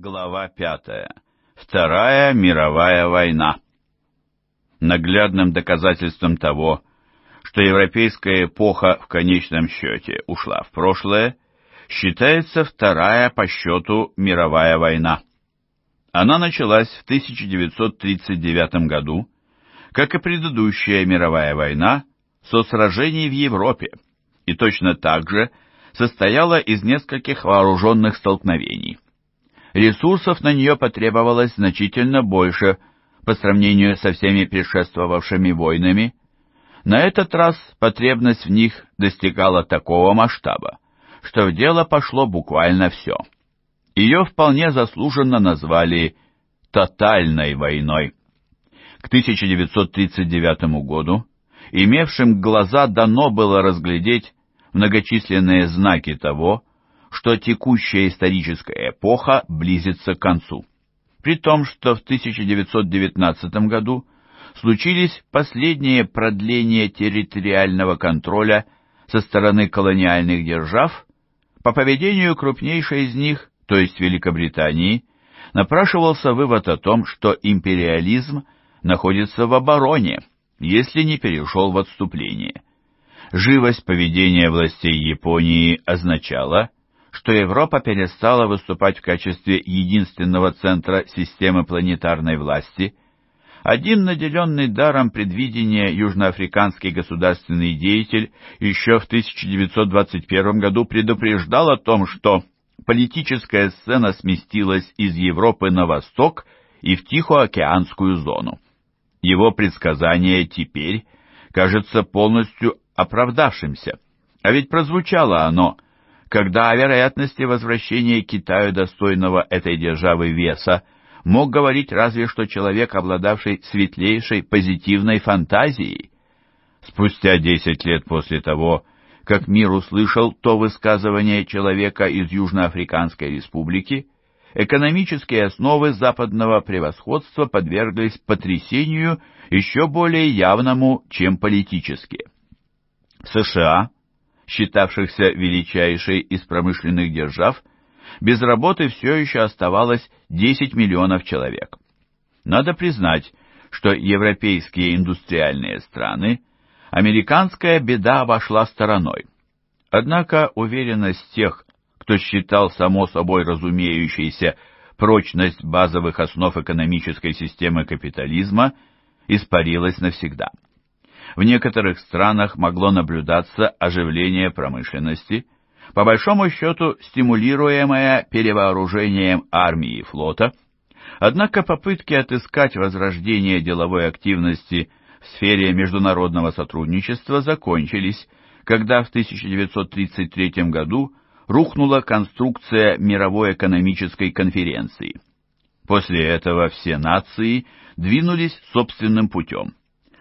Глава пятая. Вторая мировая война. Наглядным доказательством того, что европейская эпоха в конечном счете ушла в прошлое, считается Вторая по счету мировая война. Она началась в 1939 году, как и предыдущая мировая война, со сражений в Европе, и точно так же состояла из нескольких вооруженных столкновений ресурсов на нее потребовалось значительно больше по сравнению со всеми предшествовавшими войнами. На этот раз потребность в них достигала такого масштаба, что в дело пошло буквально все. Ее вполне заслуженно назвали «тотальной войной». К 1939 году имевшим глаза дано было разглядеть многочисленные знаки того, что текущая историческая эпоха близится к концу, при том, что в 1919 году случились последние продления территориального контроля со стороны колониальных держав, по поведению крупнейшей из них, то есть Великобритании, напрашивался вывод о том, что империализм находится в обороне, если не перешел в отступление. Живость поведения властей Японии означала – что Европа перестала выступать в качестве единственного центра системы планетарной власти. Один наделенный даром предвидения южноафриканский государственный деятель еще в 1921 году предупреждал о том, что политическая сцена сместилась из Европы на восток и в Тихоокеанскую зону. Его предсказание теперь кажется полностью оправдавшимся, а ведь прозвучало оно – когда о вероятности возвращения Китаю достойного этой державы веса мог говорить разве что человек, обладавший светлейшей позитивной фантазией. Спустя десять лет после того, как мир услышал то высказывание человека из Южноафриканской республики, экономические основы западного превосходства подверглись потрясению еще более явному, чем политические. США считавшихся величайшей из промышленных держав, без работы все еще оставалось 10 миллионов человек. Надо признать, что европейские индустриальные страны американская беда обошла стороной. Однако уверенность тех, кто считал само собой разумеющейся прочность базовых основ экономической системы капитализма, испарилась навсегда в некоторых странах могло наблюдаться оживление промышленности, по большому счету стимулируемое перевооружением армии и флота, однако попытки отыскать возрождение деловой активности в сфере международного сотрудничества закончились, когда в 1933 году рухнула конструкция мировой экономической конференции. После этого все нации двинулись собственным путем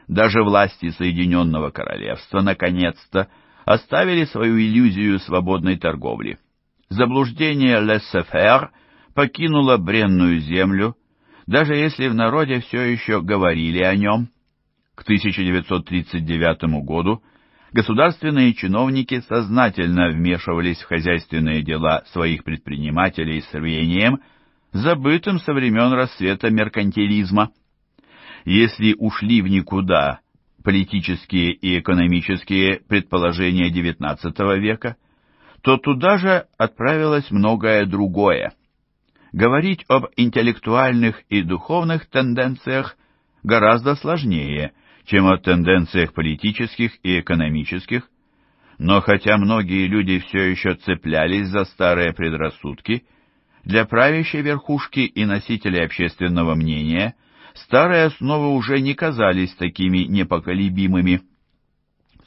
даже власти Соединенного Королевства, наконец-то, оставили свою иллюзию свободной торговли. Заблуждение «Лессефер» покинуло бренную землю, даже если в народе все еще говорили о нем. К 1939 году государственные чиновники сознательно вмешивались в хозяйственные дела своих предпринимателей с рвением, забытым со времен расцвета меркантилизма – если ушли в никуда политические и экономические предположения XIX века, то туда же отправилось многое другое. Говорить об интеллектуальных и духовных тенденциях гораздо сложнее, чем о тенденциях политических и экономических, но хотя многие люди все еще цеплялись за старые предрассудки, для правящей верхушки и носителей общественного мнения старые основы уже не казались такими непоколебимыми.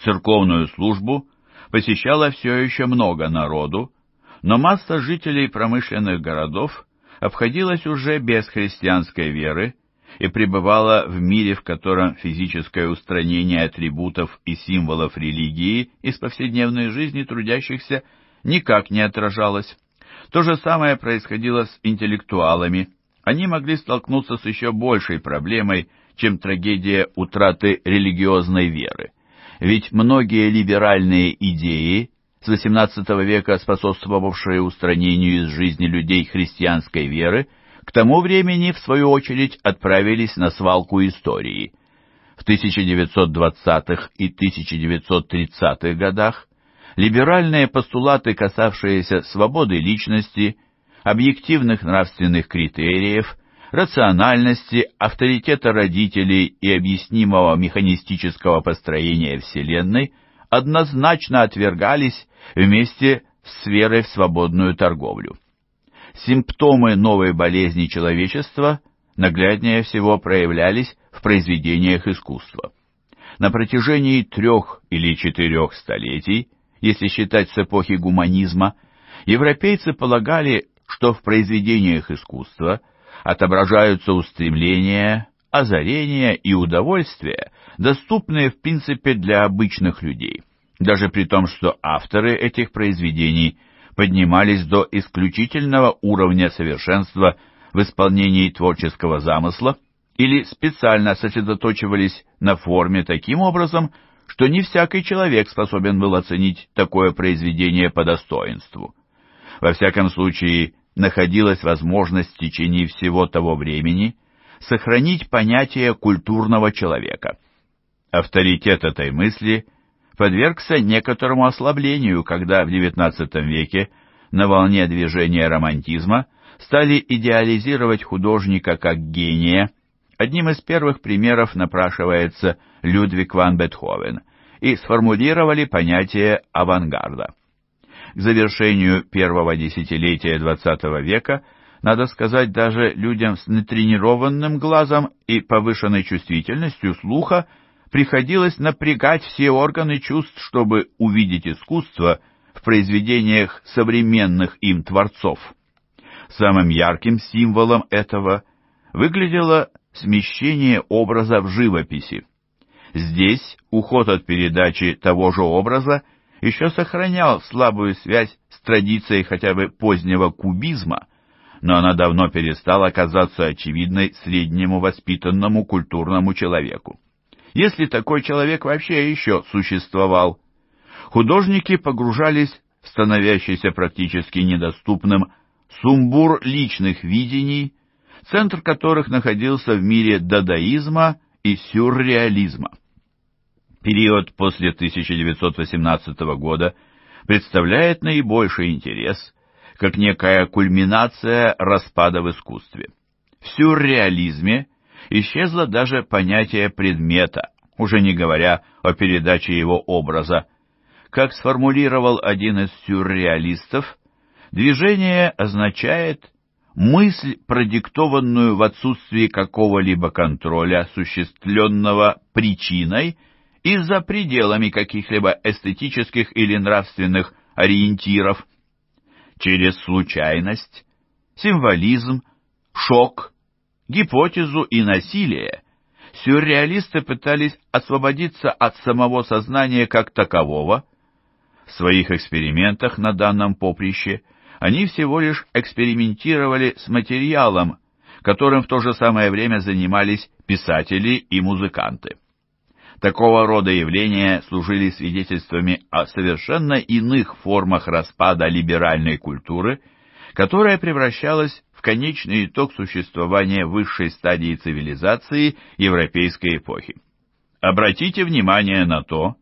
Церковную службу посещало все еще много народу, но масса жителей промышленных городов обходилась уже без христианской веры и пребывала в мире, в котором физическое устранение атрибутов и символов религии из повседневной жизни трудящихся никак не отражалось. То же самое происходило с интеллектуалами, они могли столкнуться с еще большей проблемой, чем трагедия утраты религиозной веры. Ведь многие либеральные идеи, с XVIII века способствовавшие устранению из жизни людей христианской веры, к тому времени, в свою очередь, отправились на свалку истории. В 1920-х и 1930-х годах либеральные постулаты, касавшиеся свободы личности, объективных нравственных критериев, рациональности, авторитета родителей и объяснимого механистического построения Вселенной однозначно отвергались вместе с сферой в свободную торговлю. Симптомы новой болезни человечества нагляднее всего проявлялись в произведениях искусства. На протяжении трех или четырех столетий, если считать с эпохи гуманизма, европейцы полагали, что в произведениях искусства отображаются устремления, озарения и удовольствия, доступные в принципе для обычных людей, даже при том, что авторы этих произведений поднимались до исключительного уровня совершенства в исполнении творческого замысла или специально сосредоточивались на форме таким образом, что не всякий человек способен был оценить такое произведение по достоинству. Во всяком случае, находилась возможность в течение всего того времени сохранить понятие культурного человека. Авторитет этой мысли подвергся некоторому ослаблению, когда в XIX веке на волне движения романтизма стали идеализировать художника как гения. Одним из первых примеров напрашивается Людвиг ван Бетховен, и сформулировали понятие авангарда. К завершению первого десятилетия XX века, надо сказать, даже людям с нетренированным глазом и повышенной чувствительностью слуха приходилось напрягать все органы чувств, чтобы увидеть искусство в произведениях современных им творцов. Самым ярким символом этого выглядело смещение образа в живописи. Здесь уход от передачи того же образа – еще сохранял слабую связь с традицией хотя бы позднего кубизма, но она давно перестала казаться очевидной среднему воспитанному культурному человеку. Если такой человек вообще еще существовал, художники погружались в становящийся практически недоступным сумбур личных видений, центр которых находился в мире дадаизма и сюрреализма период после 1918 года представляет наибольший интерес как некая кульминация распада в искусстве. В сюрреализме исчезло даже понятие предмета, уже не говоря о передаче его образа. Как сформулировал один из сюрреалистов, движение означает мысль, продиктованную в отсутствии какого-либо контроля, осуществленного причиной – и за пределами каких-либо эстетических или нравственных ориентиров. Через случайность, символизм, шок, гипотезу и насилие сюрреалисты пытались освободиться от самого сознания как такового. В своих экспериментах на данном поприще они всего лишь экспериментировали с материалом, которым в то же самое время занимались писатели и музыканты. Такого рода явления служили свидетельствами о совершенно иных формах распада либеральной культуры, которая превращалась в конечный итог существования высшей стадии цивилизации европейской эпохи. Обратите внимание на то,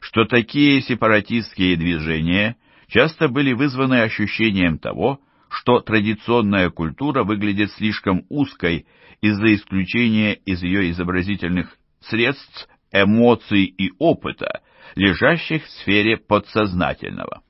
что такие сепаратистские движения часто были вызваны ощущением того, что традиционная культура выглядит слишком узкой из-за исключения из ее изобразительных средств эмоций и опыта, лежащих в сфере подсознательного.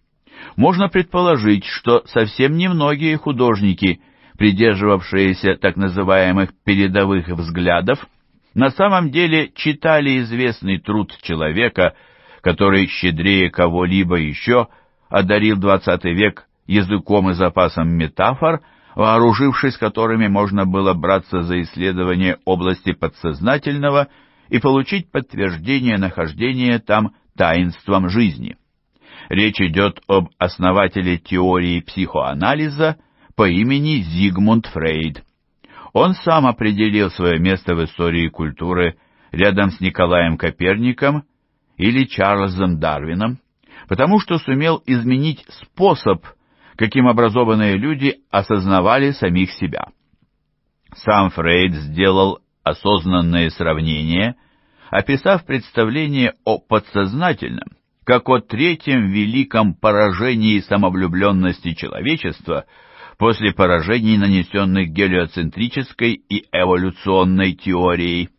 Можно предположить, что совсем немногие художники, придерживавшиеся так называемых «передовых взглядов», на самом деле читали известный труд человека, который щедрее кого-либо еще одарил XX век языком и запасом метафор, вооружившись которыми можно было браться за исследование области подсознательного и получить подтверждение нахождения там таинством жизни. Речь идет об основателе теории психоанализа по имени Зигмунд Фрейд. Он сам определил свое место в истории культуры рядом с Николаем Коперником или Чарльзом Дарвином, потому что сумел изменить способ, каким образованные люди осознавали самих себя. Сам Фрейд сделал осознанные сравнения, описав представление о подсознательном, как о третьем великом поражении самовлюбленности человечества после поражений, нанесенных гелиоцентрической и эволюционной теорией.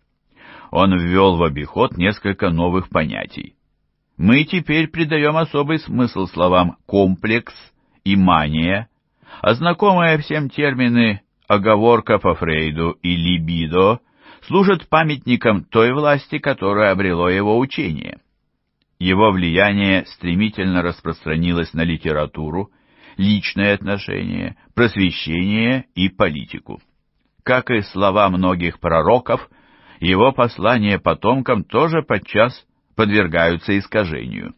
Он ввел в обиход несколько новых понятий. Мы теперь придаем особый смысл словам «комплекс» и «мания», а знакомые всем термины «оговорка по Фрейду» и «либидо» служит памятником той власти, которая обрело его учение. Его влияние стремительно распространилось на литературу, личные отношения, просвещение и политику. Как и слова многих пророков, его послания потомкам тоже подчас подвергаются искажению.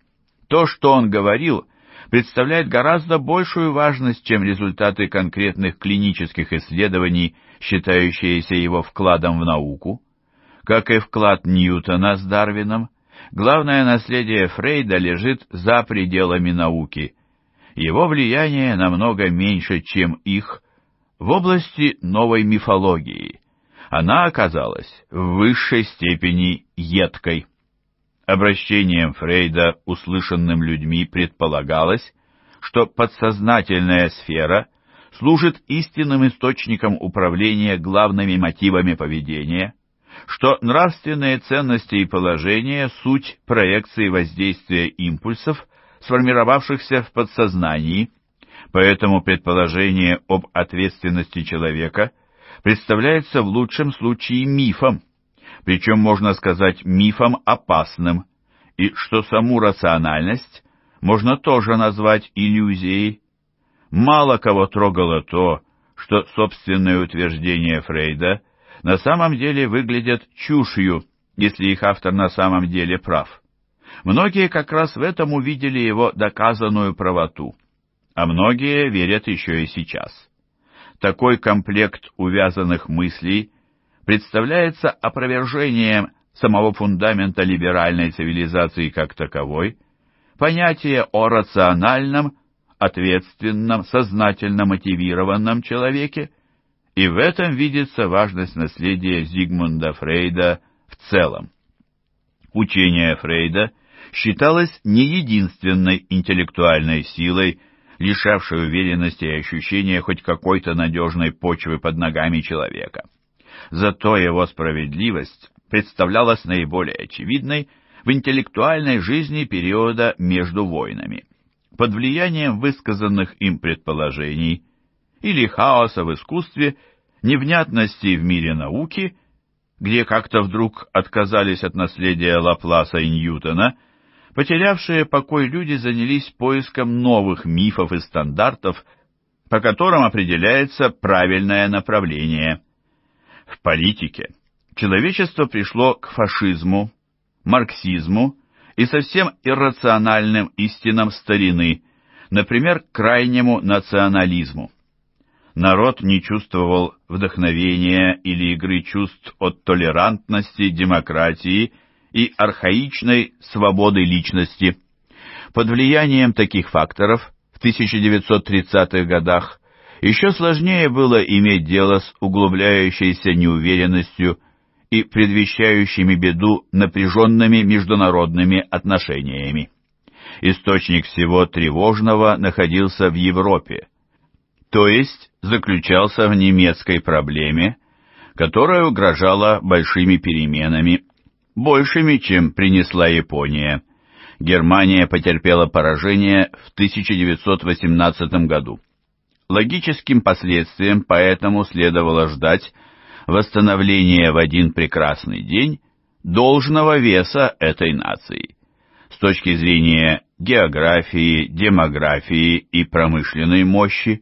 То, что он говорил, представляет гораздо большую важность, чем результаты конкретных клинических исследований считающееся его вкладом в науку, как и вклад Ньютона с Дарвином, главное наследие Фрейда лежит за пределами науки. Его влияние намного меньше, чем их, в области новой мифологии. Она оказалась в высшей степени едкой. Обращением Фрейда, услышанным людьми, предполагалось, что подсознательная сфера – служит истинным источником управления главными мотивами поведения, что нравственные ценности и положения – суть проекции воздействия импульсов, сформировавшихся в подсознании, поэтому предположение об ответственности человека представляется в лучшем случае мифом, причем можно сказать мифом опасным, и что саму рациональность можно тоже назвать иллюзией, мало кого трогало то, что собственные утверждения Фрейда на самом деле выглядят чушью, если их автор на самом деле прав. Многие как раз в этом увидели его доказанную правоту, а многие верят еще и сейчас. Такой комплект увязанных мыслей представляется опровержением самого фундамента либеральной цивилизации как таковой, понятие о рациональном – ответственном, сознательно мотивированном человеке, и в этом видится важность наследия Зигмунда Фрейда в целом. Учение Фрейда считалось не единственной интеллектуальной силой, лишавшей уверенности и ощущения хоть какой-то надежной почвы под ногами человека. Зато его справедливость представлялась наиболее очевидной в интеллектуальной жизни периода между войнами под влиянием высказанных им предположений или хаоса в искусстве, невнятности в мире науки, где как-то вдруг отказались от наследия Лапласа и Ньютона, потерявшие покой люди занялись поиском новых мифов и стандартов, по которым определяется правильное направление. В политике человечество пришло к фашизму, марксизму и совсем иррациональным истинам старины, например, крайнему национализму. Народ не чувствовал вдохновения или игры чувств от толерантности, демократии и архаичной свободы личности. Под влиянием таких факторов в 1930-х годах еще сложнее было иметь дело с углубляющейся неуверенностью и предвещающими беду напряженными международными отношениями. Источник всего тревожного находился в Европе, то есть заключался в немецкой проблеме, которая угрожала большими переменами, большими, чем принесла Япония. Германия потерпела поражение в 1918 году. Логическим последствием поэтому следовало ждать восстановление в один прекрасный день должного веса этой нации с точки зрения географии, демографии и промышленной мощи,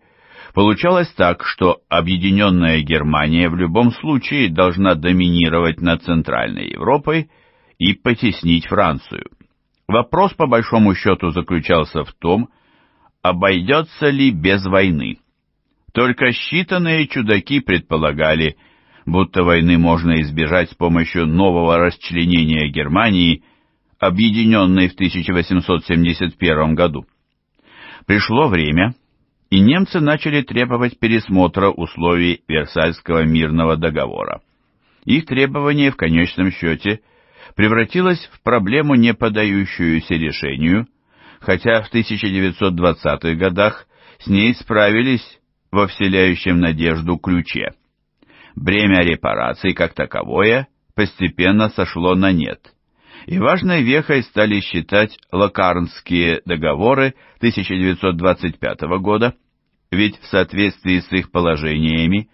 получалось так, что объединенная Германия в любом случае должна доминировать над Центральной Европой и потеснить Францию. Вопрос, по большому счету, заключался в том, обойдется ли без войны. Только считанные чудаки предполагали, будто войны можно избежать с помощью нового расчленения Германии, объединенной в 1871 году. Пришло время, и немцы начали требовать пересмотра условий Версальского мирного договора. Их требование в конечном счете превратилось в проблему, не подающуюся решению, хотя в 1920-х годах с ней справились во вселяющем надежду ключе. Бремя репараций как таковое постепенно сошло на нет, и важной вехой стали считать Лакарнские договоры 1925 года, ведь в соответствии с их положениями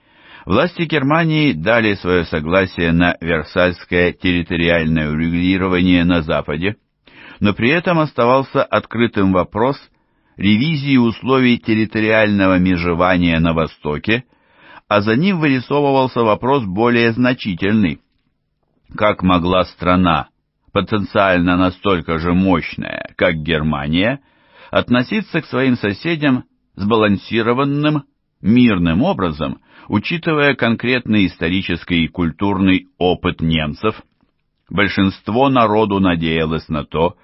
власти Германии дали свое согласие на Версальское территориальное урегулирование на Западе, но при этом оставался открытым вопрос ревизии условий территориального межевания на Востоке а за ним вырисовывался вопрос более значительный. Как могла страна, потенциально настолько же мощная, как Германия, относиться к своим соседям сбалансированным, мирным образом, учитывая конкретный исторический и культурный опыт немцев. Большинство народу надеялось на то,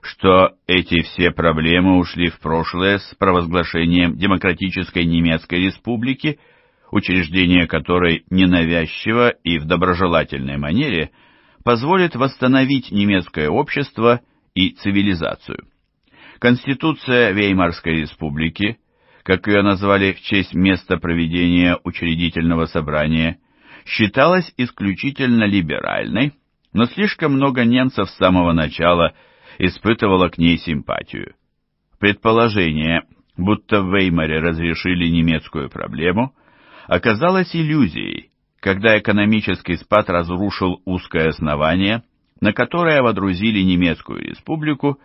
что эти все проблемы ушли в прошлое с провозглашением Демократической Немецкой Республики – учреждение которой ненавязчиво и в доброжелательной манере позволит восстановить немецкое общество и цивилизацию. Конституция Веймарской республики, как ее назвали в честь места проведения учредительного собрания, считалась исключительно либеральной, но слишком много немцев с самого начала испытывало к ней симпатию. Предположение, будто в Веймаре разрешили немецкую проблему, оказалась иллюзией, когда экономический спад разрушил узкое основание, на которое водрузили немецкую республику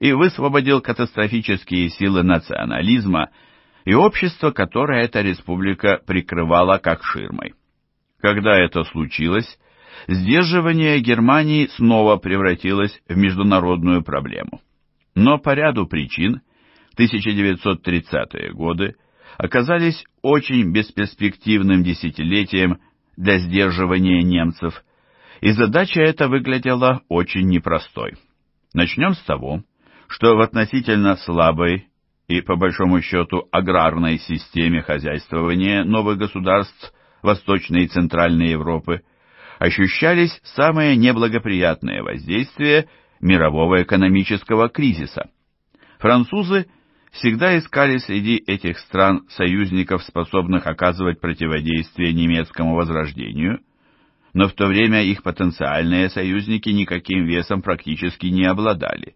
и высвободил катастрофические силы национализма и общество, которое эта республика прикрывала как ширмой. Когда это случилось, сдерживание Германии снова превратилось в международную проблему. Но по ряду причин 1930-е годы оказались очень бесперспективным десятилетием для сдерживания немцев, и задача эта выглядела очень непростой. Начнем с того, что в относительно слабой и, по большому счету, аграрной системе хозяйствования новых государств Восточной и Центральной Европы ощущались самые неблагоприятные воздействия мирового экономического кризиса. Французы – всегда искали среди этих стран союзников, способных оказывать противодействие немецкому возрождению, но в то время их потенциальные союзники никаким весом практически не обладали.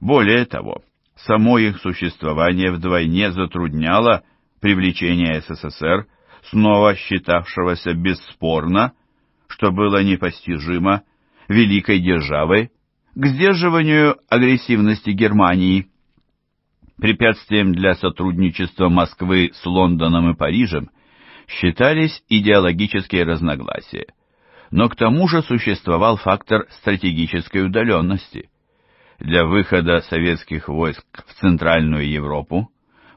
Более того, само их существование вдвойне затрудняло привлечение СССР, снова считавшегося бесспорно, что было непостижимо, великой державы к сдерживанию агрессивности Германии – Препятствием для сотрудничества Москвы с Лондоном и Парижем считались идеологические разногласия, но к тому же существовал фактор стратегической удаленности. Для выхода советских войск в Центральную Европу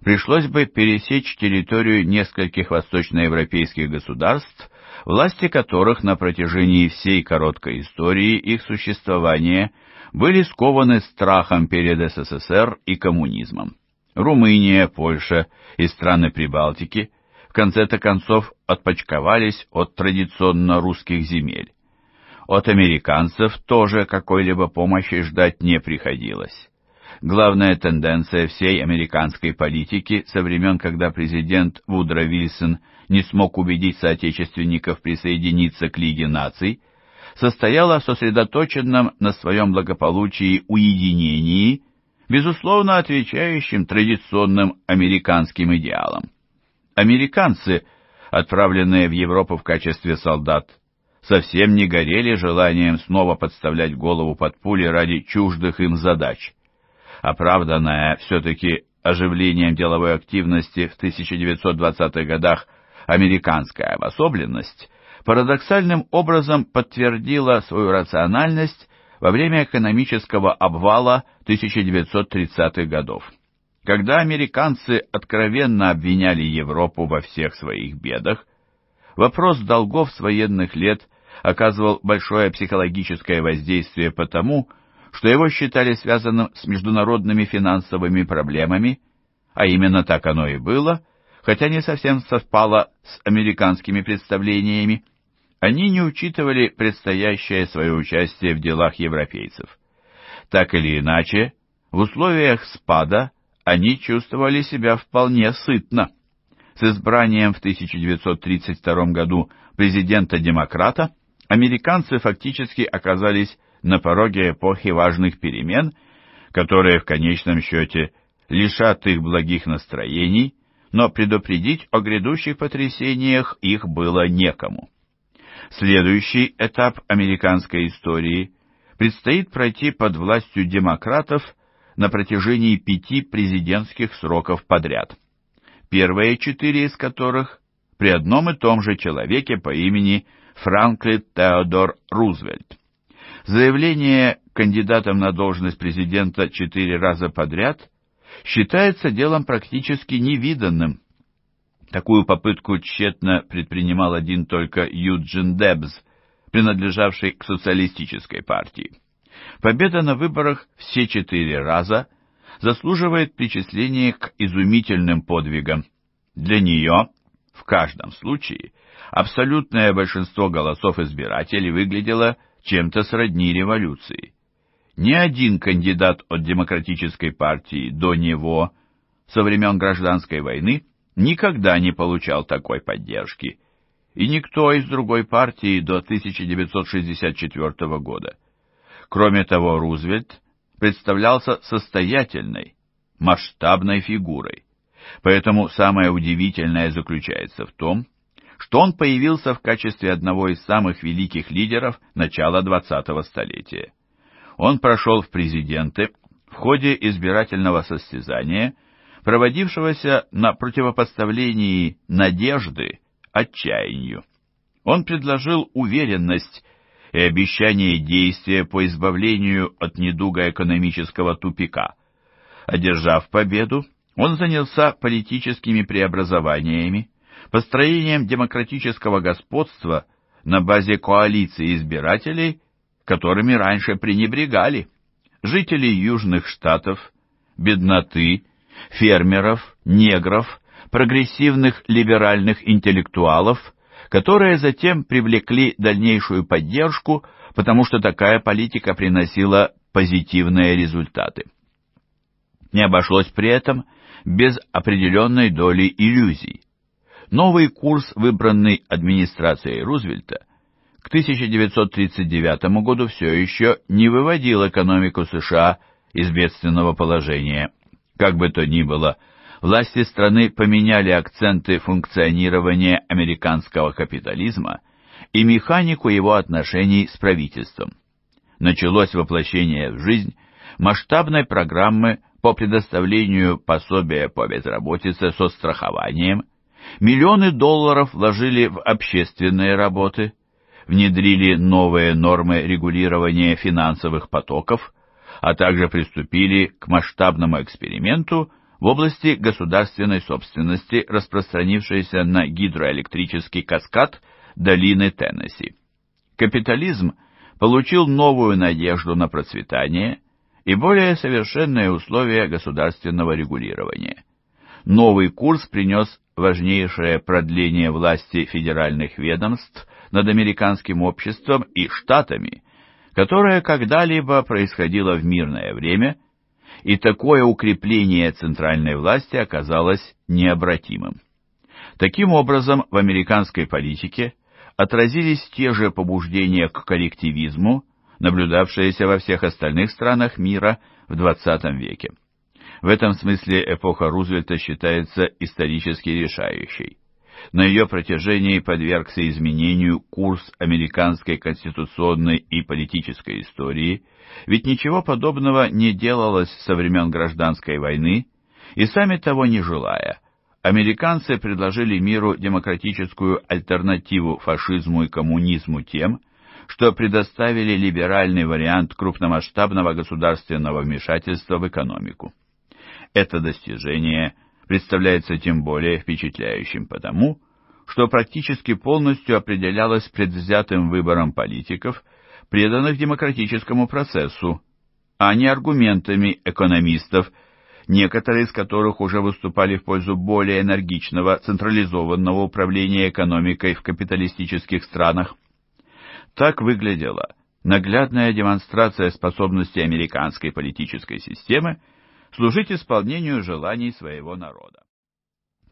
пришлось бы пересечь территорию нескольких восточноевропейских государств, власти которых на протяжении всей короткой истории их существования – были скованы страхом перед СССР и коммунизмом. Румыния, Польша и страны Прибалтики в конце-то концов отпочковались от традиционно русских земель. От американцев тоже какой-либо помощи ждать не приходилось. Главная тенденция всей американской политики со времен, когда президент Вудро Вильсон не смог убедить соотечественников присоединиться к Лиге наций, состояла в сосредоточенном на своем благополучии уединении, безусловно отвечающем традиционным американским идеалам. Американцы, отправленные в Европу в качестве солдат, совсем не горели желанием снова подставлять голову под пули ради чуждых им задач. Оправданная все-таки оживлением деловой активности в 1920-х годах американская обособленность – парадоксальным образом подтвердила свою рациональность во время экономического обвала 1930-х годов. Когда американцы откровенно обвиняли Европу во всех своих бедах, вопрос долгов с военных лет оказывал большое психологическое воздействие потому, что его считали связанным с международными финансовыми проблемами, а именно так оно и было, хотя не совсем совпало с американскими представлениями они не учитывали предстоящее свое участие в делах европейцев. Так или иначе, в условиях спада они чувствовали себя вполне сытно. С избранием в 1932 году президента-демократа американцы фактически оказались на пороге эпохи важных перемен, которые в конечном счете лишат их благих настроений, но предупредить о грядущих потрясениях их было некому. Следующий этап американской истории предстоит пройти под властью демократов на протяжении пяти президентских сроков подряд, первые четыре из которых при одном и том же человеке по имени Франклин Теодор Рузвельт. Заявление кандидатом на должность президента четыре раза подряд считается делом практически невиданным, Такую попытку тщетно предпринимал один только Юджин Дебс, принадлежавший к социалистической партии. Победа на выборах все четыре раза заслуживает причисления к изумительным подвигам. Для нее в каждом случае абсолютное большинство голосов избирателей выглядело чем-то сродни революции. Ни один кандидат от Демократической партии до него со времен Гражданской войны никогда не получал такой поддержки, и никто из другой партии до 1964 года. Кроме того, Рузвельт представлялся состоятельной, масштабной фигурой. Поэтому самое удивительное заключается в том, что он появился в качестве одного из самых великих лидеров начала 20-го столетия. Он прошел в президенты в ходе избирательного состязания – проводившегося на противопоставлении надежды отчаянию. Он предложил уверенность и обещание действия по избавлению от недуга экономического тупика. Одержав победу, он занялся политическими преобразованиями, построением демократического господства на базе коалиции избирателей, которыми раньше пренебрегали, жители южных штатов, бедноты фермеров, негров, прогрессивных либеральных интеллектуалов, которые затем привлекли дальнейшую поддержку, потому что такая политика приносила позитивные результаты. Не обошлось при этом без определенной доли иллюзий. Новый курс, выбранный администрацией Рузвельта, к 1939 году все еще не выводил экономику США из бедственного положения. Как бы то ни было, власти страны поменяли акценты функционирования американского капитализма и механику его отношений с правительством. Началось воплощение в жизнь масштабной программы по предоставлению пособия по безработице со страхованием, миллионы долларов вложили в общественные работы, внедрили новые нормы регулирования финансовых потоков – а также приступили к масштабному эксперименту в области государственной собственности, распространившейся на гидроэлектрический каскад долины Теннесси. Капитализм получил новую надежду на процветание и более совершенные условия государственного регулирования. Новый курс принес важнейшее продление власти федеральных ведомств над американским обществом и штатами – которое когда-либо происходило в мирное время, и такое укрепление центральной власти оказалось необратимым. Таким образом, в американской политике отразились те же побуждения к коллективизму, наблюдавшиеся во всех остальных странах мира в XX веке. В этом смысле эпоха Рузвельта считается исторически решающей на ее протяжении подвергся изменению курс американской конституционной и политической истории, ведь ничего подобного не делалось со времен гражданской войны, и сами того не желая, американцы предложили миру демократическую альтернативу фашизму и коммунизму тем, что предоставили либеральный вариант крупномасштабного государственного вмешательства в экономику. Это достижение – представляется тем более впечатляющим потому, что практически полностью определялось предвзятым выбором политиков, преданных демократическому процессу, а не аргументами экономистов, некоторые из которых уже выступали в пользу более энергичного централизованного управления экономикой в капиталистических странах. Так выглядела наглядная демонстрация способности американской политической системы служить исполнению желаний своего народа.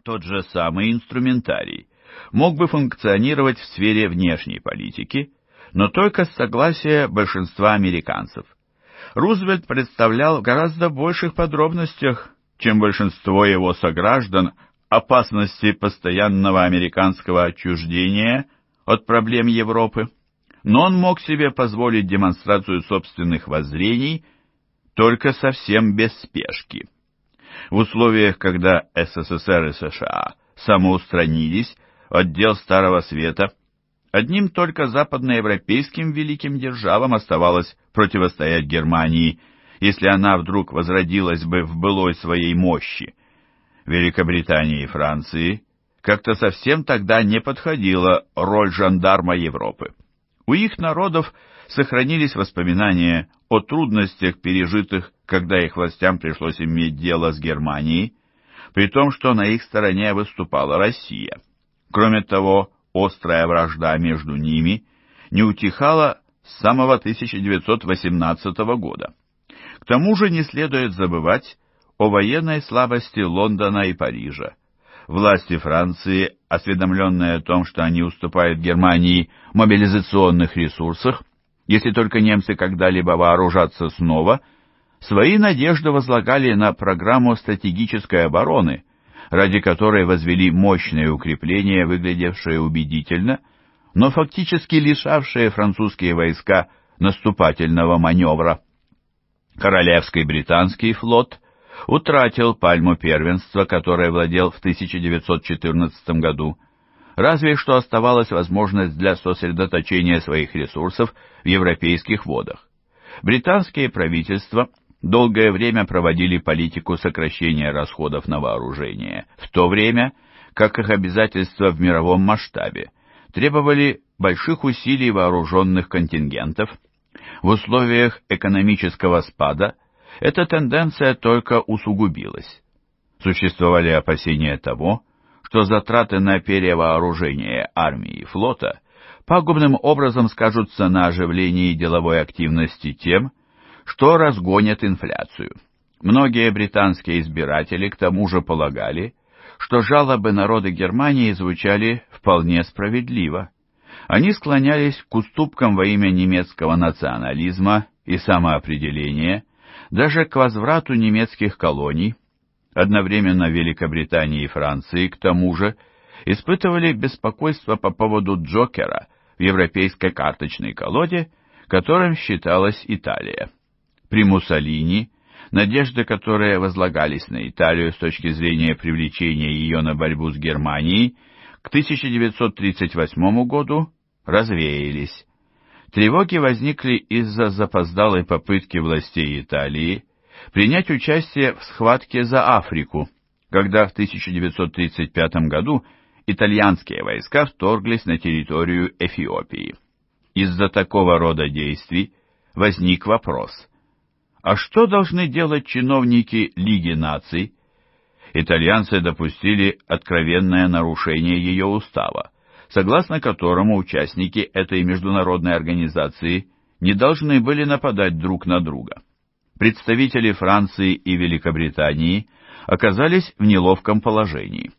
Тот же самый инструментарий мог бы функционировать в сфере внешней политики, но только с согласия большинства американцев. Рузвельт представлял в гораздо больших подробностях, чем большинство его сограждан, опасности постоянного американского отчуждения от проблем Европы, но он мог себе позволить демонстрацию собственных воззрений – только совсем без спешки. В условиях, когда СССР и США самоустранились от дел Старого Света, одним только западноевропейским великим державам оставалось противостоять Германии, если она вдруг возродилась бы в былой своей мощи. Великобритании и Франции как-то совсем тогда не подходила роль жандарма Европы. У их народов сохранились воспоминания о трудностях, пережитых, когда их властям пришлось иметь дело с Германией, при том, что на их стороне выступала Россия. Кроме того, острая вражда между ними не утихала с самого 1918 года. К тому же не следует забывать о военной слабости Лондона и Парижа. Власти Франции, осведомленные о том, что они уступают Германии в мобилизационных ресурсах, если только немцы когда-либо вооружатся снова, свои надежды возлагали на программу стратегической обороны, ради которой возвели мощные укрепления, выглядевшие убедительно, но фактически лишавшие французские войска наступательного маневра. Королевский британский флот утратил пальму первенства, которое владел в 1914 году, разве что оставалась возможность для сосредоточения своих ресурсов в европейских водах. Британские правительства долгое время проводили политику сокращения расходов на вооружение, в то время как их обязательства в мировом масштабе требовали больших усилий вооруженных контингентов. В условиях экономического спада эта тенденция только усугубилась. Существовали опасения того, что затраты на перевооружение армии и флота пагубным образом скажутся на оживлении деловой активности тем, что разгонят инфляцию. Многие британские избиратели к тому же полагали, что жалобы народа Германии звучали вполне справедливо. Они склонялись к уступкам во имя немецкого национализма и самоопределения, даже к возврату немецких колоний – одновременно Великобритании и Франции, к тому же, испытывали беспокойство по поводу Джокера в европейской карточной колоде, которым считалась Италия. При Муссолини, надежды которые возлагались на Италию с точки зрения привлечения ее на борьбу с Германией, к 1938 году развеялись. Тревоги возникли из-за запоздалой попытки властей Италии – принять участие в схватке за Африку, когда в 1935 году итальянские войска вторглись на территорию Эфиопии. Из-за такого рода действий возник вопрос, а что должны делать чиновники Лиги наций? Итальянцы допустили откровенное нарушение ее устава, согласно которому участники этой международной организации не должны были нападать друг на друга представители Франции и Великобритании оказались в неловком положении.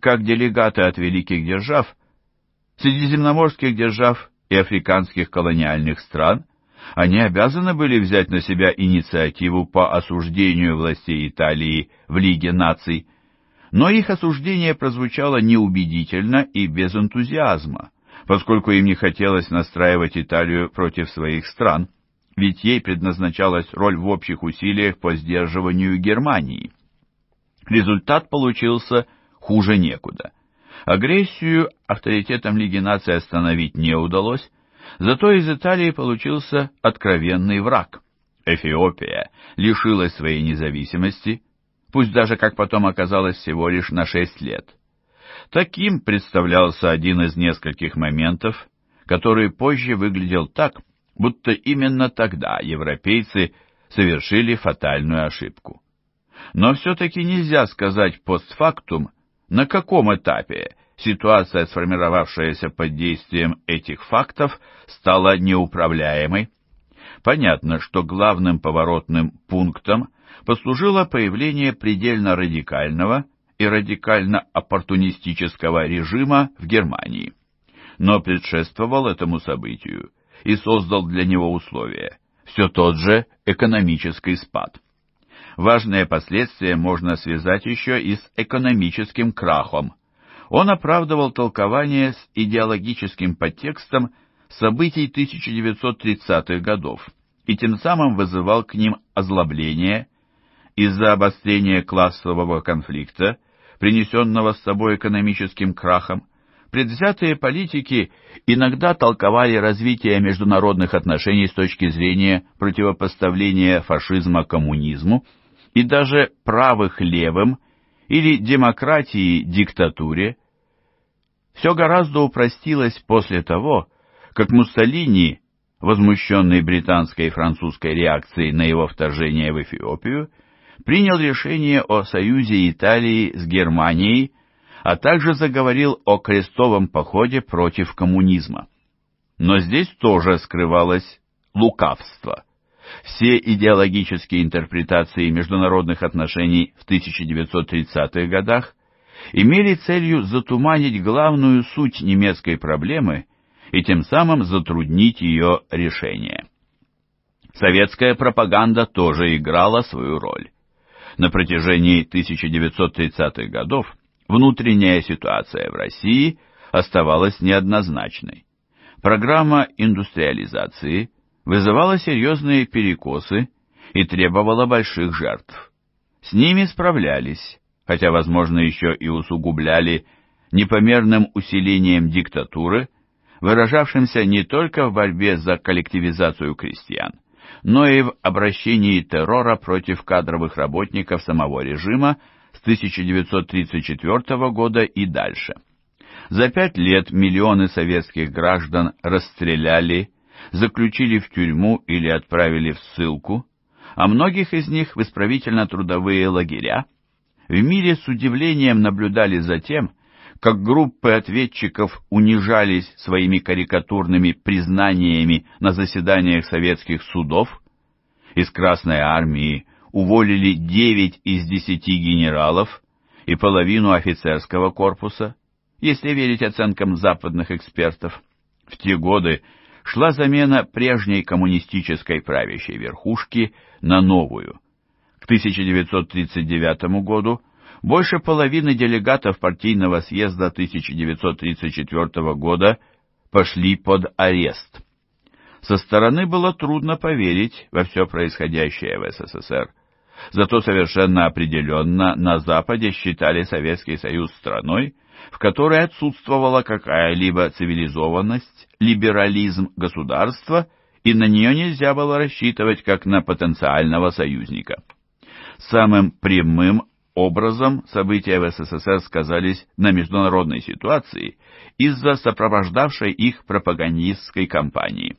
Как делегаты от великих держав, средиземноморских держав и африканских колониальных стран, они обязаны были взять на себя инициативу по осуждению властей Италии в Лиге наций, но их осуждение прозвучало неубедительно и без энтузиазма, поскольку им не хотелось настраивать Италию против своих стран ведь ей предназначалась роль в общих усилиях по сдерживанию Германии. Результат получился хуже некуда. Агрессию авторитетом Лиги наций остановить не удалось, зато из Италии получился откровенный враг. Эфиопия лишилась своей независимости, пусть даже, как потом оказалось, всего лишь на шесть лет. Таким представлялся один из нескольких моментов, который позже выглядел так, будто именно тогда европейцы совершили фатальную ошибку. Но все-таки нельзя сказать постфактум, на каком этапе ситуация, сформировавшаяся под действием этих фактов, стала неуправляемой. Понятно, что главным поворотным пунктом послужило появление предельно радикального и радикально-оппортунистического режима в Германии. Но предшествовал этому событию и создал для него условия. Все тот же экономический спад. Важные последствия можно связать еще и с экономическим крахом. Он оправдывал толкование с идеологическим подтекстом событий 1930-х годов и тем самым вызывал к ним озлобление из-за обострения классового конфликта, принесенного с собой экономическим крахом, Предвзятые политики иногда толковали развитие международных отношений с точки зрения противопоставления фашизма коммунизму и даже правых левым или демократии диктатуре. Все гораздо упростилось после того, как Муссолини, возмущенный британской и французской реакцией на его вторжение в Эфиопию, принял решение о союзе Италии с Германией – а также заговорил о крестовом походе против коммунизма. Но здесь тоже скрывалось лукавство. Все идеологические интерпретации международных отношений в 1930-х годах имели целью затуманить главную суть немецкой проблемы и тем самым затруднить ее решение. Советская пропаганда тоже играла свою роль. На протяжении 1930-х годов Внутренняя ситуация в России оставалась неоднозначной. Программа индустриализации вызывала серьезные перекосы и требовала больших жертв. С ними справлялись, хотя, возможно, еще и усугубляли непомерным усилением диктатуры, выражавшимся не только в борьбе за коллективизацию крестьян, но и в обращении террора против кадровых работников самого режима 1934 года и дальше. За пять лет миллионы советских граждан расстреляли, заключили в тюрьму или отправили в ссылку, а многих из них в исправительно-трудовые лагеря. В мире с удивлением наблюдали за тем, как группы ответчиков унижались своими карикатурными признаниями на заседаниях советских судов. Из Красной Армии уволили 9 из 10 генералов и половину офицерского корпуса, если верить оценкам западных экспертов. В те годы шла замена прежней коммунистической правящей верхушки на новую. К 1939 году больше половины делегатов партийного съезда 1934 года пошли под арест. Со стороны было трудно поверить во все происходящее в СССР. Зато совершенно определенно на Западе считали Советский Союз страной, в которой отсутствовала какая-либо цивилизованность, либерализм государства, и на нее нельзя было рассчитывать как на потенциального союзника. Самым прямым образом события в СССР сказались на международной ситуации из-за сопровождавшей их пропагандистской кампании.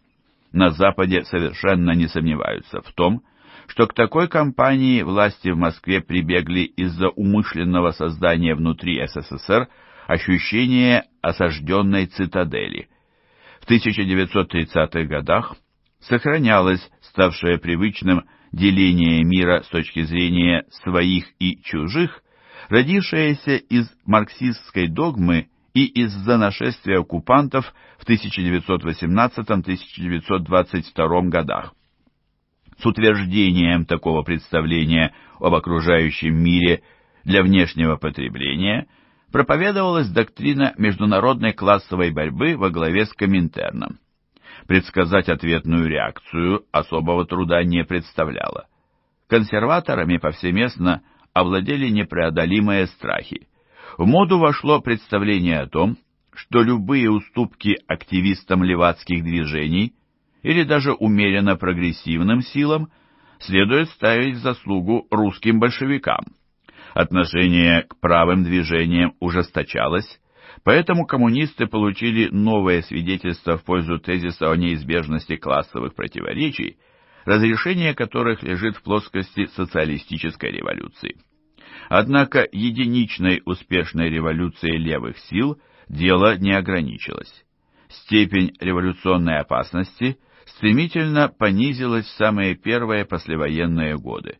На Западе совершенно не сомневаются в том, что что к такой кампании власти в Москве прибегли из-за умышленного создания внутри СССР ощущения осажденной цитадели. В 1930-х годах сохранялось ставшее привычным деление мира с точки зрения своих и чужих, родившееся из марксистской догмы и из-за нашествия оккупантов в 1918-1922 годах с утверждением такого представления об окружающем мире для внешнего потребления проповедовалась доктрина международной классовой борьбы во главе с Коминтерном. Предсказать ответную реакцию особого труда не представляло. Консерваторами повсеместно овладели непреодолимые страхи. В моду вошло представление о том, что любые уступки активистам левацких движений – или даже умеренно прогрессивным силам следует ставить заслугу русским большевикам. Отношение к правым движениям ужесточалось, поэтому коммунисты получили новое свидетельство в пользу тезиса о неизбежности классовых противоречий, разрешение которых лежит в плоскости социалистической революции. Однако единичной успешной революции левых сил дело не ограничилось. Степень революционной опасности стремительно понизилась в самые первые послевоенные годы.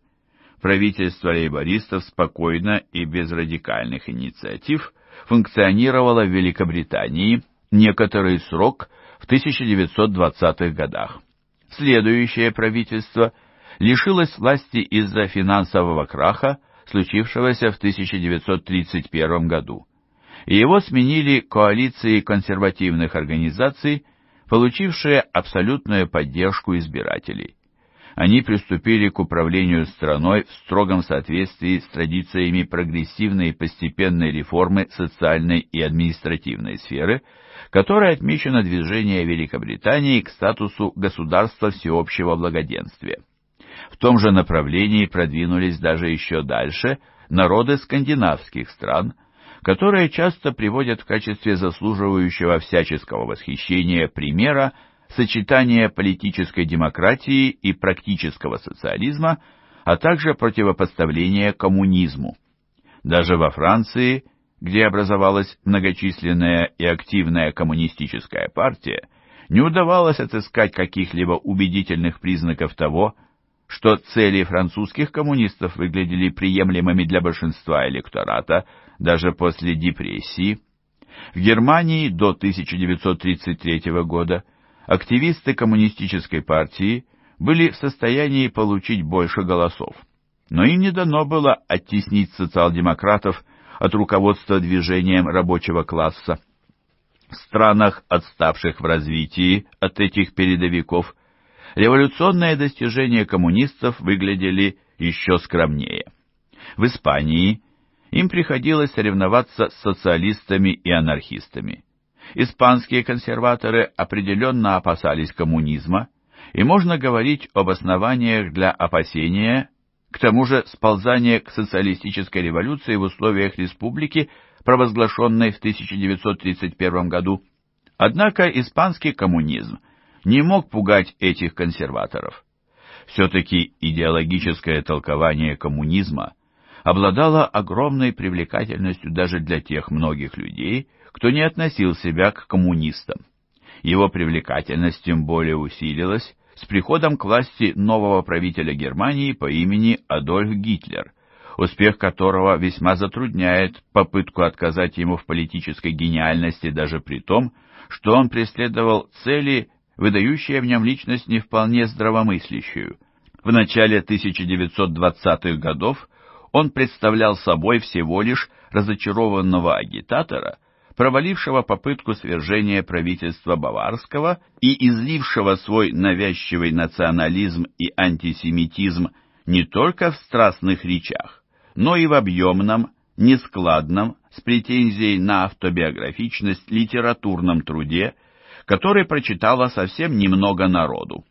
Правительство лейбористов спокойно и без радикальных инициатив функционировало в Великобритании некоторый срок в 1920-х годах. Следующее правительство лишилось власти из-за финансового краха, случившегося в 1931 году, и его сменили коалицией консервативных организаций получившие абсолютную поддержку избирателей. Они приступили к управлению страной в строгом соответствии с традициями прогрессивной и постепенной реформы социальной и административной сферы, которой отмечено движение Великобритании к статусу государства всеобщего благоденствия. В том же направлении продвинулись даже еще дальше народы скандинавских стран – которое часто приводят в качестве заслуживающего всяческого восхищения примера сочетания политической демократии и практического социализма, а также противопоставления коммунизму. Даже во Франции, где образовалась многочисленная и активная коммунистическая партия, не удавалось отыскать каких-либо убедительных признаков того, что цели французских коммунистов выглядели приемлемыми для большинства электората, даже после депрессии. В Германии до 1933 года активисты коммунистической партии были в состоянии получить больше голосов, но им не дано было оттеснить социал-демократов от руководства движением рабочего класса. В странах, отставших в развитии от этих передовиков, революционные достижения коммунистов выглядели еще скромнее. В Испании им приходилось соревноваться с социалистами и анархистами. Испанские консерваторы определенно опасались коммунизма, и можно говорить об основаниях для опасения, к тому же сползание к социалистической революции в условиях республики, провозглашенной в 1931 году. Однако испанский коммунизм не мог пугать этих консерваторов. Все-таки идеологическое толкование коммунизма – обладала огромной привлекательностью даже для тех многих людей, кто не относил себя к коммунистам. Его привлекательность тем более усилилась с приходом к власти нового правителя Германии по имени Адольф Гитлер, успех которого весьма затрудняет попытку отказать ему в политической гениальности даже при том, что он преследовал цели, выдающие в нем личность не вполне здравомыслящую. В начале 1920-х годов он представлял собой всего лишь разочарованного агитатора, провалившего попытку свержения правительства Баварского и излившего свой навязчивый национализм и антисемитизм не только в страстных речах, но и в объемном, нескладном, с претензией на автобиографичность литературном труде, который прочитало совсем немного народу.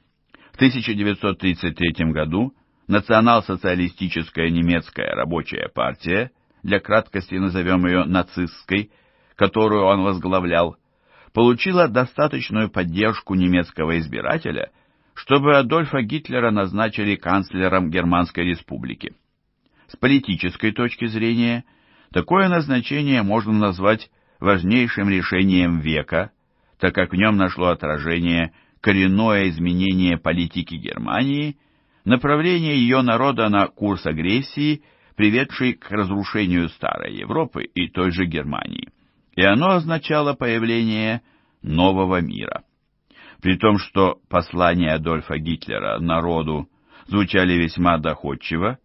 В 1933 году национал-социалистическая немецкая рабочая партия, для краткости назовем ее нацистской, которую он возглавлял, получила достаточную поддержку немецкого избирателя, чтобы Адольфа Гитлера назначили канцлером Германской республики. С политической точки зрения, такое назначение можно назвать важнейшим решением века, так как в нем нашло отражение коренное изменение политики Германии – направление ее народа на курс агрессии, приведший к разрушению старой Европы и той же Германии. И оно означало появление нового мира. При том, что послания Адольфа Гитлера народу звучали весьма доходчиво,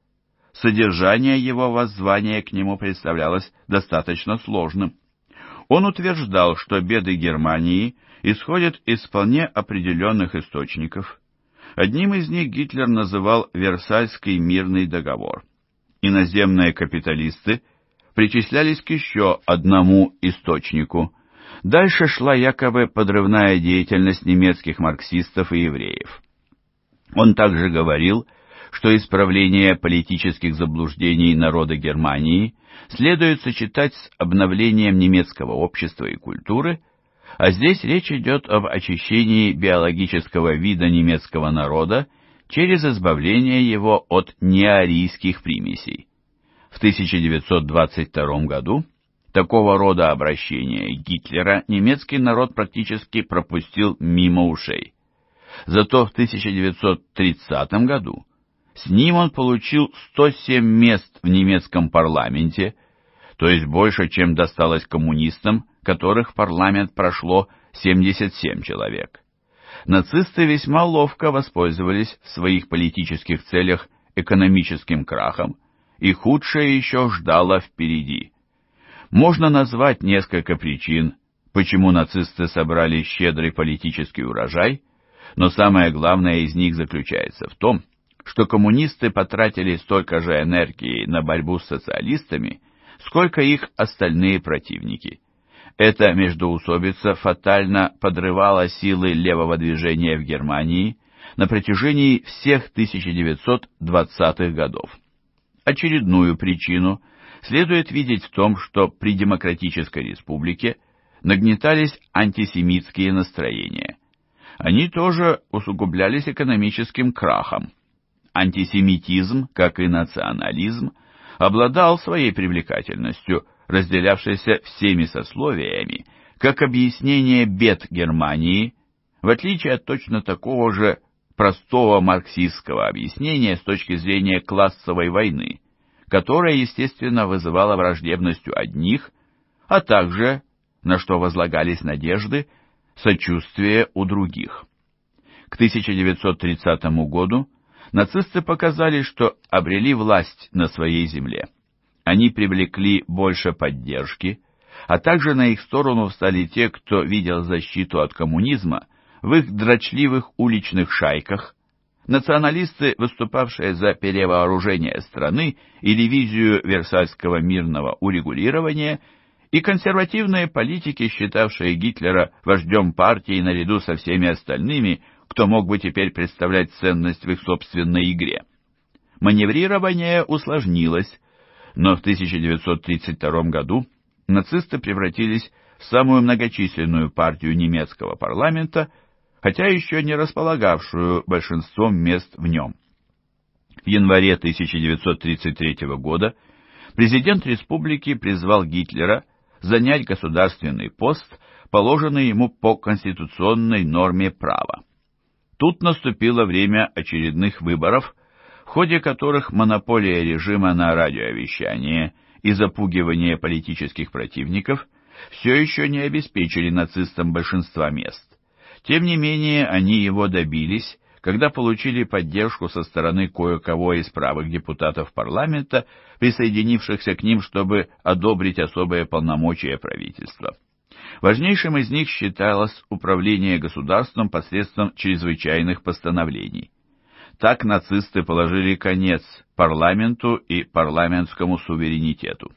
содержание его воззвания к нему представлялось достаточно сложным. Он утверждал, что беды Германии исходят из вполне определенных источников, Одним из них Гитлер называл Версальский мирный договор. Иноземные капиталисты причислялись к еще одному источнику. Дальше шла якобы подрывная деятельность немецких марксистов и евреев. Он также говорил, что исправление политических заблуждений народа Германии следует сочетать с обновлением немецкого общества и культуры – а здесь речь идет об очищении биологического вида немецкого народа через избавление его от неарийских примесей. В 1922 году такого рода обращения Гитлера немецкий народ практически пропустил мимо ушей. Зато в 1930 году с ним он получил 107 мест в немецком парламенте, то есть больше, чем досталось коммунистам которых в парламент прошло 77 человек. Нацисты весьма ловко воспользовались в своих политических целях экономическим крахом, и худшее еще ждало впереди. Можно назвать несколько причин, почему нацисты собрали щедрый политический урожай, но самое главное из них заключается в том, что коммунисты потратили столько же энергии на борьбу с социалистами, сколько их остальные противники. Эта междоусобица фатально подрывала силы левого движения в Германии на протяжении всех 1920-х годов. Очередную причину следует видеть в том, что при Демократической Республике нагнетались антисемитские настроения. Они тоже усугублялись экономическим крахом. Антисемитизм, как и национализм, обладал своей привлекательностью – разделявшейся всеми сословиями, как объяснение бед Германии, в отличие от точно такого же простого марксистского объяснения с точки зрения классовой войны, которая, естественно, вызывала враждебность у одних, а также, на что возлагались надежды, сочувствие у других. К 1930 году нацисты показали, что обрели власть на своей земле. Они привлекли больше поддержки, а также на их сторону встали те, кто видел защиту от коммунизма в их дрочливых уличных шайках, националисты, выступавшие за перевооружение страны и ревизию Версальского мирного урегулирования, и консервативные политики, считавшие Гитлера вождем партии наряду со всеми остальными, кто мог бы теперь представлять ценность в их собственной игре. Маневрирование усложнилось, но в 1932 году нацисты превратились в самую многочисленную партию немецкого парламента, хотя еще не располагавшую большинством мест в нем. В январе 1933 года президент республики призвал Гитлера занять государственный пост, положенный ему по конституционной норме права. Тут наступило время очередных выборов, в ходе которых монополия режима на радиовещание и запугивание политических противников все еще не обеспечили нацистам большинства мест. Тем не менее, они его добились, когда получили поддержку со стороны кое-кого из правых депутатов парламента, присоединившихся к ним, чтобы одобрить особые полномочия правительства. Важнейшим из них считалось управление государством посредством чрезвычайных постановлений. Так нацисты положили конец парламенту и парламентскому суверенитету.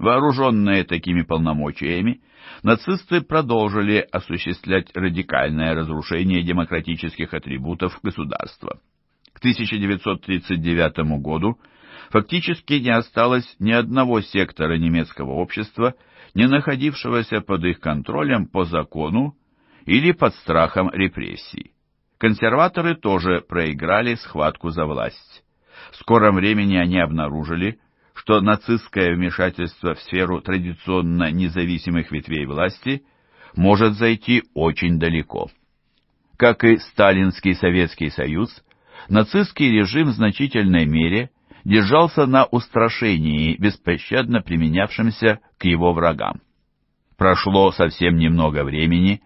Вооруженные такими полномочиями, нацисты продолжили осуществлять радикальное разрушение демократических атрибутов государства. К 1939 году фактически не осталось ни одного сектора немецкого общества, не находившегося под их контролем по закону или под страхом репрессий. Консерваторы тоже проиграли схватку за власть. В скором времени они обнаружили, что нацистское вмешательство в сферу традиционно независимых ветвей власти может зайти очень далеко. Как и Сталинский Советский Союз, нацистский режим в значительной мере держался на устрашении, беспощадно применявшемся к его врагам. Прошло совсем немного времени,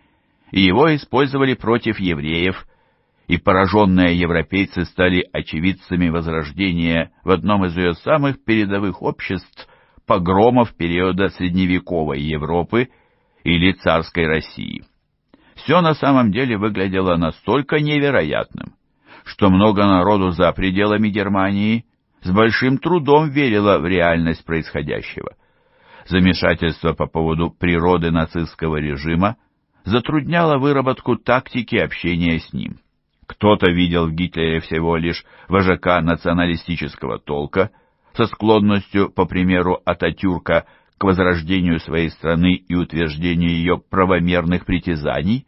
и его использовали против евреев и пораженные европейцы стали очевидцами возрождения в одном из ее самых передовых обществ погромов периода средневековой Европы или царской России. Все на самом деле выглядело настолько невероятным, что много народу за пределами Германии с большим трудом верило в реальность происходящего. Замешательство по поводу природы нацистского режима затрудняло выработку тактики общения с ним. Кто-то видел в Гитлере всего лишь вожака националистического толка, со склонностью, по примеру Ататюрка, к возрождению своей страны и утверждению ее правомерных притязаний,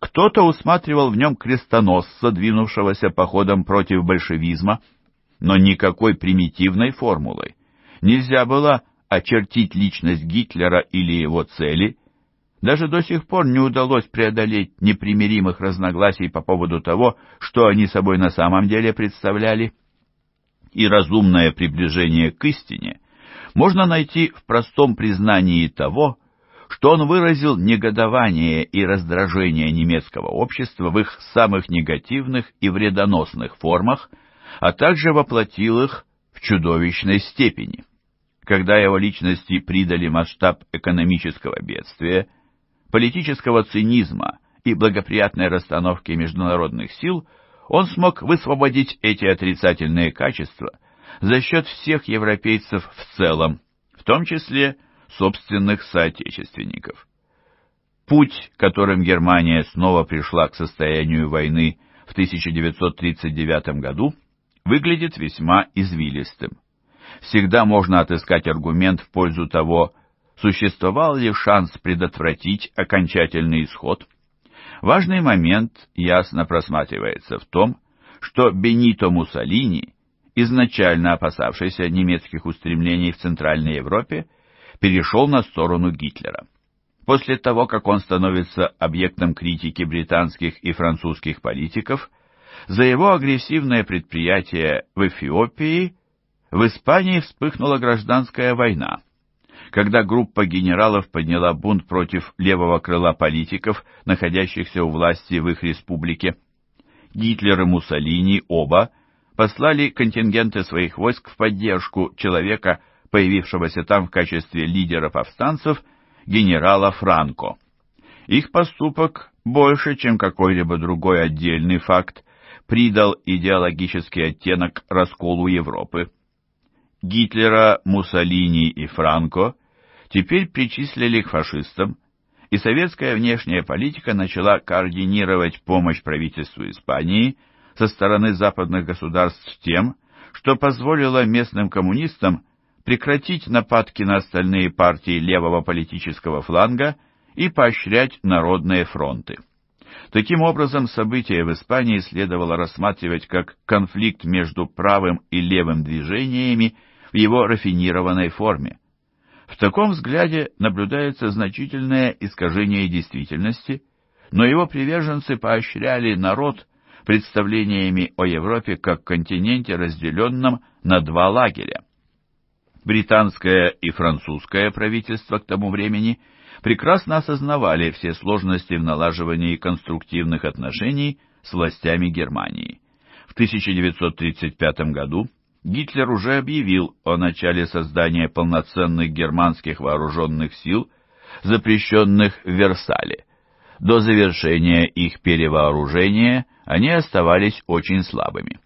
кто-то усматривал в нем крестоносца, двинувшегося походом против большевизма, но никакой примитивной формулой. Нельзя было очертить личность Гитлера или его цели – даже до сих пор не удалось преодолеть непримиримых разногласий по поводу того, что они собой на самом деле представляли. И разумное приближение к истине можно найти в простом признании того, что он выразил негодование и раздражение немецкого общества в их самых негативных и вредоносных формах, а также воплотил их в чудовищной степени. Когда его личности придали масштаб экономического бедствия – политического цинизма и благоприятной расстановки международных сил он смог высвободить эти отрицательные качества за счет всех европейцев в целом, в том числе собственных соотечественников. Путь, которым Германия снова пришла к состоянию войны в 1939 году, выглядит весьма извилистым. Всегда можно отыскать аргумент в пользу того, существовал ли шанс предотвратить окончательный исход. Важный момент ясно просматривается в том, что Бенито Муссолини, изначально опасавшийся немецких устремлений в Центральной Европе, перешел на сторону Гитлера. После того, как он становится объектом критики британских и французских политиков, за его агрессивное предприятие в Эфиопии в Испании вспыхнула гражданская война – когда группа генералов подняла бунт против левого крыла политиков, находящихся у власти в их республике. Гитлер и Муссолини оба послали контингенты своих войск в поддержку человека, появившегося там в качестве лидера повстанцев, генерала Франко. Их поступок, больше, чем какой-либо другой отдельный факт, придал идеологический оттенок расколу Европы. Гитлера, Муссолини и Франко теперь причислили к фашистам, и советская внешняя политика начала координировать помощь правительству Испании со стороны западных государств тем, что позволило местным коммунистам прекратить нападки на остальные партии левого политического фланга и поощрять народные фронты. Таким образом, события в Испании следовало рассматривать как конфликт между правым и левым движениями в его рафинированной форме. В таком взгляде наблюдается значительное искажение действительности, но его приверженцы поощряли народ представлениями о Европе как континенте, разделенном на два лагеря. Британское и французское правительства к тому времени прекрасно осознавали все сложности в налаживании конструктивных отношений с властями Германии. В 1935 году Гитлер уже объявил о начале создания полноценных германских вооруженных сил, запрещенных в Версале. До завершения их перевооружения они оставались очень слабыми.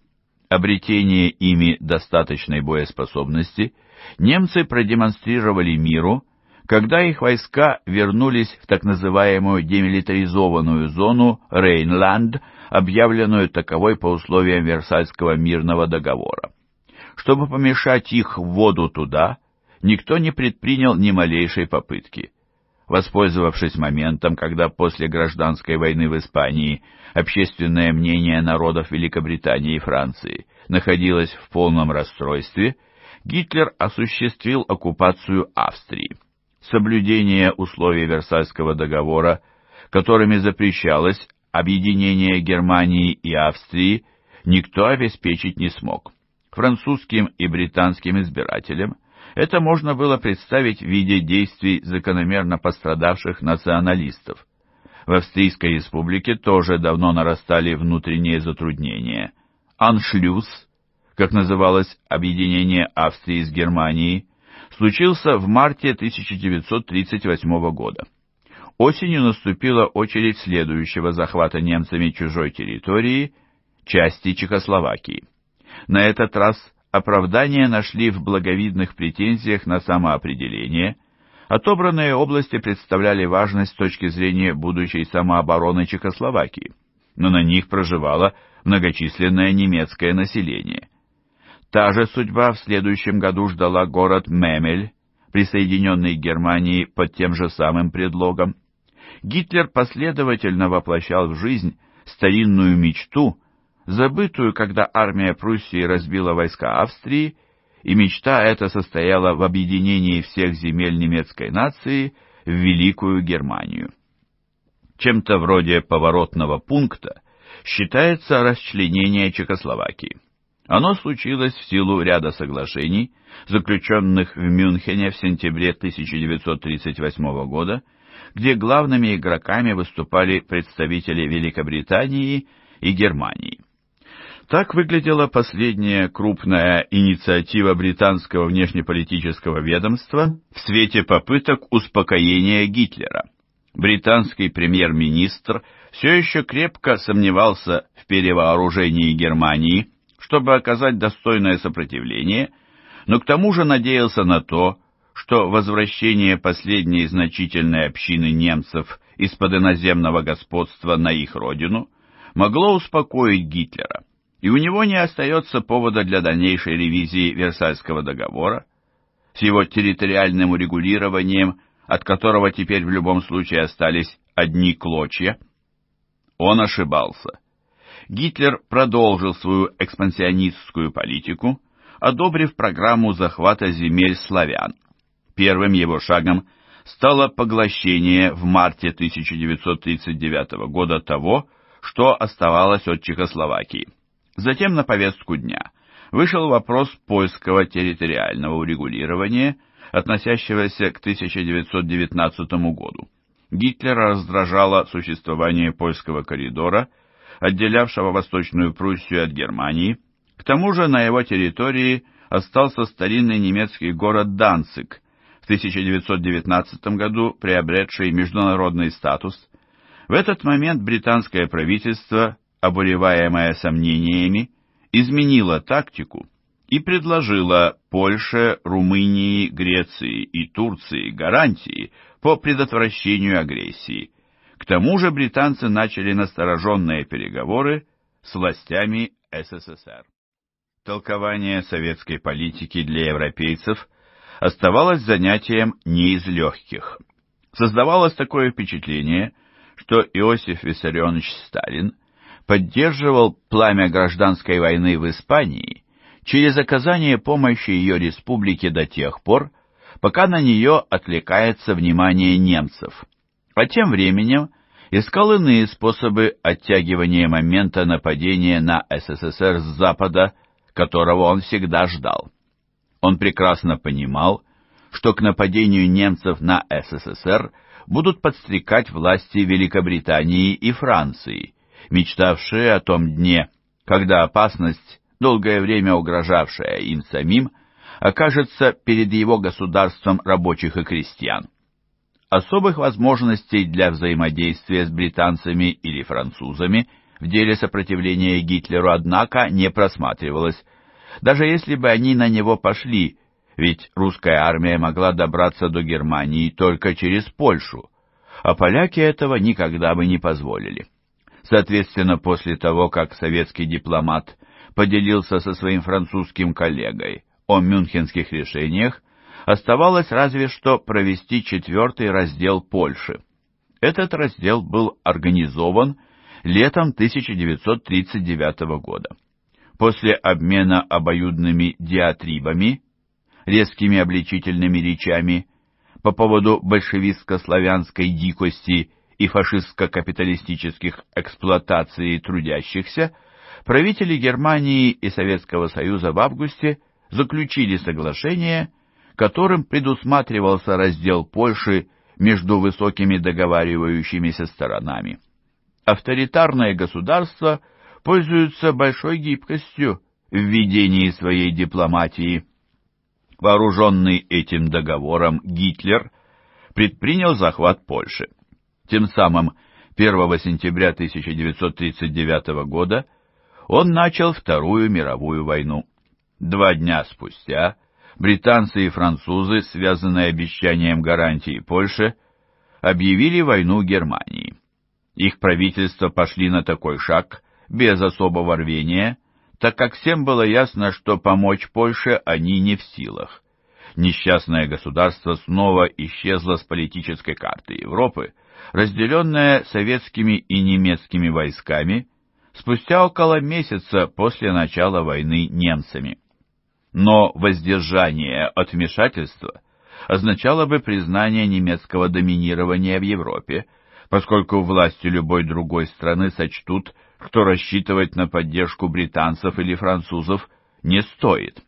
Обретение ими достаточной боеспособности немцы продемонстрировали миру, когда их войска вернулись в так называемую демилитаризованную зону Рейнланд, объявленную таковой по условиям Версальского мирного договора. Чтобы помешать их вводу туда, никто не предпринял ни малейшей попытки. Воспользовавшись моментом, когда после гражданской войны в Испании общественное мнение народов Великобритании и Франции находилось в полном расстройстве, Гитлер осуществил оккупацию Австрии. Соблюдение условий Версальского договора, которыми запрещалось объединение Германии и Австрии, никто обеспечить не смог французским и британским избирателям, это можно было представить в виде действий закономерно пострадавших националистов. В Австрийской республике тоже давно нарастали внутренние затруднения. Аншлюз, как называлось объединение Австрии с Германией, случился в марте 1938 года. Осенью наступила очередь следующего захвата немцами чужой территории, части Чехословакии. На этот раз оправдания нашли в благовидных претензиях на самоопределение. Отобранные области представляли важность с точки зрения будущей самообороны Чехословакии, но на них проживало многочисленное немецкое население. Та же судьба в следующем году ждала город Мемель, присоединенный к Германии под тем же самым предлогом. Гитлер последовательно воплощал в жизнь старинную мечту – забытую, когда армия Пруссии разбила войска Австрии, и мечта эта состояла в объединении всех земель немецкой нации в Великую Германию. Чем-то вроде поворотного пункта считается расчленение Чехословакии. Оно случилось в силу ряда соглашений, заключенных в Мюнхене в сентябре 1938 года, где главными игроками выступали представители Великобритании и Германии. Так выглядела последняя крупная инициатива британского внешнеполитического ведомства в свете попыток успокоения Гитлера. Британский премьер-министр все еще крепко сомневался в перевооружении Германии, чтобы оказать достойное сопротивление, но к тому же надеялся на то, что возвращение последней значительной общины немцев из-под иноземного господства на их родину могло успокоить Гитлера и у него не остается повода для дальнейшей ревизии Версальского договора с его территориальным урегулированием, от которого теперь в любом случае остались одни клочья. Он ошибался. Гитлер продолжил свою экспансионистскую политику, одобрив программу захвата земель славян. Первым его шагом стало поглощение в марте 1939 года того, что оставалось от Чехословакии. Затем на повестку дня вышел вопрос польского территориального урегулирования, относящегося к 1919 году. Гитлера раздражало существование польского коридора, отделявшего Восточную Пруссию от Германии. К тому же на его территории остался старинный немецкий город Данциг, в 1919 году приобретший международный статус. В этот момент британское правительство обуреваемая сомнениями, изменила тактику и предложила Польше, Румынии, Греции и Турции гарантии по предотвращению агрессии. К тому же британцы начали настороженные переговоры с властями СССР. Толкование советской политики для европейцев оставалось занятием не из легких. Создавалось такое впечатление, что Иосиф Виссарионович Сталин поддерживал пламя гражданской войны в Испании через оказание помощи ее республике до тех пор, пока на нее отвлекается внимание немцев, а тем временем искал иные способы оттягивания момента нападения на СССР с Запада, которого он всегда ждал. Он прекрасно понимал, что к нападению немцев на СССР будут подстрекать власти Великобритании и Франции, мечтавшие о том дне, когда опасность, долгое время угрожавшая им самим, окажется перед его государством рабочих и крестьян. Особых возможностей для взаимодействия с британцами или французами в деле сопротивления Гитлеру, однако, не просматривалось, даже если бы они на него пошли, ведь русская армия могла добраться до Германии только через Польшу, а поляки этого никогда бы не позволили. Соответственно, после того, как советский дипломат поделился со своим французским коллегой о мюнхенских решениях, оставалось разве что провести четвертый раздел Польши. Этот раздел был организован летом 1939 года. После обмена обоюдными диатрибами, резкими обличительными речами по поводу большевистско-славянской дикости и фашистско-капиталистических эксплуатаций трудящихся, правители Германии и Советского Союза в августе заключили соглашение, которым предусматривался раздел Польши между высокими договаривающимися сторонами. Авторитарное государство пользуется большой гибкостью в ведении своей дипломатии. Вооруженный этим договором Гитлер предпринял захват Польши. Тем самым 1 сентября 1939 года он начал Вторую мировую войну. Два дня спустя британцы и французы, связанные обещанием гарантии Польши, объявили войну Германии. Их правительства пошли на такой шаг без особого рвения, так как всем было ясно, что помочь Польше они не в силах. Несчастное государство снова исчезло с политической карты Европы, разделенная советскими и немецкими войсками спустя около месяца после начала войны немцами. Но воздержание от вмешательства означало бы признание немецкого доминирования в Европе, поскольку власти любой другой страны сочтут, что рассчитывать на поддержку британцев или французов не стоит.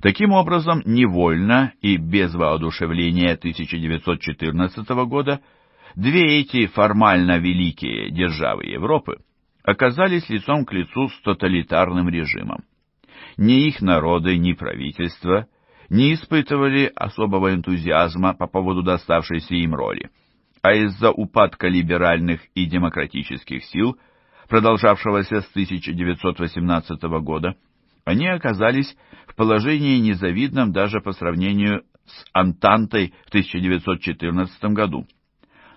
Таким образом, невольно и без воодушевления 1914 года – Две эти формально великие державы Европы оказались лицом к лицу с тоталитарным режимом. Ни их народы, ни правительства не испытывали особого энтузиазма по поводу доставшейся им роли, а из-за упадка либеральных и демократических сил, продолжавшегося с 1918 года, они оказались в положении незавидном даже по сравнению с Антантой в 1914 году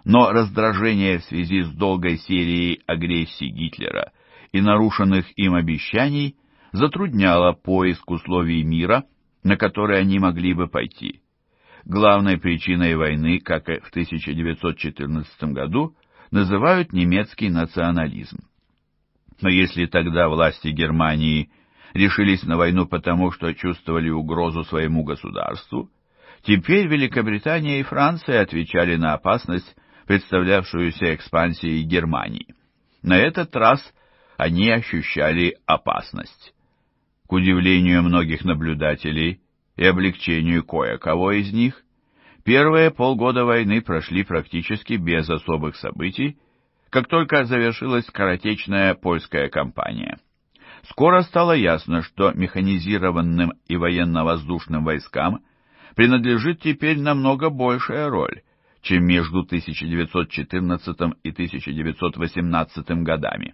но раздражение в связи с долгой серией агрессий Гитлера и нарушенных им обещаний затрудняло поиск условий мира, на которые они могли бы пойти. Главной причиной войны, как и в 1914 году, называют немецкий национализм. Но если тогда власти Германии решились на войну потому, что чувствовали угрозу своему государству, теперь Великобритания и Франция отвечали на опасность представлявшуюся экспансией Германии. На этот раз они ощущали опасность. К удивлению многих наблюдателей и облегчению кое-кого из них, первые полгода войны прошли практически без особых событий, как только завершилась скоротечная польская кампания. Скоро стало ясно, что механизированным и военно-воздушным войскам принадлежит теперь намного большая роль, чем между 1914 и 1918 годами.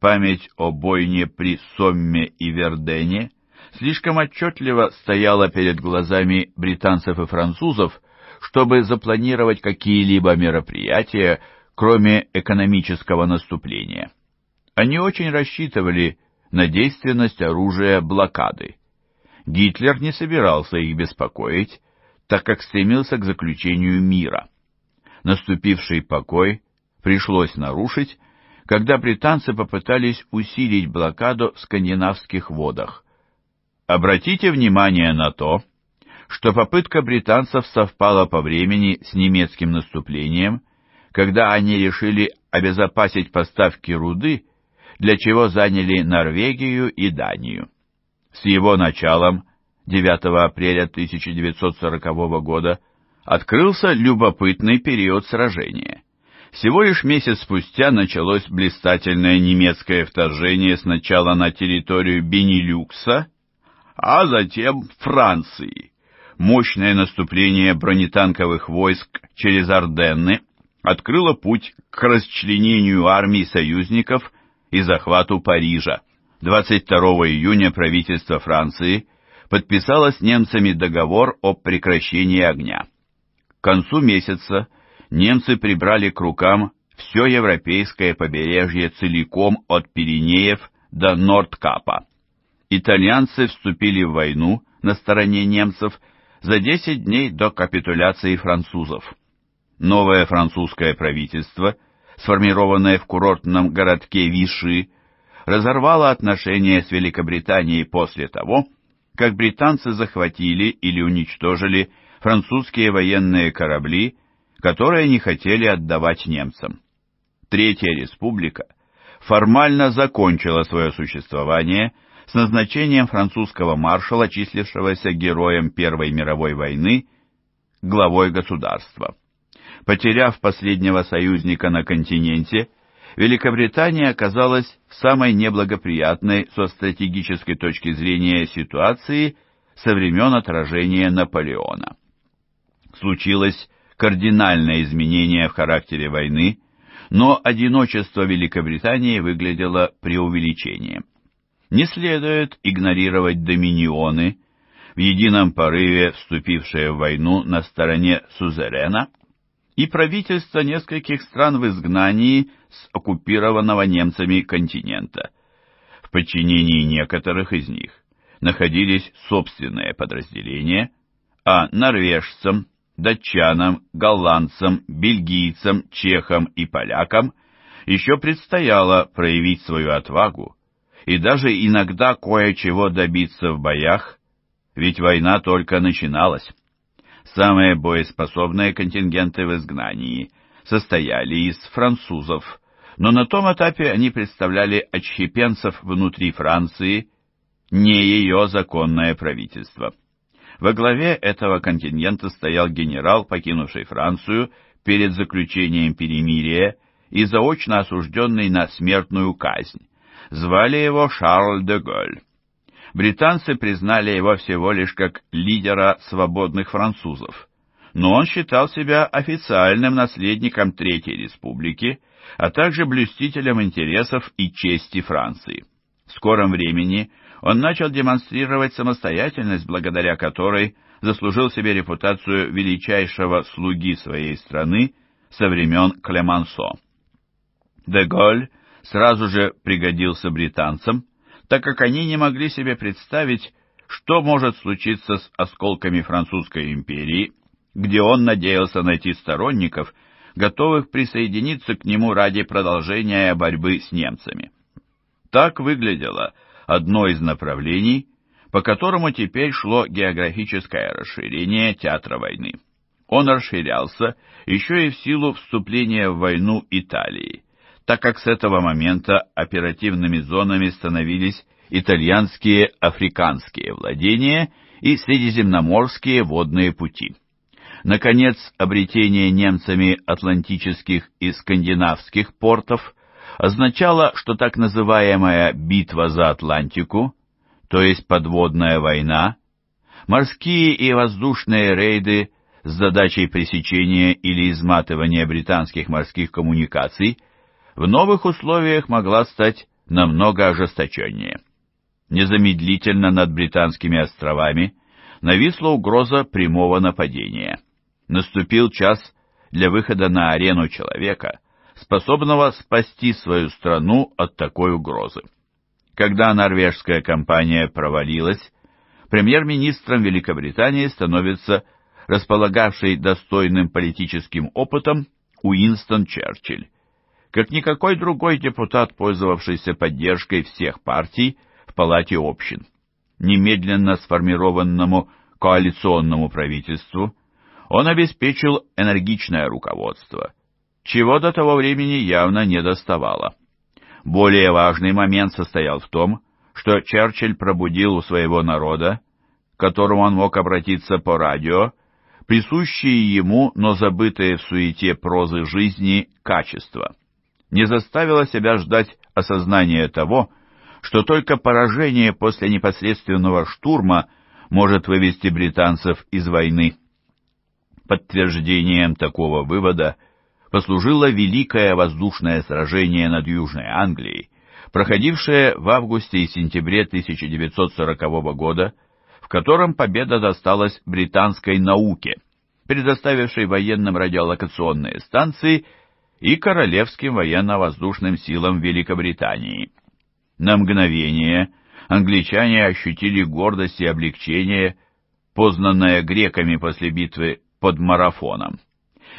Память о бойне при Сомме и Вердене слишком отчетливо стояла перед глазами британцев и французов, чтобы запланировать какие-либо мероприятия, кроме экономического наступления. Они очень рассчитывали на действенность оружия блокады. Гитлер не собирался их беспокоить, так как стремился к заключению мира. Наступивший покой пришлось нарушить, когда британцы попытались усилить блокаду в скандинавских водах. Обратите внимание на то, что попытка британцев совпала по времени с немецким наступлением, когда они решили обезопасить поставки руды, для чего заняли Норвегию и Данию. С его началом 9 апреля 1940 года открылся любопытный период сражения. Всего лишь месяц спустя началось блистательное немецкое вторжение сначала на территорию Бенилюкса, а затем Франции. Мощное наступление бронетанковых войск через Орденны открыло путь к расчленению армий союзников и захвату Парижа. 22 июня правительство Франции подписала с немцами договор о прекращении огня. К концу месяца немцы прибрали к рукам все европейское побережье целиком от Пиренеев до Нордкапа. Итальянцы вступили в войну на стороне немцев за 10 дней до капитуляции французов. Новое французское правительство, сформированное в курортном городке Виши, разорвало отношения с Великобританией после того, как британцы захватили или уничтожили французские военные корабли, которые не хотели отдавать немцам. Третья республика формально закончила свое существование с назначением французского маршала, числившегося героем Первой мировой войны, главой государства. Потеряв последнего союзника на континенте, Великобритания оказалась в самой неблагоприятной со стратегической точки зрения ситуации со времен отражения Наполеона. Случилось кардинальное изменение в характере войны, но одиночество Великобритании выглядело преувеличением. Не следует игнорировать доминионы, в едином порыве вступившие в войну на стороне Сузерена, и правительства нескольких стран в изгнании – с оккупированного немцами континента. В подчинении некоторых из них находились собственные подразделения, а норвежцам, датчанам, голландцам, бельгийцам, чехам и полякам еще предстояло проявить свою отвагу и даже иногда кое-чего добиться в боях, ведь война только начиналась. Самые боеспособные контингенты в изгнании состояли из французов, но на том этапе они представляли отщепенцев внутри Франции, не ее законное правительство. Во главе этого континента стоял генерал, покинувший Францию перед заключением перемирия и заочно осужденный на смертную казнь. Звали его Шарль де Голь. Британцы признали его всего лишь как лидера свободных французов, но он считал себя официальным наследником Третьей Республики – а также блюстителем интересов и чести Франции. В скором времени он начал демонстрировать самостоятельность, благодаря которой заслужил себе репутацию величайшего слуги своей страны со времен Клемансо. Деголь сразу же пригодился британцам, так как они не могли себе представить, что может случиться с осколками французской империи, где он надеялся найти сторонников готовых присоединиться к нему ради продолжения борьбы с немцами. Так выглядело одно из направлений, по которому теперь шло географическое расширение театра войны. Он расширялся еще и в силу вступления в войну Италии, так как с этого момента оперативными зонами становились итальянские африканские владения и средиземноморские водные пути. Наконец, обретение немцами атлантических и скандинавских портов означало, что так называемая «битва за Атлантику», то есть подводная война, морские и воздушные рейды с задачей пресечения или изматывания британских морских коммуникаций в новых условиях могла стать намного ожесточеннее. Незамедлительно над британскими островами нависла угроза прямого нападения. Наступил час для выхода на арену человека, способного спасти свою страну от такой угрозы. Когда норвежская кампания провалилась, премьер-министром Великобритании становится располагавший достойным политическим опытом Уинстон Черчилль. Как никакой другой депутат, пользовавшийся поддержкой всех партий в Палате общин. Немедленно сформированному коалиционному правительству – он обеспечил энергичное руководство, чего до того времени явно не доставало. Более важный момент состоял в том, что Черчилль пробудил у своего народа, к которому он мог обратиться по радио, присущие ему, но забытые в суете прозы жизни, качества. Не заставило себя ждать осознания того, что только поражение после непосредственного штурма может вывести британцев из войны. Подтверждением такого вывода послужило Великое воздушное сражение над Южной Англией, проходившее в августе и сентябре 1940 года, в котором победа досталась британской науке, предоставившей военным радиолокационные станции и Королевским военно-воздушным силам Великобритании. На мгновение англичане ощутили гордость и облегчение, познанное греками после битвы под марафоном.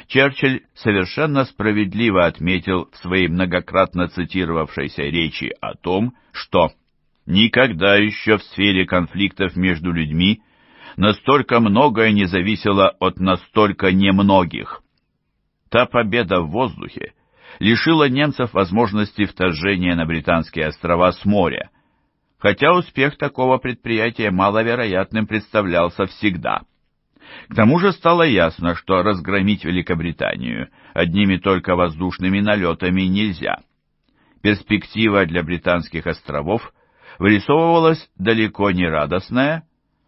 Черчилль совершенно справедливо отметил в своей многократно цитировавшейся речи о том, что «никогда еще в сфере конфликтов между людьми настолько многое не зависело от настолько немногих». Та победа в воздухе лишила немцев возможности вторжения на Британские острова с моря, хотя успех такого предприятия маловероятным представлялся всегда – к тому же стало ясно, что разгромить Великобританию одними только воздушными налетами нельзя. Перспектива для британских островов вырисовывалась далеко не радостная,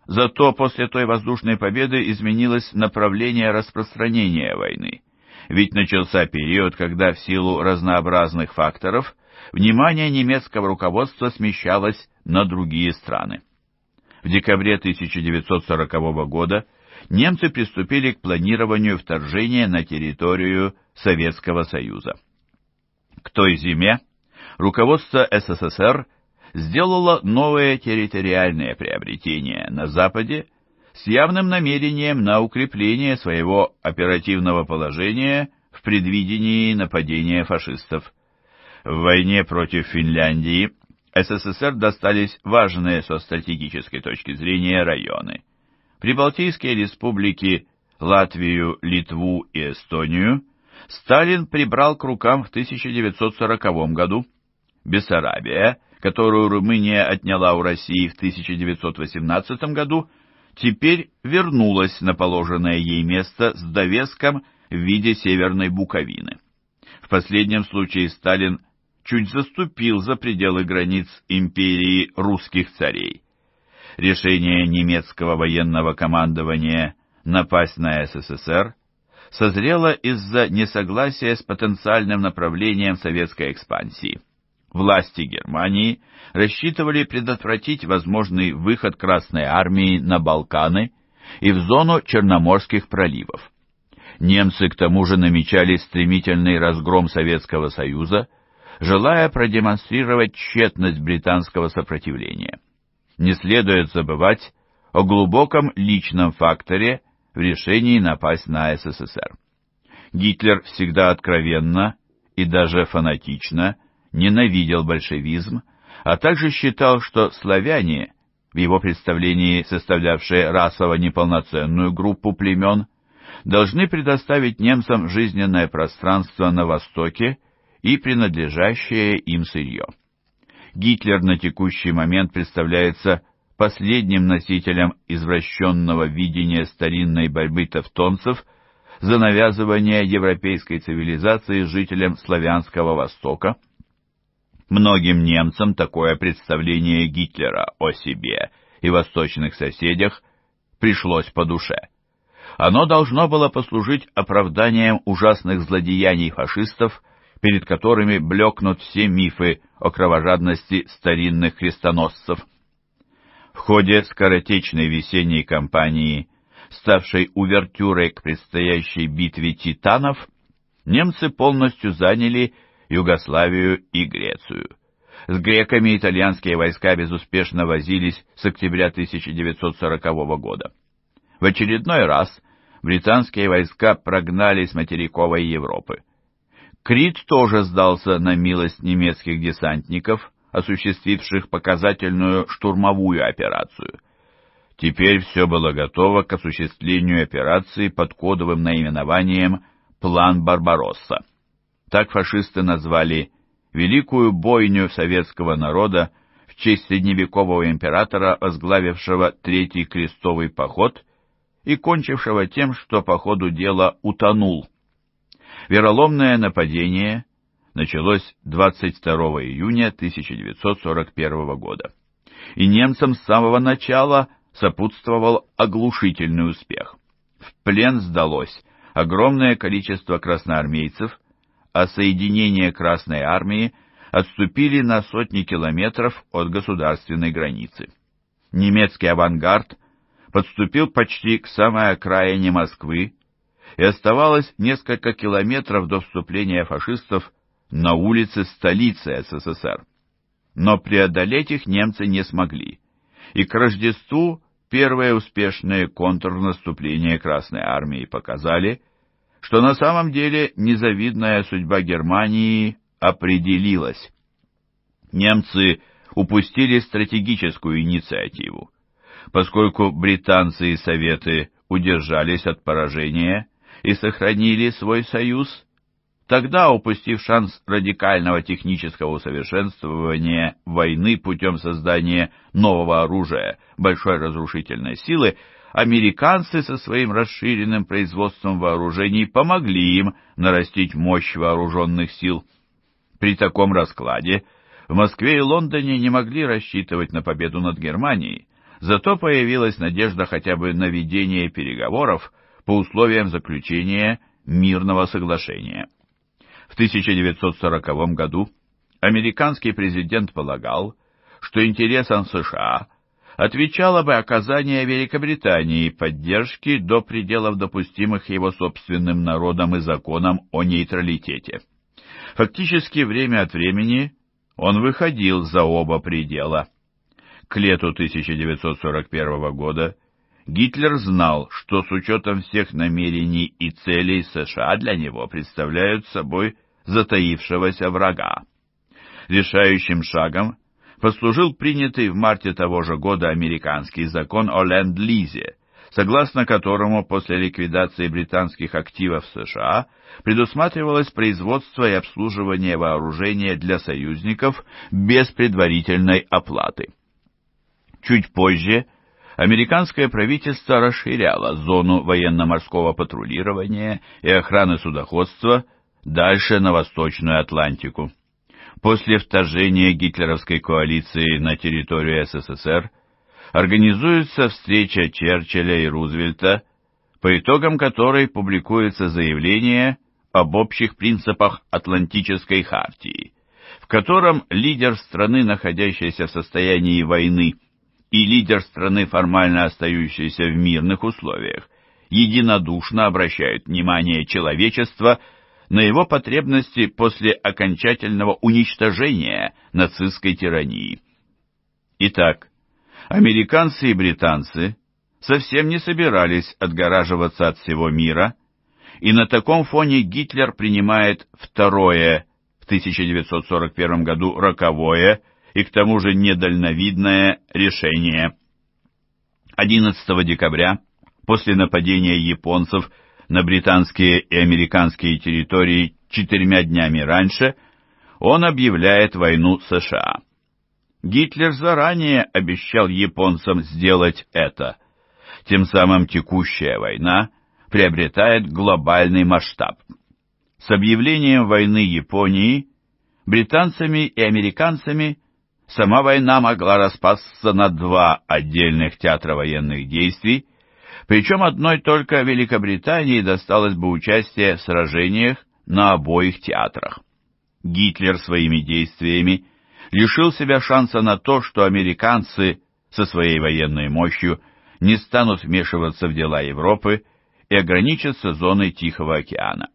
зато после той воздушной победы изменилось направление распространения войны. Ведь начался период, когда в силу разнообразных факторов внимание немецкого руководства смещалось на другие страны. В декабре 1940 года немцы приступили к планированию вторжения на территорию Советского Союза. К той зиме руководство СССР сделало новые территориальные приобретения на Западе с явным намерением на укрепление своего оперативного положения в предвидении нападения фашистов. В войне против Финляндии СССР достались важные со стратегической точки зрения районы – Прибалтийские республики Латвию, Литву и Эстонию Сталин прибрал к рукам в 1940 году, Бессарабия, которую Румыния отняла у России в 1918 году, теперь вернулась на положенное ей место с довеском в виде Северной Буковины. В последнем случае Сталин чуть заступил за пределы границ империи русских царей решение немецкого военного командования напасть на СССР созрело из-за несогласия с потенциальным направлением советской экспансии. Власти Германии рассчитывали предотвратить возможный выход Красной Армии на Балканы и в зону Черноморских проливов. Немцы к тому же намечали стремительный разгром Советского Союза, желая продемонстрировать тщетность британского сопротивления не следует забывать о глубоком личном факторе в решении напасть на СССР. Гитлер всегда откровенно и даже фанатично ненавидел большевизм, а также считал, что славяне, в его представлении составлявшие расово неполноценную группу племен, должны предоставить немцам жизненное пространство на Востоке и принадлежащее им сырье. Гитлер на текущий момент представляется последним носителем извращенного видения старинной борьбы тевтонцев за навязывание европейской цивилизации жителям славянского Востока. Многим немцам такое представление Гитлера о себе и восточных соседях пришлось по душе. Оно должно было послужить оправданием ужасных злодеяний фашистов – перед которыми блекнут все мифы о кровожадности старинных крестоносцев. В ходе скоротечной весенней кампании, ставшей увертюрой к предстоящей битве титанов, немцы полностью заняли Югославию и Грецию. С греками итальянские войска безуспешно возились с октября 1940 года. В очередной раз британские войска прогнали с материковой Европы. Крит тоже сдался на милость немецких десантников, осуществивших показательную штурмовую операцию. Теперь все было готово к осуществлению операции под кодовым наименованием «План Барбаросса». Так фашисты назвали «Великую бойню советского народа» в честь средневекового императора, возглавившего Третий крестовый поход и кончившего тем, что по ходу дела утонул – Вероломное нападение началось 22 июня 1941 года, и немцам с самого начала сопутствовал оглушительный успех. В плен сдалось огромное количество красноармейцев, а соединения Красной Армии отступили на сотни километров от государственной границы. Немецкий авангард подступил почти к самой окраине Москвы, и оставалось несколько километров до вступления фашистов на улицы столицы СССР. Но преодолеть их немцы не смогли, и к Рождеству первые успешные контрнаступления Красной Армии показали, что на самом деле незавидная судьба Германии определилась. Немцы упустили стратегическую инициативу. Поскольку британцы и Советы удержались от поражения, и сохранили свой союз, тогда, упустив шанс радикального технического усовершенствования войны путем создания нового оружия большой разрушительной силы, американцы со своим расширенным производством вооружений помогли им нарастить мощь вооруженных сил. При таком раскладе в Москве и Лондоне не могли рассчитывать на победу над Германией, зато появилась надежда хотя бы на ведение переговоров – по условиям заключения мирного соглашения. В 1940 году американский президент полагал, что интересам США отвечало бы оказание Великобритании поддержки до пределов допустимых его собственным народом и законом о нейтралитете. Фактически время от времени он выходил за оба предела. К лету 1941 года Гитлер знал, что с учетом всех намерений и целей США для него представляют собой затаившегося врага. Решающим шагом послужил принятый в марте того же года американский закон о ленд-лизе, согласно которому после ликвидации британских активов США предусматривалось производство и обслуживание вооружения для союзников без предварительной оплаты. Чуть позже американское правительство расширяло зону военно-морского патрулирования и охраны судоходства дальше на Восточную Атлантику. После вторжения гитлеровской коалиции на территорию СССР организуется встреча Черчилля и Рузвельта, по итогам которой публикуется заявление об общих принципах Атлантической хартии, в котором лидер страны, находящейся в состоянии войны и лидер страны, формально остающийся в мирных условиях, единодушно обращают внимание человечества на его потребности после окончательного уничтожения нацистской тирании. Итак, американцы и британцы совсем не собирались отгораживаться от всего мира, и на таком фоне Гитлер принимает второе в 1941 году роковое – и к тому же недальновидное решение. 11 декабря, после нападения японцев на британские и американские территории четырьмя днями раньше, он объявляет войну США. Гитлер заранее обещал японцам сделать это. Тем самым текущая война приобретает глобальный масштаб. С объявлением войны Японии британцами и американцами Сама война могла распасться на два отдельных театра военных действий, причем одной только Великобритании досталось бы участие в сражениях на обоих театрах. Гитлер своими действиями лишил себя шанса на то, что американцы со своей военной мощью не станут вмешиваться в дела Европы и ограничатся зоной Тихого океана.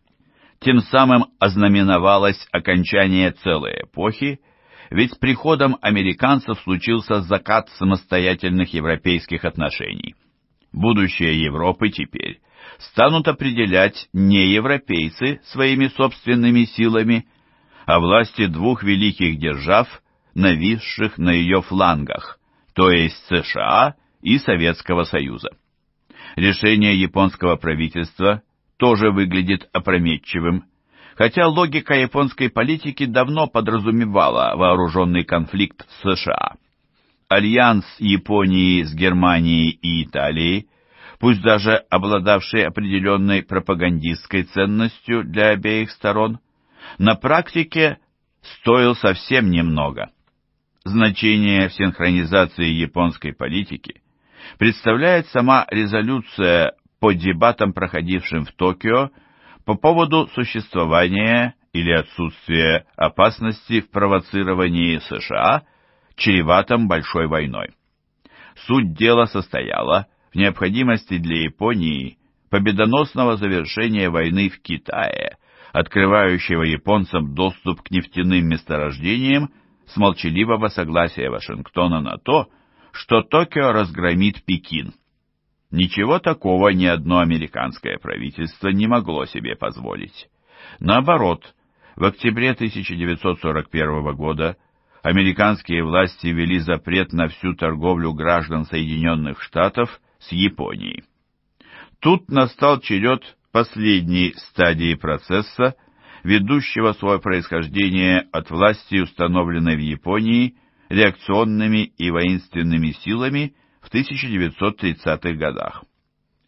Тем самым ознаменовалось окончание целой эпохи, ведь с приходом американцев случился закат самостоятельных европейских отношений. Будущее Европы теперь станут определять не европейцы своими собственными силами, а власти двух великих держав, нависших на ее флангах, то есть США и Советского Союза. Решение японского правительства тоже выглядит опрометчивым Хотя логика японской политики давно подразумевала вооруженный конфликт с США. Альянс Японии с Германией и Италией, пусть даже обладавший определенной пропагандистской ценностью для обеих сторон, на практике стоил совсем немного. Значение в синхронизации японской политики представляет сама резолюция по дебатам, проходившим в Токио по поводу существования или отсутствия опасности в провоцировании США чреватом большой войной. Суть дела состояла в необходимости для Японии победоносного завершения войны в Китае, открывающего японцам доступ к нефтяным месторождениям с молчаливого согласия Вашингтона на то, что Токио разгромит Пекин. Ничего такого ни одно американское правительство не могло себе позволить. Наоборот, в октябре 1941 года американские власти ввели запрет на всю торговлю граждан Соединенных Штатов с Японией. Тут настал черед последней стадии процесса, ведущего свое происхождение от власти, установленной в Японии, реакционными и воинственными силами – в 1930-х годах.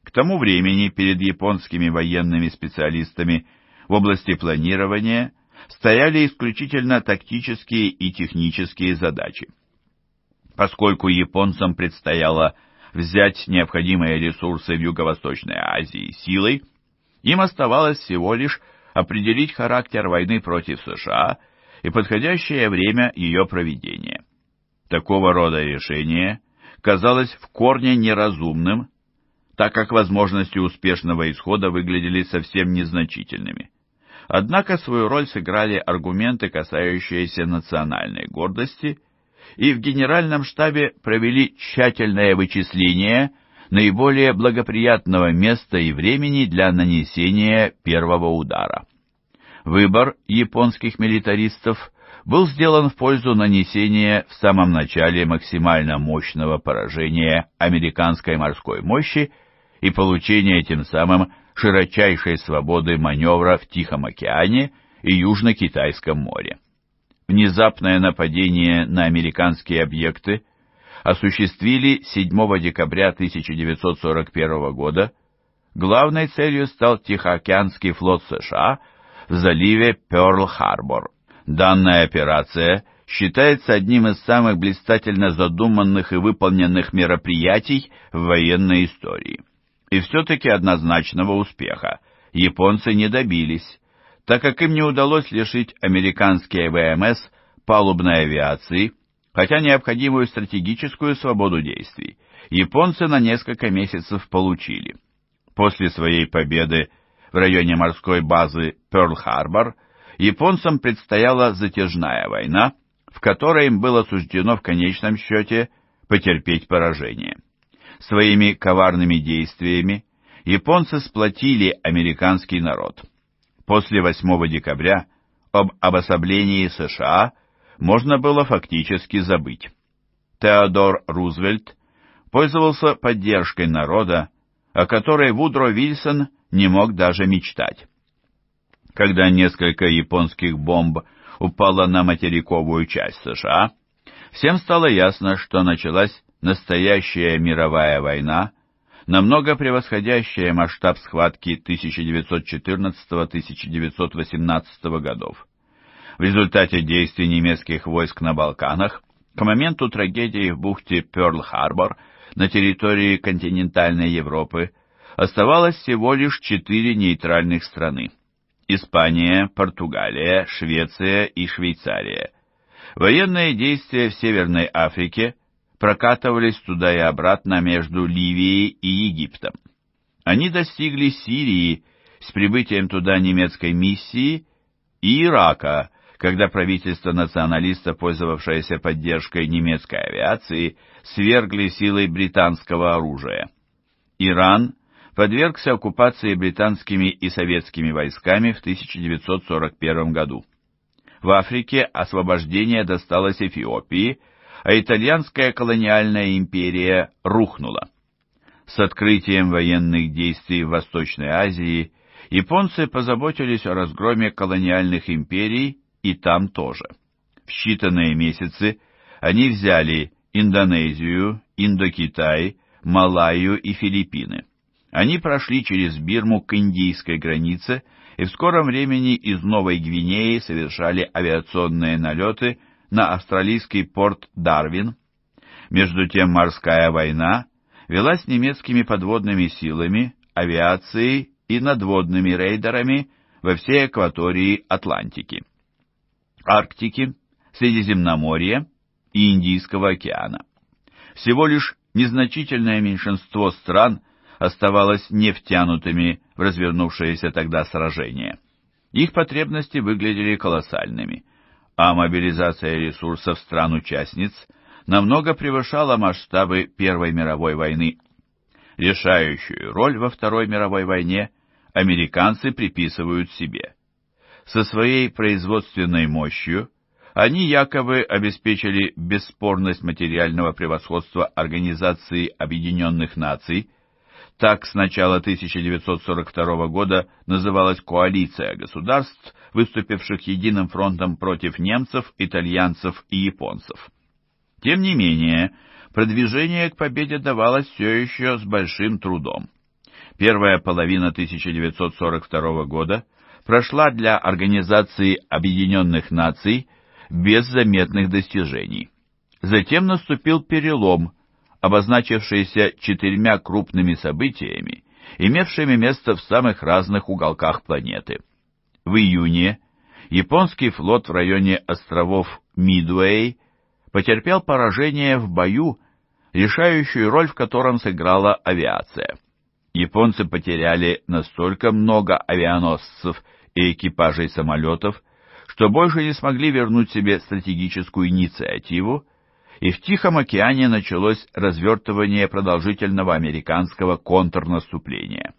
К тому времени перед японскими военными специалистами в области планирования стояли исключительно тактические и технические задачи. Поскольку японцам предстояло взять необходимые ресурсы в Юго-Восточной Азии силой, им оставалось всего лишь определить характер войны против США и подходящее время ее проведения. Такого рода решения – казалось в корне неразумным, так как возможности успешного исхода выглядели совсем незначительными. Однако свою роль сыграли аргументы, касающиеся национальной гордости, и в генеральном штабе провели тщательное вычисление наиболее благоприятного места и времени для нанесения первого удара. Выбор японских милитаристов был сделан в пользу нанесения в самом начале максимально мощного поражения американской морской мощи и получения тем самым широчайшей свободы маневра в Тихом океане и Южно-Китайском море. Внезапное нападение на американские объекты осуществили 7 декабря 1941 года. Главной целью стал Тихоокеанский флот США в заливе Пёрл-Харбор. Данная операция считается одним из самых блистательно задуманных и выполненных мероприятий в военной истории. И все-таки однозначного успеха японцы не добились, так как им не удалось лишить американские ВМС палубной авиации, хотя необходимую стратегическую свободу действий японцы на несколько месяцев получили. После своей победы в районе морской базы Пёрл-Харбор японцам предстояла затяжная война, в которой им было суждено в конечном счете потерпеть поражение. Своими коварными действиями японцы сплотили американский народ. После 8 декабря об обособлении США можно было фактически забыть. Теодор Рузвельт пользовался поддержкой народа, о которой Вудро Вильсон не мог даже мечтать когда несколько японских бомб упало на материковую часть США, всем стало ясно, что началась настоящая мировая война, намного превосходящая масштаб схватки 1914-1918 годов. В результате действий немецких войск на Балканах к моменту трагедии в бухте Пёрл-Харбор на территории континентальной Европы оставалось всего лишь четыре нейтральных страны – Испания, Португалия, Швеция и Швейцария. Военные действия в Северной Африке прокатывались туда и обратно между Ливией и Египтом. Они достигли Сирии с прибытием туда немецкой миссии и Ирака, когда правительство националистов, пользовавшееся поддержкой немецкой авиации, свергли силой британского оружия. Иран – подвергся оккупации британскими и советскими войсками в 1941 году. В Африке освобождение досталось Эфиопии, а итальянская колониальная империя рухнула. С открытием военных действий в Восточной Азии японцы позаботились о разгроме колониальных империй и там тоже. В считанные месяцы они взяли Индонезию, Индокитай, Малайю и Филиппины. Они прошли через Бирму к индийской границе и в скором времени из Новой Гвинеи совершали авиационные налеты на австралийский порт Дарвин. Между тем морская война велась немецкими подводными силами, авиацией и надводными рейдерами во всей экватории Атлантики, Арктики, Средиземноморья и Индийского океана. Всего лишь незначительное меньшинство стран – оставалось не втянутыми в развернувшееся тогда сражение. Их потребности выглядели колоссальными, а мобилизация ресурсов стран-участниц намного превышала масштабы Первой мировой войны. Решающую роль во Второй мировой войне американцы приписывают себе. Со своей производственной мощью они якобы обеспечили бесспорность материального превосходства Организации Объединенных Наций – так с начала 1942 года называлась коалиция государств, выступивших единым фронтом против немцев, итальянцев и японцев. Тем не менее, продвижение к победе давалось все еще с большим трудом. Первая половина 1942 года прошла для Организации Объединенных Наций без заметных достижений. Затем наступил перелом – обозначившиеся четырьмя крупными событиями, имевшими место в самых разных уголках планеты. В июне японский флот в районе островов Мидуэй потерпел поражение в бою, решающую роль в котором сыграла авиация. Японцы потеряли настолько много авианосцев и экипажей самолетов, что больше не смогли вернуть себе стратегическую инициативу и в Тихом океане началось развертывание продолжительного американского контрнаступления.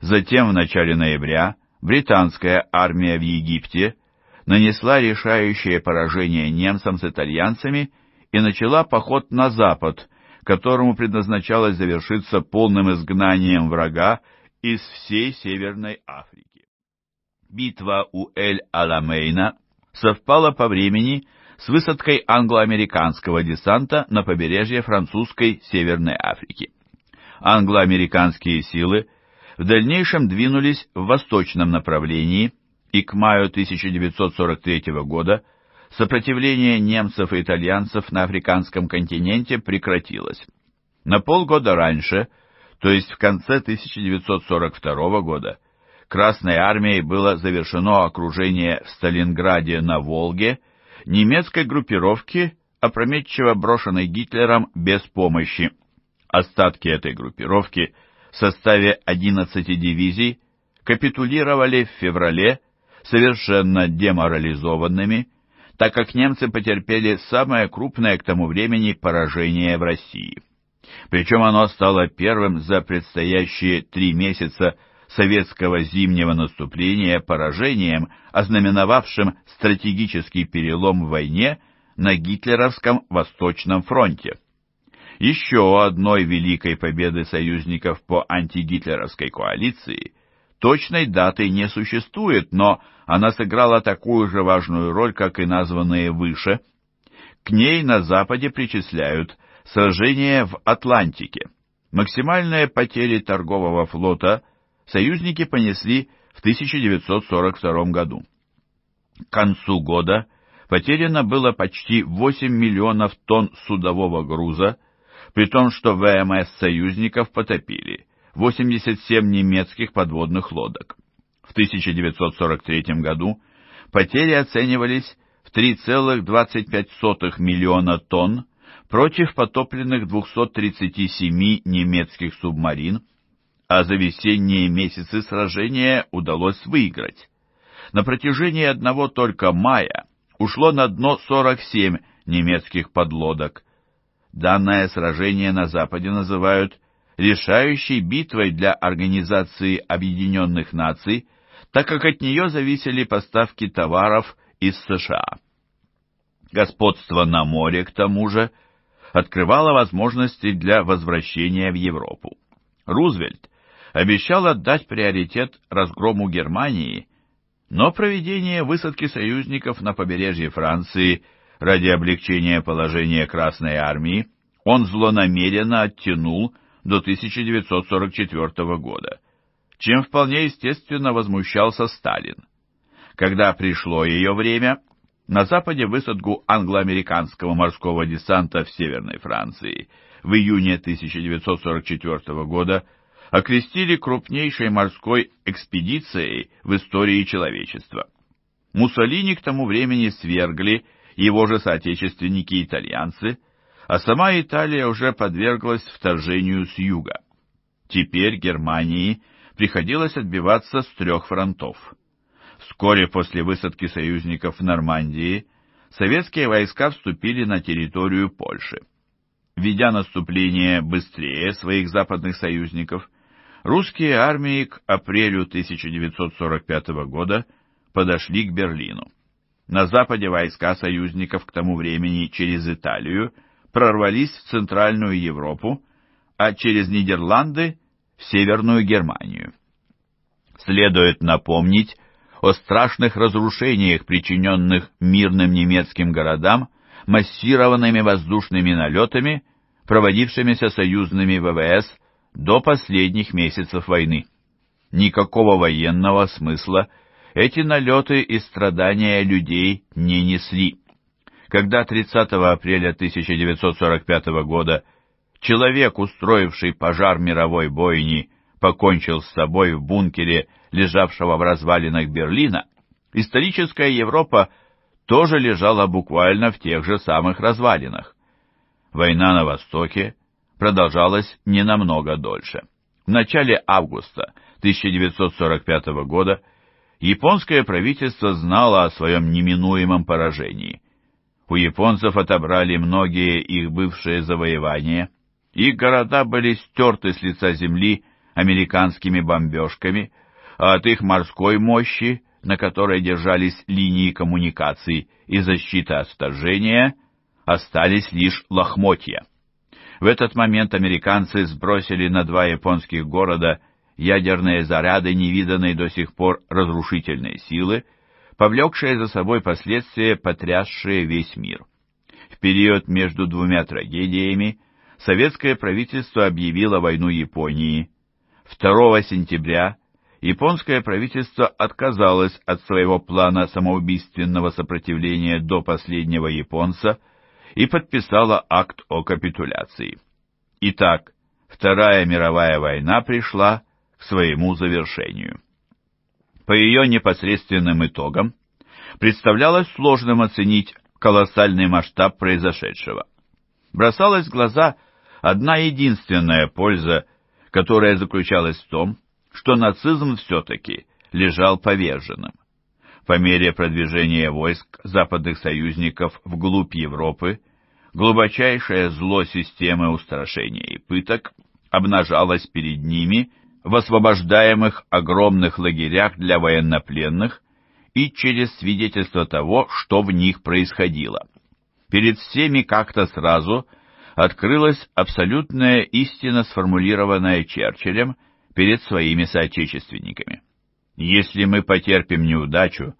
Затем в начале ноября британская армия в Египте нанесла решающее поражение немцам с итальянцами и начала поход на запад, которому предназначалось завершиться полным изгнанием врага из всей Северной Африки. Битва у Эль-Аламейна совпала по времени с высадкой англо-американского десанта на побережье французской Северной Африки. Англо-американские силы в дальнейшем двинулись в восточном направлении, и к маю 1943 года сопротивление немцев и итальянцев на африканском континенте прекратилось. На полгода раньше, то есть в конце 1942 года, Красной армией было завершено окружение в Сталинграде на Волге немецкой группировки, опрометчиво брошенной Гитлером без помощи. Остатки этой группировки в составе 11 дивизий капитулировали в феврале совершенно деморализованными, так как немцы потерпели самое крупное к тому времени поражение в России. Причем оно стало первым за предстоящие три месяца советского зимнего наступления поражением, ознаменовавшим стратегический перелом в войне на гитлеровском Восточном фронте. Еще одной великой победы союзников по антигитлеровской коалиции точной даты не существует, но она сыграла такую же важную роль, как и названные выше. К ней на Западе причисляют сражение в Атлантике, максимальные потери торгового флота – союзники понесли в 1942 году. К концу года потеряно было почти 8 миллионов тонн судового груза, при том, что ВМС союзников потопили 87 немецких подводных лодок. В 1943 году потери оценивались в 3,25 миллиона тонн против потопленных 237 немецких субмарин, а за весенние месяцы сражения удалось выиграть. На протяжении одного только мая ушло на дно 47 немецких подлодок. Данное сражение на Западе называют решающей битвой для Организации Объединенных Наций, так как от нее зависели поставки товаров из США. Господство на море, к тому же, открывало возможности для возвращения в Европу. Рузвельт обещал отдать приоритет разгрому Германии, но проведение высадки союзников на побережье Франции ради облегчения положения Красной Армии он злонамеренно оттянул до 1944 года, чем вполне естественно возмущался Сталин. Когда пришло ее время, на западе высадку англо-американского морского десанта в Северной Франции в июне 1944 года – окрестили крупнейшей морской экспедицией в истории человечества. Муссолини к тому времени свергли его же соотечественники-итальянцы, а сама Италия уже подверглась вторжению с юга. Теперь Германии приходилось отбиваться с трех фронтов. Вскоре после высадки союзников в Нормандии советские войска вступили на территорию Польши. Ведя наступление быстрее своих западных союзников, русские армии к апрелю 1945 года подошли к Берлину. На западе войска союзников к тому времени через Италию прорвались в Центральную Европу, а через Нидерланды в Северную Германию. Следует напомнить о страшных разрушениях, причиненных мирным немецким городам массированными воздушными налетами, проводившимися союзными ВВС – до последних месяцев войны. Никакого военного смысла эти налеты и страдания людей не несли. Когда 30 апреля 1945 года человек, устроивший пожар мировой бойни, покончил с собой в бункере, лежавшего в развалинах Берлина, историческая Европа тоже лежала буквально в тех же самых развалинах. Война на Востоке продолжалось не намного дольше. В начале августа 1945 года японское правительство знало о своем неминуемом поражении. У японцев отобрали многие их бывшие завоевания, их города были стерты с лица земли американскими бомбежками, а от их морской мощи, на которой держались линии коммуникаций и защита от вторжения, остались лишь лохмотья. В этот момент американцы сбросили на два японских города ядерные заряды невиданной до сих пор разрушительной силы, повлекшие за собой последствия, потрясшие весь мир. В период между двумя трагедиями советское правительство объявило войну Японии. 2 сентября японское правительство отказалось от своего плана самоубийственного сопротивления до последнего японца, и подписала акт о капитуляции. Итак, Вторая мировая война пришла к своему завершению. По ее непосредственным итогам представлялось сложным оценить колоссальный масштаб произошедшего. Бросалась в глаза одна единственная польза, которая заключалась в том, что нацизм все-таки лежал поверженным. По мере продвижения войск западных союзников вглубь Европы глубочайшее зло системы устрашения и пыток обнажалось перед ними в освобождаемых огромных лагерях для военнопленных и через свидетельство того, что в них происходило. Перед всеми как-то сразу открылась абсолютная истина, сформулированная Черчиллем перед своими соотечественниками. Если мы потерпим неудачу,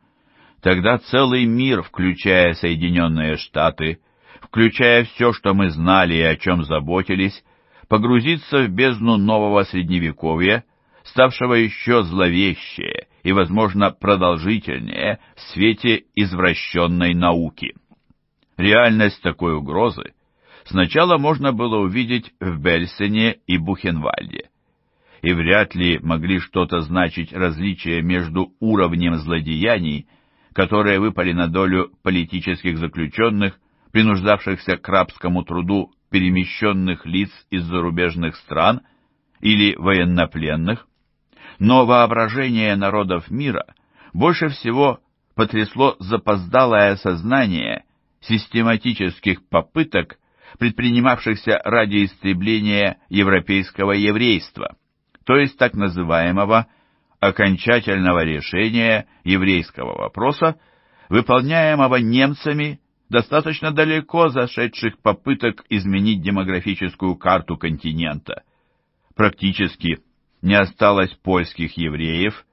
тогда целый мир, включая Соединенные Штаты, включая все, что мы знали и о чем заботились, погрузиться в бездну нового средневековья, ставшего еще зловещее и, возможно, продолжительнее в свете извращенной науки. Реальность такой угрозы сначала можно было увидеть в Бельсене и Бухенвальде. И вряд ли могли что-то значить различия между уровнем злодеяний, которые выпали на долю политических заключенных, принуждавшихся к рабскому труду перемещенных лиц из зарубежных стран или военнопленных, но воображение народов мира больше всего потрясло запоздалое осознание систематических попыток, предпринимавшихся ради истребления европейского еврейства, то есть так называемого окончательного решения еврейского вопроса, выполняемого немцами достаточно далеко зашедших попыток изменить демографическую карту континента. Практически не осталось польских евреев,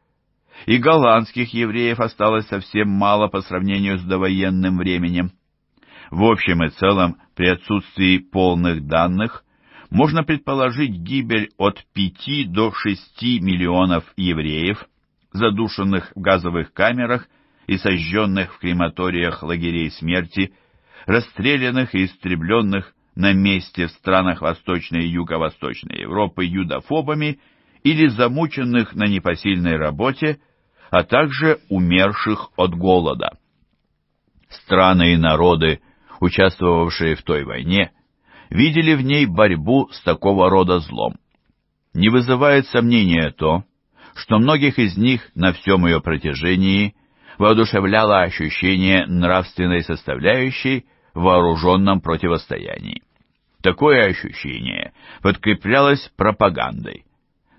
и голландских евреев осталось совсем мало по сравнению с довоенным временем. В общем и целом, при отсутствии полных данных, можно предположить гибель от 5 до 6 миллионов евреев, задушенных в газовых камерах и сожженных в крематориях лагерей смерти, расстрелянных и истребленных на месте в странах Восточной и Юго-Восточной Европы юдофобами или замученных на непосильной работе, а также умерших от голода. Страны и народы, участвовавшие в той войне, видели в ней борьбу с такого рода злом. Не вызывает сомнения то, что многих из них на всем ее протяжении воодушевляло ощущение нравственной составляющей в вооруженном противостоянии. Такое ощущение подкреплялось пропагандой.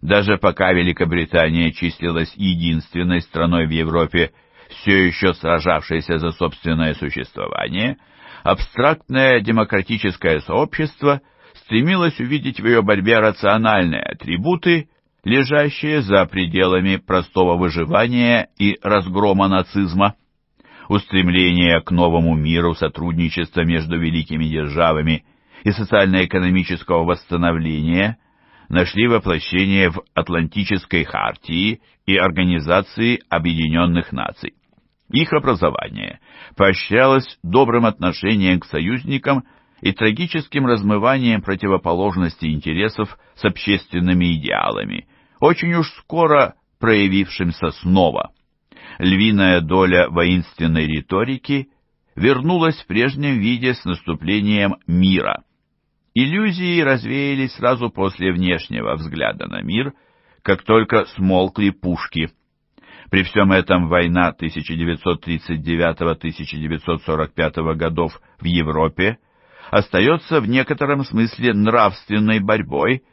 Даже пока Великобритания числилась единственной страной в Европе, все еще сражавшейся за собственное существование, абстрактное демократическое сообщество стремилось увидеть в ее борьбе рациональные атрибуты лежащие за пределами простого выживания и разгрома нацизма, устремление к новому миру, сотрудничества между великими державами и социально-экономического восстановления нашли воплощение в Атлантической хартии и Организации Объединенных Наций. Их образование поощрялось добрым отношением к союзникам и трагическим размыванием противоположности интересов с общественными идеалами – очень уж скоро проявившимся снова. Львиная доля воинственной риторики вернулась в прежнем виде с наступлением мира. Иллюзии развеялись сразу после внешнего взгляда на мир, как только смолкли пушки. При всем этом война 1939-1945 годов в Европе остается в некотором смысле нравственной борьбой –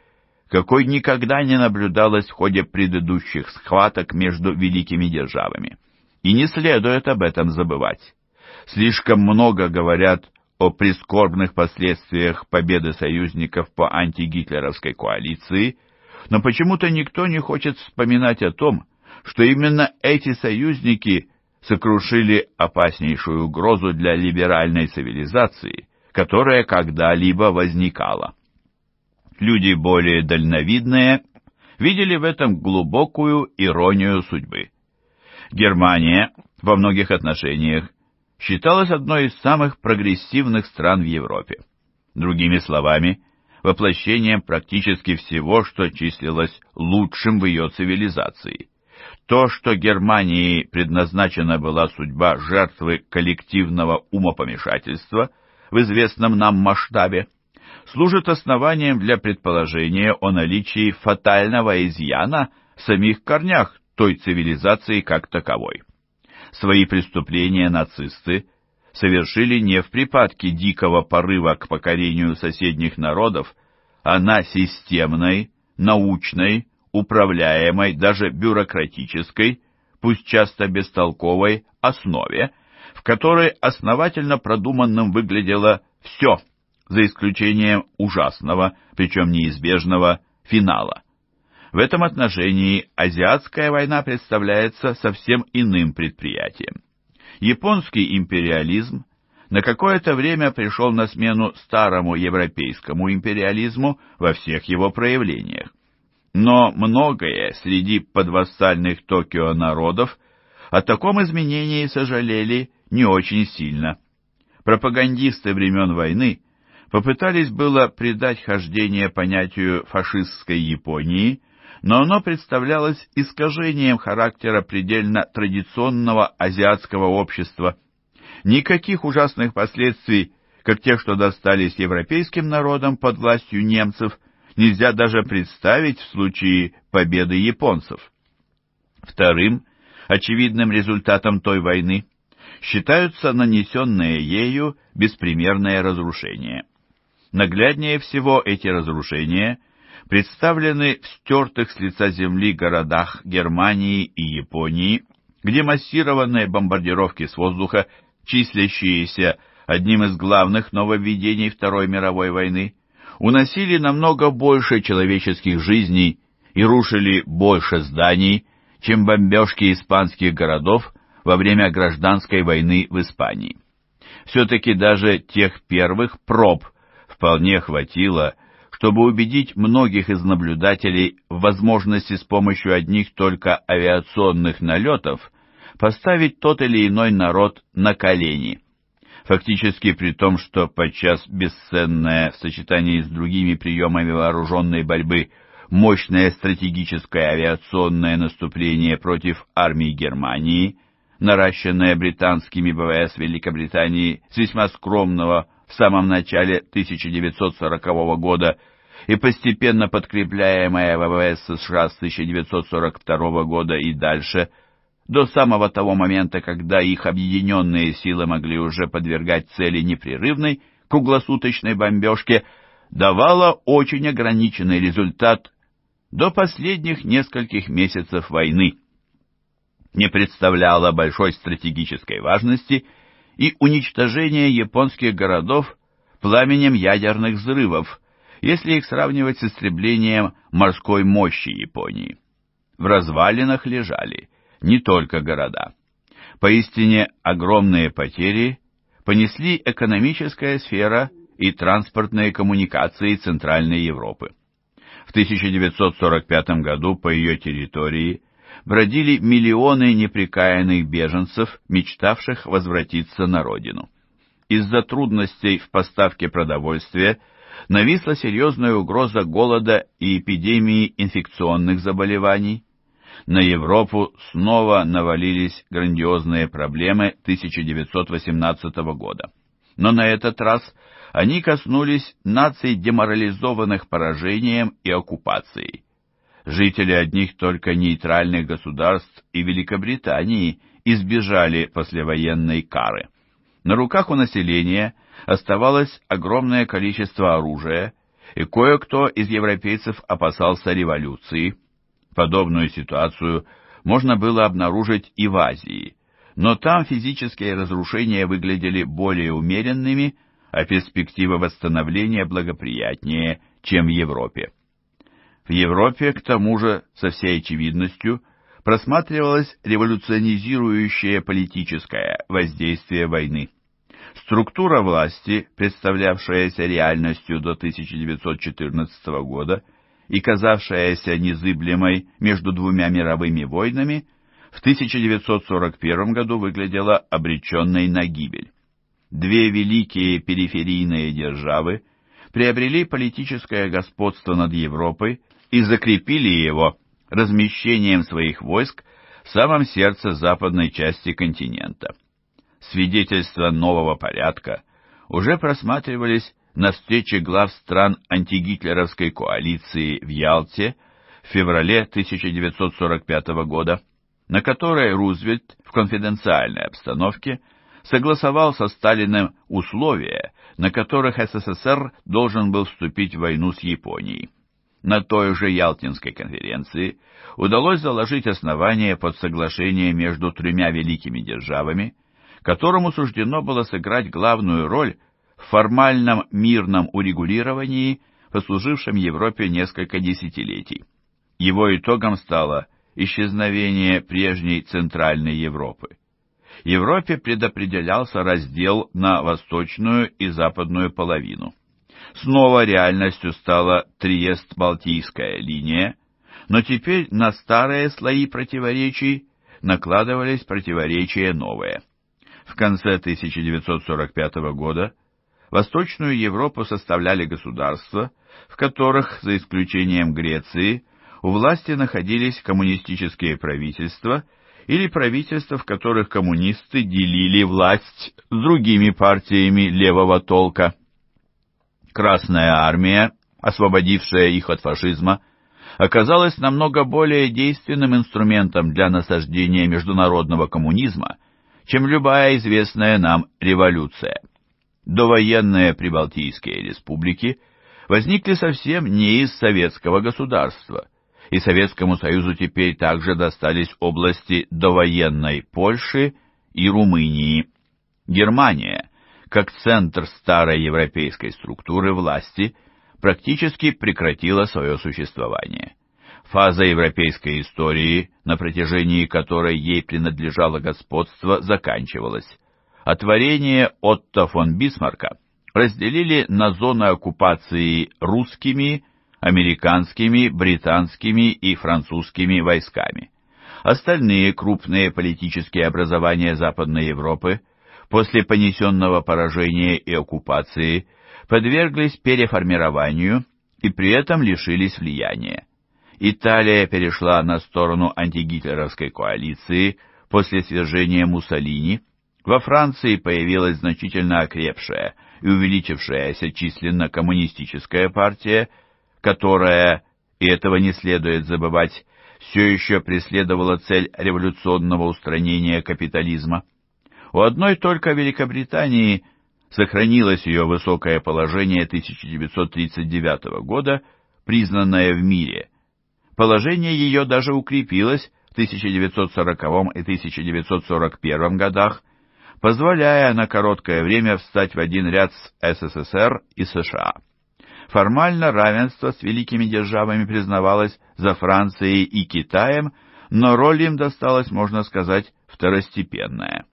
какой никогда не наблюдалось в ходе предыдущих схваток между великими державами. И не следует об этом забывать. Слишком много говорят о прискорбных последствиях победы союзников по антигитлеровской коалиции, но почему-то никто не хочет вспоминать о том, что именно эти союзники сокрушили опаснейшую угрозу для либеральной цивилизации, которая когда-либо возникала люди более дальновидные видели в этом глубокую иронию судьбы. Германия во многих отношениях считалась одной из самых прогрессивных стран в Европе. Другими словами, воплощением практически всего, что числилось лучшим в ее цивилизации. То, что Германии предназначена была судьба жертвы коллективного умопомешательства в известном нам масштабе – служит основанием для предположения о наличии фатального изъяна в самих корнях той цивилизации как таковой. Свои преступления нацисты совершили не в припадке дикого порыва к покорению соседних народов, а на системной, научной, управляемой, даже бюрократической, пусть часто бестолковой, основе, в которой основательно продуманным выглядело все – за исключением ужасного, причем неизбежного, финала. В этом отношении азиатская война представляется совсем иным предприятием. Японский империализм на какое-то время пришел на смену старому европейскому империализму во всех его проявлениях. Но многое среди подвассальных Токио народов о таком изменении сожалели не очень сильно. Пропагандисты времен войны – попытались было придать хождение понятию фашистской Японии, но оно представлялось искажением характера предельно традиционного азиатского общества. Никаких ужасных последствий, как те, что достались европейским народам под властью немцев, нельзя даже представить в случае победы японцев. Вторым очевидным результатом той войны считаются нанесенные ею беспримерные разрушения. Нагляднее всего эти разрушения представлены в стертых с лица земли городах Германии и Японии, где массированные бомбардировки с воздуха, числящиеся одним из главных нововведений Второй мировой войны, уносили намного больше человеческих жизней и рушили больше зданий, чем бомбежки испанских городов во время гражданской войны в Испании. Все-таки даже тех первых проб вполне хватило, чтобы убедить многих из наблюдателей в возможности с помощью одних только авиационных налетов поставить тот или иной народ на колени. Фактически при том, что подчас бесценное в сочетании с другими приемами вооруженной борьбы мощное стратегическое авиационное наступление против армии Германии, наращенное британскими ВВС Великобритании с весьма скромного в самом начале 1940 года и постепенно подкрепляемая ВВС США с 1942 года и дальше, до самого того момента, когда их объединенные силы могли уже подвергать цели непрерывной круглосуточной бомбежке, давала очень ограниченный результат до последних нескольких месяцев войны. Не представляла большой стратегической важности и уничтожение японских городов пламенем ядерных взрывов, если их сравнивать с истреблением морской мощи Японии. В развалинах лежали не только города. Поистине огромные потери понесли экономическая сфера и транспортные коммуникации Центральной Европы. В 1945 году по ее территории – бродили миллионы неприкаянных беженцев, мечтавших возвратиться на родину. Из-за трудностей в поставке продовольствия нависла серьезная угроза голода и эпидемии инфекционных заболеваний. На Европу снова навалились грандиозные проблемы 1918 года. Но на этот раз они коснулись наций, деморализованных поражением и оккупацией жители одних только нейтральных государств и Великобритании избежали послевоенной кары. На руках у населения оставалось огромное количество оружия, и кое-кто из европейцев опасался революции. Подобную ситуацию можно было обнаружить и в Азии, но там физические разрушения выглядели более умеренными, а перспектива восстановления благоприятнее, чем в Европе. В Европе, к тому же, со всей очевидностью, просматривалось революционизирующее политическое воздействие войны. Структура власти, представлявшаяся реальностью до 1914 года и казавшаяся незыблемой между двумя мировыми войнами, в 1941 году выглядела обреченной на гибель. Две великие периферийные державы приобрели политическое господство над Европой и закрепили его размещением своих войск в самом сердце западной части континента. Свидетельства нового порядка уже просматривались на встрече глав стран антигитлеровской коалиции в Ялте в феврале 1945 года, на которой Рузвельт в конфиденциальной обстановке согласовал со Сталиным условия, на которых СССР должен был вступить в войну с Японией на той же Ялтинской конференции удалось заложить основание под соглашение между тремя великими державами, которому суждено было сыграть главную роль в формальном мирном урегулировании, послужившем Европе несколько десятилетий. Его итогом стало исчезновение прежней Центральной Европы. Европе предопределялся раздел на восточную и западную половину. Снова реальностью стала Триест-Балтийская линия, но теперь на старые слои противоречий накладывались противоречия новые. В конце 1945 года Восточную Европу составляли государства, в которых, за исключением Греции, у власти находились коммунистические правительства или правительства, в которых коммунисты делили власть с другими партиями левого толка. Красная армия, освободившая их от фашизма, оказалась намного более действенным инструментом для насаждения международного коммунизма, чем любая известная нам революция. Довоенные прибалтийские республики возникли совсем не из советского государства, и Советскому Союзу теперь также достались области довоенной Польши и Румынии. Германия, как центр старой европейской структуры власти, практически прекратила свое существование. Фаза европейской истории, на протяжении которой ей принадлежало господство, заканчивалась. А Отто фон Бисмарка разделили на зоны оккупации русскими, американскими, британскими и французскими войсками. Остальные крупные политические образования Западной Европы – после понесенного поражения и оккупации подверглись переформированию и при этом лишились влияния. Италия перешла на сторону антигитлеровской коалиции после свержения Муссолини, во Франции появилась значительно окрепшая и увеличившаяся численно коммунистическая партия, которая, и этого не следует забывать, все еще преследовала цель революционного устранения капитализма. У одной только Великобритании сохранилось ее высокое положение 1939 года, признанное в мире. Положение ее даже укрепилось в 1940 и 1941 годах, позволяя на короткое время встать в один ряд с СССР и США. Формально равенство с великими державами признавалось за Францией и Китаем, но роль им досталась, можно сказать, второстепенная.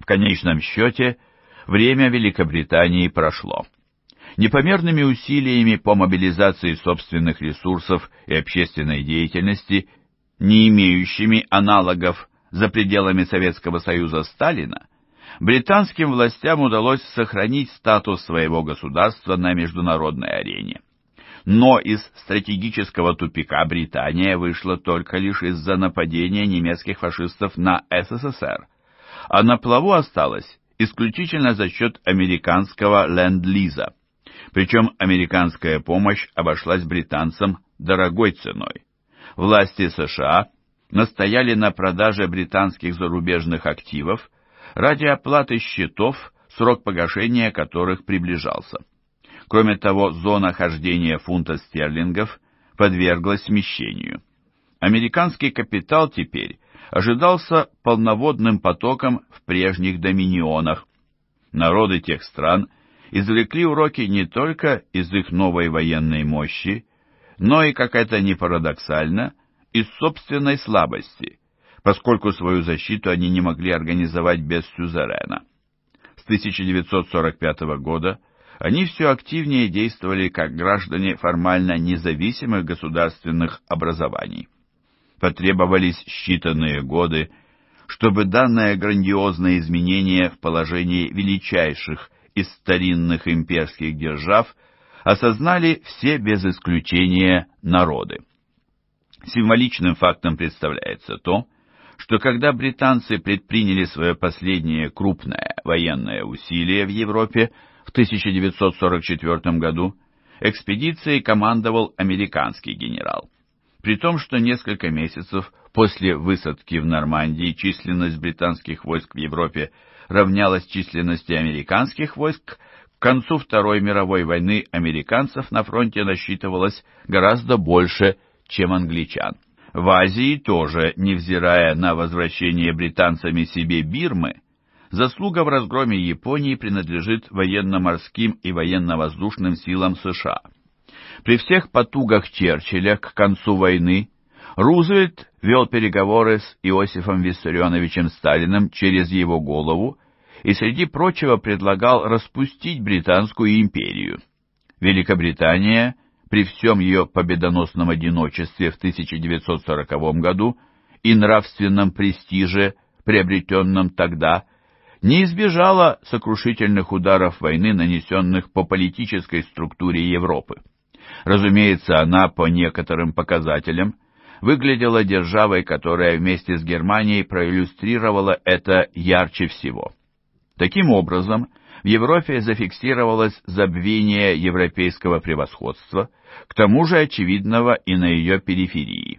В конечном счете, время Великобритании прошло. Непомерными усилиями по мобилизации собственных ресурсов и общественной деятельности, не имеющими аналогов за пределами Советского Союза Сталина, британским властям удалось сохранить статус своего государства на международной арене. Но из стратегического тупика Британия вышла только лишь из-за нападения немецких фашистов на СССР а на плаву осталась исключительно за счет американского ленд-лиза. Причем американская помощь обошлась британцам дорогой ценой. Власти США настояли на продаже британских зарубежных активов ради оплаты счетов, срок погашения которых приближался. Кроме того, зона хождения фунта стерлингов подверглась смещению. Американский капитал теперь ожидался полноводным потоком в прежних доминионах. Народы тех стран извлекли уроки не только из их новой военной мощи, но и, как это ни парадоксально, из собственной слабости, поскольку свою защиту они не могли организовать без сюзерена. С 1945 года они все активнее действовали как граждане формально независимых государственных образований потребовались считанные годы, чтобы данное грандиозное изменение в положении величайших из старинных имперских держав осознали все без исключения народы. Символичным фактом представляется то, что когда британцы предприняли свое последнее крупное военное усилие в Европе в 1944 году, экспедицией командовал американский генерал при том, что несколько месяцев после высадки в Нормандии численность британских войск в Европе равнялась численности американских войск, к концу Второй мировой войны американцев на фронте насчитывалось гораздо больше, чем англичан. В Азии тоже, невзирая на возвращение британцами себе Бирмы, заслуга в разгроме Японии принадлежит военно-морским и военно-воздушным силам США – при всех потугах Черчилля к концу войны Рузвельт вел переговоры с Иосифом Виссарионовичем Сталиным через его голову и, среди прочего, предлагал распустить Британскую империю. Великобритания при всем ее победоносном одиночестве в 1940 году и нравственном престиже, приобретенном тогда, не избежала сокрушительных ударов войны, нанесенных по политической структуре Европы. Разумеется, она по некоторым показателям выглядела державой, которая вместе с Германией проиллюстрировала это ярче всего. Таким образом, в Европе зафиксировалось забвение европейского превосходства, к тому же очевидного и на ее периферии.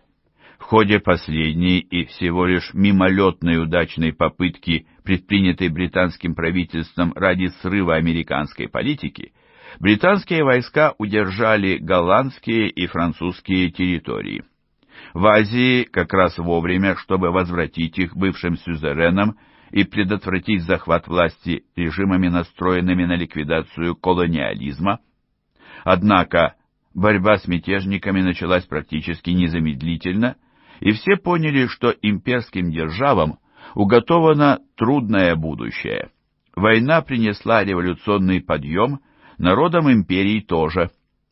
В ходе последней и всего лишь мимолетной удачной попытки, предпринятой британским правительством ради срыва американской политики – британские войска удержали голландские и французские территории. В Азии как раз вовремя, чтобы возвратить их бывшим сюзеренам и предотвратить захват власти режимами, настроенными на ликвидацию колониализма. Однако борьба с мятежниками началась практически незамедлительно, и все поняли, что имперским державам уготовано трудное будущее. Война принесла революционный подъем – народам империй тоже.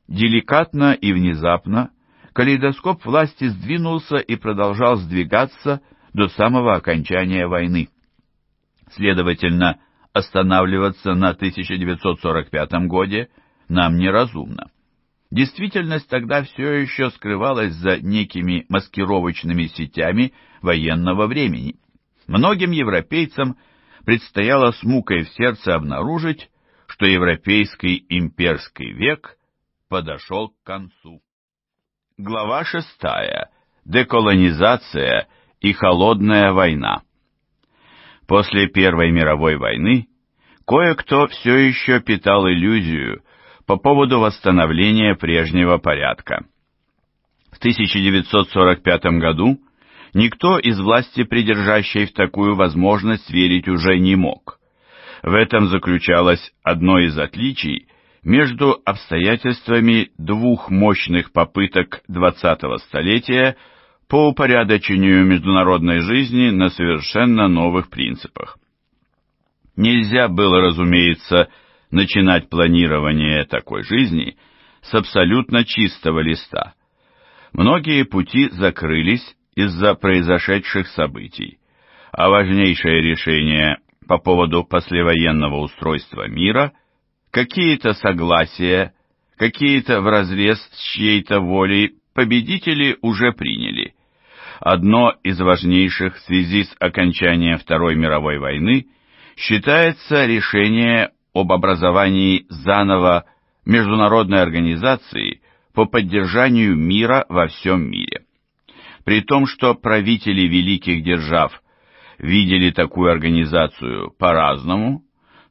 Деликатно и внезапно калейдоскоп власти сдвинулся и продолжал сдвигаться до самого окончания войны. Следовательно, останавливаться на 1945 годе нам неразумно. Действительность тогда все еще скрывалась за некими маскировочными сетями военного времени. Многим европейцам предстояло с мукой в сердце обнаружить, что европейский имперский век подошел к концу. Глава шестая. Деколонизация и холодная война. После Первой мировой войны кое-кто все еще питал иллюзию по поводу восстановления прежнего порядка. В 1945 году никто из власти придержащей в такую возможность верить уже не мог. В этом заключалось одно из отличий между обстоятельствами двух мощных попыток 20-го столетия по упорядочению международной жизни на совершенно новых принципах. Нельзя было, разумеется, начинать планирование такой жизни с абсолютно чистого листа. Многие пути закрылись из-за произошедших событий, а важнейшее решение по поводу послевоенного устройства мира, какие-то согласия, какие-то вразрез с чьей-то волей победители уже приняли. Одно из важнейших в связи с окончанием Второй мировой войны считается решение об образовании заново международной организации по поддержанию мира во всем мире. При том, что правители великих держав видели такую организацию по-разному,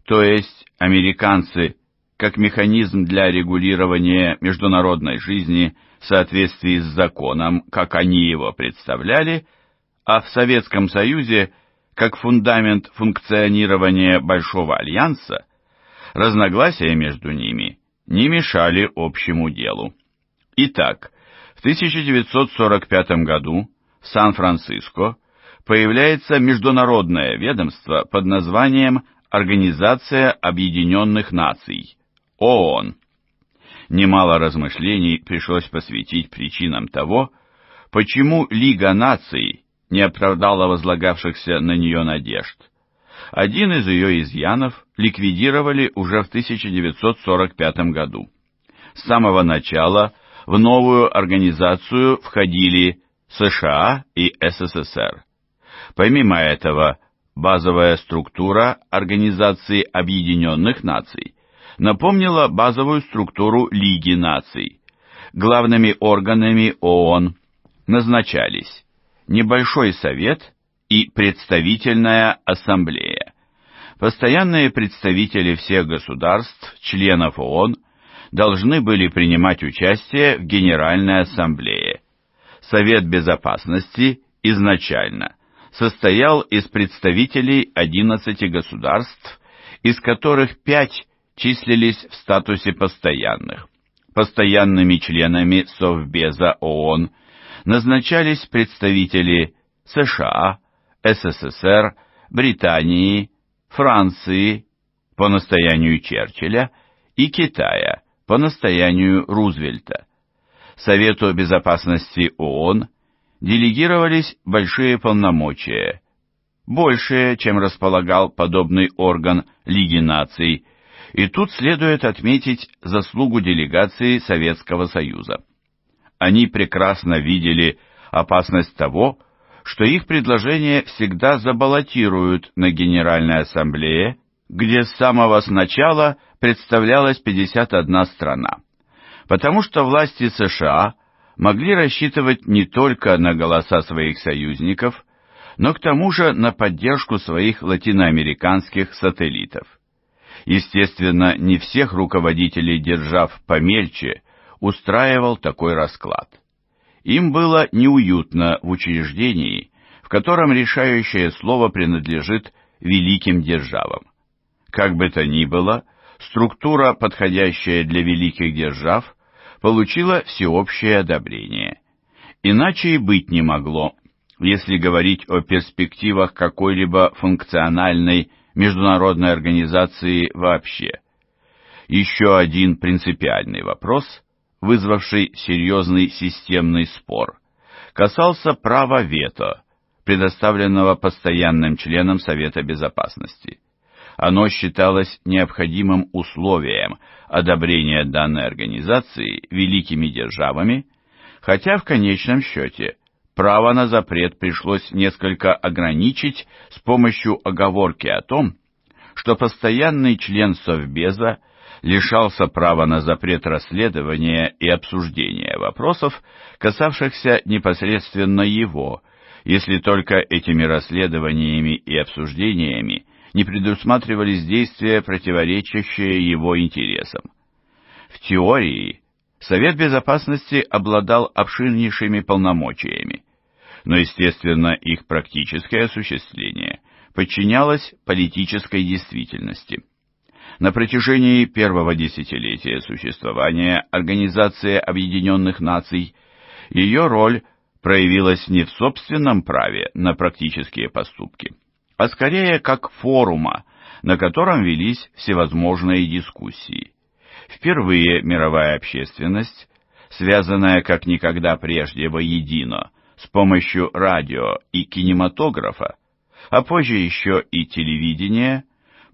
то есть американцы как механизм для регулирования международной жизни в соответствии с законом, как они его представляли, а в Советском Союзе как фундамент функционирования Большого Альянса, разногласия между ними не мешали общему делу. Итак, в 1945 году в Сан-Франциско появляется международное ведомство под названием Организация Объединенных Наций, ООН. Немало размышлений пришлось посвятить причинам того, почему Лига наций не оправдала возлагавшихся на нее надежд. Один из ее изъянов ликвидировали уже в 1945 году. С самого начала в новую организацию входили США и СССР. Помимо этого, базовая структура Организации Объединенных Наций напомнила базовую структуру Лиги Наций. Главными органами ООН назначались Небольшой Совет и Представительная Ассамблея. Постоянные представители всех государств, членов ООН, должны были принимать участие в Генеральной Ассамблее. Совет Безопасности изначально – состоял из представителей 11 государств, из которых 5 числились в статусе постоянных. Постоянными членами Совбеза ООН назначались представители США, СССР, Британии, Франции по настоянию Черчилля и Китая по настоянию Рузвельта. Совету Безопасности ООН делегировались большие полномочия, большие, чем располагал подобный орган Лиги наций, и тут следует отметить заслугу делегации Советского Союза. Они прекрасно видели опасность того, что их предложения всегда забаллотируют на Генеральной Ассамблее, где с самого начала представлялась 51 страна. Потому что власти США – могли рассчитывать не только на голоса своих союзников, но к тому же на поддержку своих латиноамериканских сателлитов. Естественно, не всех руководителей держав помельче устраивал такой расклад. Им было неуютно в учреждении, в котором решающее слово принадлежит великим державам. Как бы то ни было, структура, подходящая для великих держав, получила всеобщее одобрение. Иначе и быть не могло, если говорить о перспективах какой-либо функциональной международной организации вообще. Еще один принципиальный вопрос, вызвавший серьезный системный спор, касался права вето, предоставленного постоянным членам Совета Безопасности. Оно считалось необходимым условием одобрения данной организации великими державами, хотя в конечном счете право на запрет пришлось несколько ограничить с помощью оговорки о том, что постоянный член Совбеза лишался права на запрет расследования и обсуждения вопросов, касавшихся непосредственно его, если только этими расследованиями и обсуждениями не предусматривались действия, противоречащие его интересам. В теории Совет Безопасности обладал обширнейшими полномочиями, но, естественно, их практическое осуществление подчинялось политической действительности. На протяжении первого десятилетия существования Организации Объединенных Наций ее роль проявилась не в собственном праве на практические поступки, а скорее как форума, на котором велись всевозможные дискуссии. Впервые мировая общественность, связанная как никогда прежде воедино с помощью радио и кинематографа, а позже еще и телевидения,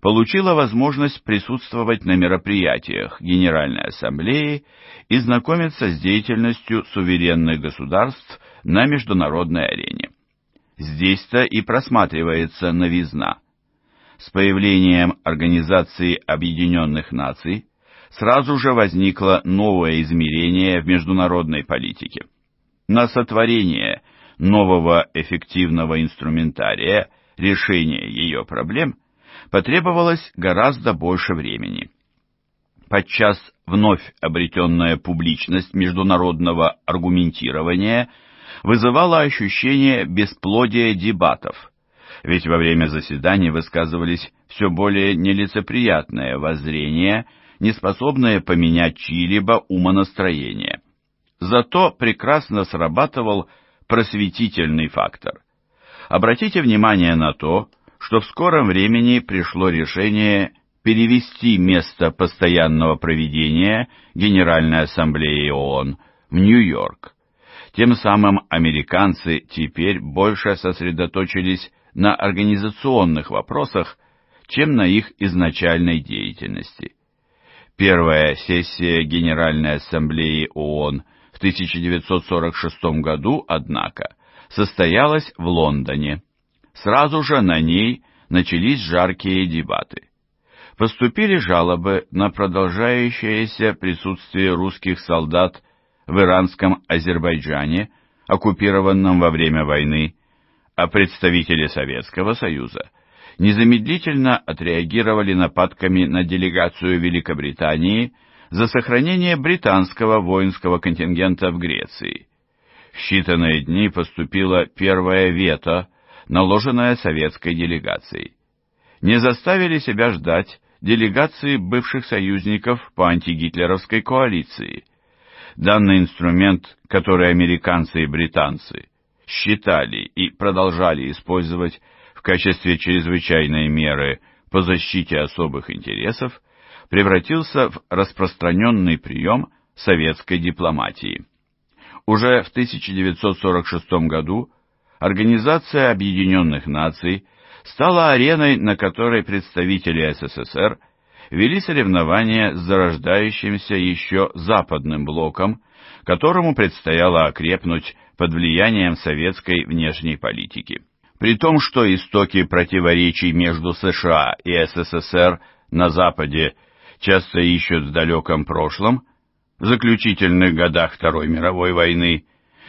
получила возможность присутствовать на мероприятиях Генеральной Ассамблеи и знакомиться с деятельностью суверенных государств на международной арене. Здесь-то и просматривается новизна. С появлением Организации Объединенных Наций сразу же возникло новое измерение в международной политике. На сотворение нового эффективного инструментария решения ее проблем потребовалось гораздо больше времени. Подчас вновь обретенная публичность международного аргументирования – вызывало ощущение бесплодия дебатов, ведь во время заседаний высказывались все более нелицеприятные воззрения, неспособные поменять чьи-либо умонастроения. Зато прекрасно срабатывал просветительный фактор. Обратите внимание на то, что в скором времени пришло решение перевести место постоянного проведения Генеральной Ассамблеи ООН в Нью-Йорк. Тем самым американцы теперь больше сосредоточились на организационных вопросах, чем на их изначальной деятельности. Первая сессия Генеральной Ассамблеи ООН в 1946 году, однако, состоялась в Лондоне. Сразу же на ней начались жаркие дебаты. Поступили жалобы на продолжающееся присутствие русских солдат в иранском Азербайджане, оккупированном во время войны, а представители Советского Союза незамедлительно отреагировали нападками на делегацию Великобритании за сохранение британского воинского контингента в Греции. В считанные дни поступило первое вето, наложенное советской делегацией. Не заставили себя ждать делегации бывших союзников по антигитлеровской коалиции, Данный инструмент, который американцы и британцы считали и продолжали использовать в качестве чрезвычайной меры по защите особых интересов, превратился в распространенный прием советской дипломатии. Уже в 1946 году Организация Объединенных Наций стала ареной, на которой представители СССР – вели соревнования с зарождающимся еще западным блоком, которому предстояло окрепнуть под влиянием советской внешней политики. При том, что истоки противоречий между США и СССР на Западе часто ищут в далеком прошлом, в заключительных годах Второй мировой войны,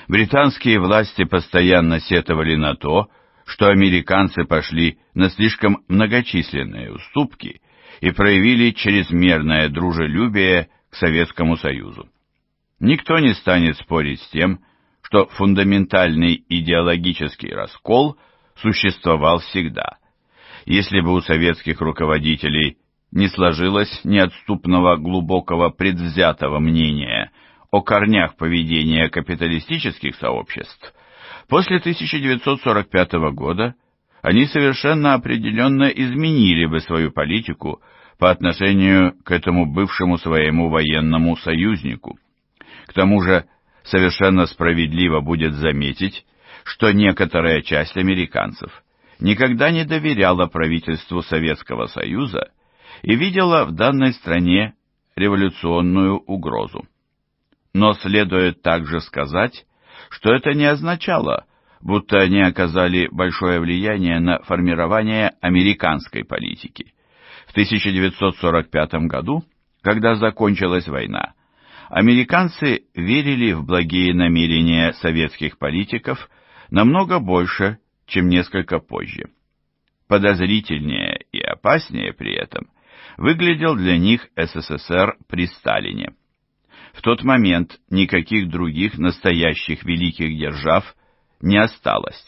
британские власти постоянно сетовали на то, что американцы пошли на слишком многочисленные уступки и проявили чрезмерное дружелюбие к Советскому Союзу. Никто не станет спорить с тем, что фундаментальный идеологический раскол существовал всегда. Если бы у советских руководителей не сложилось неотступного глубокого предвзятого мнения о корнях поведения капиталистических сообществ, после 1945 года они совершенно определенно изменили бы свою политику по отношению к этому бывшему своему военному союзнику. К тому же, совершенно справедливо будет заметить, что некоторая часть американцев никогда не доверяла правительству Советского Союза и видела в данной стране революционную угрозу. Но следует также сказать, что это не означало, будто они оказали большое влияние на формирование американской политики. В 1945 году, когда закончилась война, американцы верили в благие намерения советских политиков намного больше, чем несколько позже. Подозрительнее и опаснее при этом выглядел для них СССР при Сталине. В тот момент никаких других настоящих великих держав – не осталось.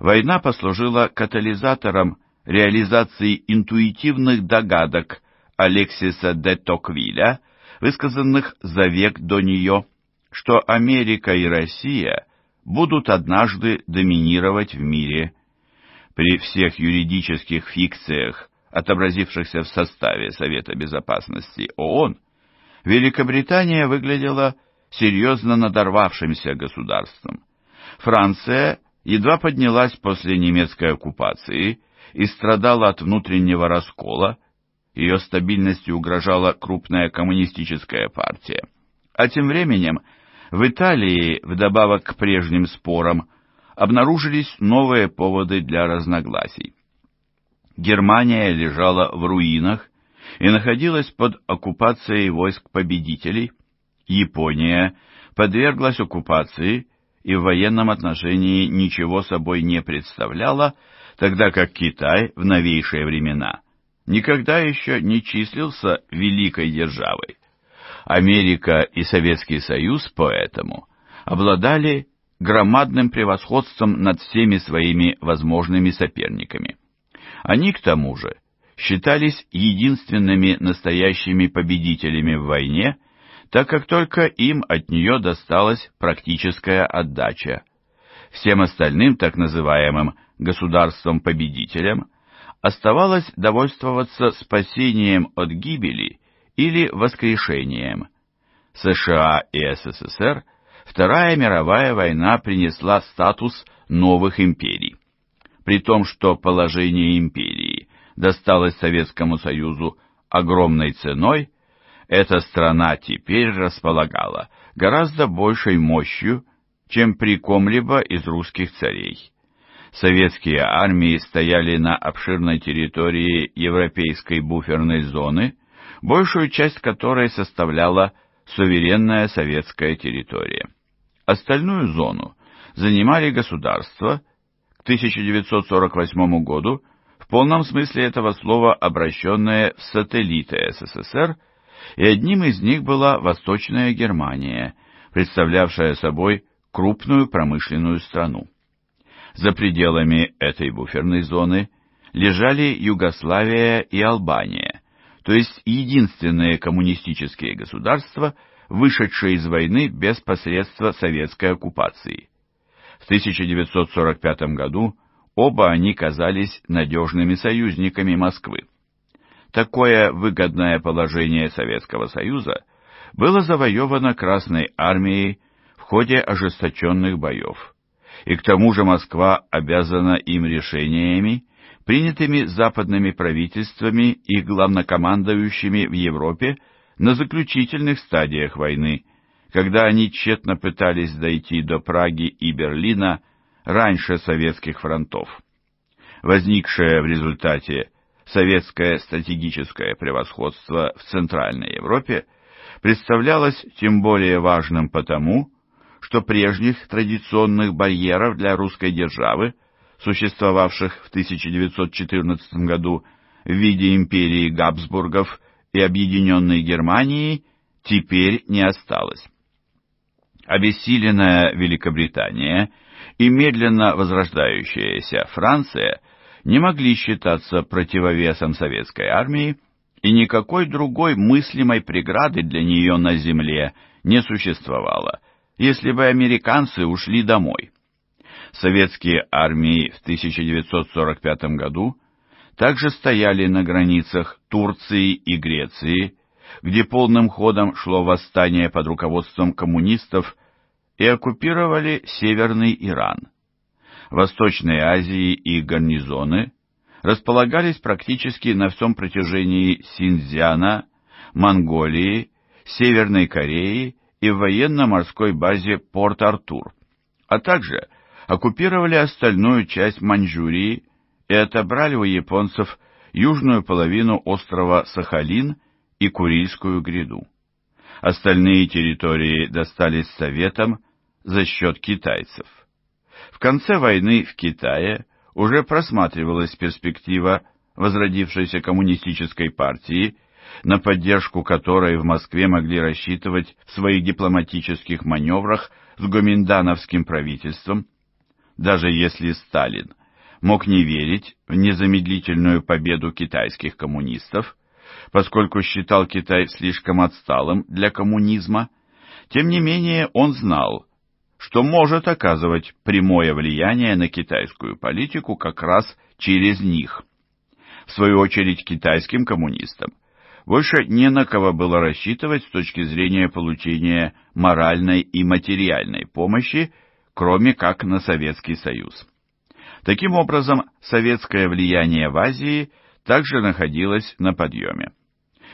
Война послужила катализатором реализации интуитивных догадок Алексиса де Токвиля, высказанных за век до нее, что Америка и Россия будут однажды доминировать в мире. При всех юридических фикциях, отобразившихся в составе Совета Безопасности ООН, Великобритания выглядела серьезно надорвавшимся государством. Франция едва поднялась после немецкой оккупации и страдала от внутреннего раскола, ее стабильности угрожала крупная коммунистическая партия. А тем временем в Италии, вдобавок к прежним спорам, обнаружились новые поводы для разногласий. Германия лежала в руинах и находилась под оккупацией войск победителей. Япония подверглась оккупации и в военном отношении ничего собой не представляла, тогда как Китай в новейшие времена никогда еще не числился великой державой. Америка и Советский Союз поэтому обладали громадным превосходством над всеми своими возможными соперниками. Они, к тому же, считались единственными настоящими победителями в войне так как только им от нее досталась практическая отдача. Всем остальным так называемым государством-победителям оставалось довольствоваться спасением от гибели или воскрешением. США и СССР Вторая мировая война принесла статус новых империй. При том, что положение империи досталось Советскому Союзу огромной ценой, эта страна теперь располагала гораздо большей мощью, чем при ком-либо из русских царей. Советские армии стояли на обширной территории европейской буферной зоны, большую часть которой составляла суверенная советская территория. Остальную зону занимали государства к 1948 году, в полном смысле этого слова обращенные в сателлиты СССР и одним из них была Восточная Германия, представлявшая собой крупную промышленную страну. За пределами этой буферной зоны лежали Югославия и Албания, то есть единственные коммунистические государства, вышедшие из войны без посредства советской оккупации. В 1945 году оба они казались надежными союзниками Москвы. Такое выгодное положение Советского Союза было завоевано Красной Армией в ходе ожесточенных боев, и к тому же Москва обязана им решениями, принятыми западными правительствами и главнокомандующими в Европе на заключительных стадиях войны, когда они тщетно пытались дойти до Праги и Берлина раньше советских фронтов. Возникшее в результате советское стратегическое превосходство в Центральной Европе представлялось тем более важным потому, что прежних традиционных барьеров для русской державы, существовавших в 1914 году в виде империи Габсбургов и Объединенной Германии, теперь не осталось. Обессиленная Великобритания и медленно возрождающаяся Франция – не могли считаться противовесом советской армии, и никакой другой мыслимой преграды для нее на земле не существовало, если бы американцы ушли домой. Советские армии в 1945 году также стояли на границах Турции и Греции, где полным ходом шло восстание под руководством коммунистов и оккупировали Северный Иран. Восточной Азии и гарнизоны располагались практически на всем протяжении Синьцзяна, Монголии, Северной Кореи и военно-морской базе Порт-Артур, а также оккупировали остальную часть Маньчжурии и отобрали у японцев южную половину острова Сахалин и Курильскую гряду. Остальные территории достались Советам за счет китайцев. В конце войны в Китае уже просматривалась перспектива возродившейся коммунистической партии, на поддержку которой в Москве могли рассчитывать в своих дипломатических маневрах с гоминдановским правительством, даже если Сталин мог не верить в незамедлительную победу китайских коммунистов, поскольку считал Китай слишком отсталым для коммунизма, тем не менее он знал, что может оказывать прямое влияние на китайскую политику как раз через них. В свою очередь китайским коммунистам больше не на кого было рассчитывать с точки зрения получения моральной и материальной помощи, кроме как на Советский Союз. Таким образом, советское влияние в Азии также находилось на подъеме.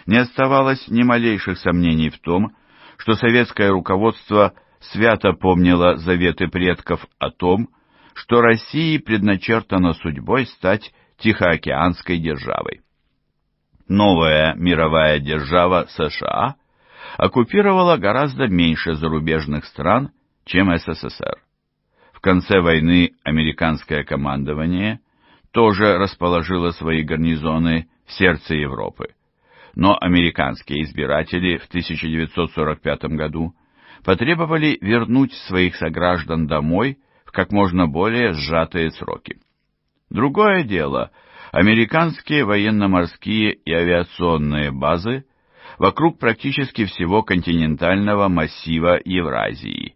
Не оставалось ни малейших сомнений в том, что советское руководство – свято помнила заветы предков о том, что России предначертано судьбой стать Тихоокеанской державой. Новая мировая держава США оккупировала гораздо меньше зарубежных стран, чем СССР. В конце войны американское командование тоже расположило свои гарнизоны в сердце Европы. Но американские избиратели в 1945 году потребовали вернуть своих сограждан домой в как можно более сжатые сроки. Другое дело, американские военно-морские и авиационные базы вокруг практически всего континентального массива Евразии,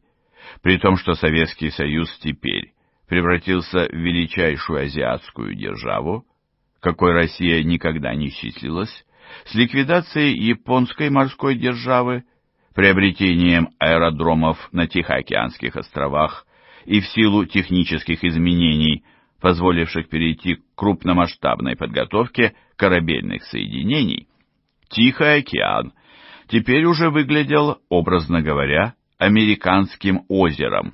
при том, что Советский Союз теперь превратился в величайшую азиатскую державу, какой Россия никогда не числилась, с ликвидацией японской морской державы – приобретением аэродромов на Тихоокеанских островах и в силу технических изменений, позволивших перейти к крупномасштабной подготовке корабельных соединений, Тихий океан теперь уже выглядел, образно говоря, американским озером.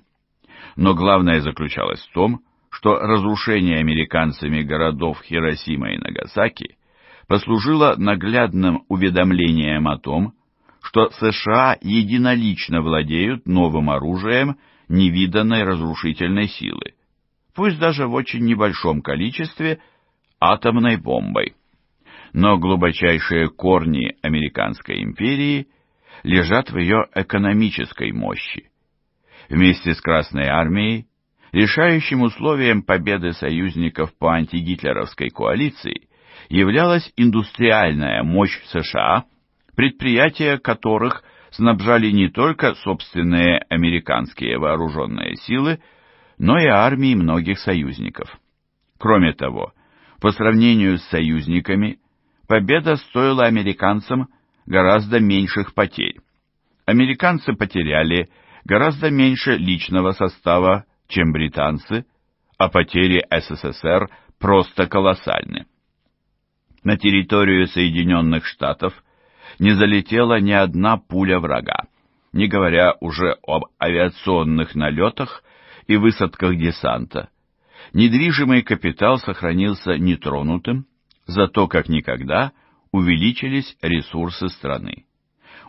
Но главное заключалось в том, что разрушение американцами городов Хиросима и Нагасаки послужило наглядным уведомлением о том, что США единолично владеют новым оружием невиданной разрушительной силы, пусть даже в очень небольшом количестве, атомной бомбой. Но глубочайшие корни американской империи лежат в ее экономической мощи. Вместе с Красной армией решающим условием победы союзников по антигитлеровской коалиции являлась индустриальная мощь США – предприятия которых снабжали не только собственные американские вооруженные силы, но и армии многих союзников. Кроме того, по сравнению с союзниками, победа стоила американцам гораздо меньших потерь. Американцы потеряли гораздо меньше личного состава, чем британцы, а потери СССР просто колоссальны. На территорию Соединенных Штатов – не залетела ни одна пуля врага, не говоря уже об авиационных налетах и высадках десанта. Недвижимый капитал сохранился нетронутым, зато как никогда увеличились ресурсы страны.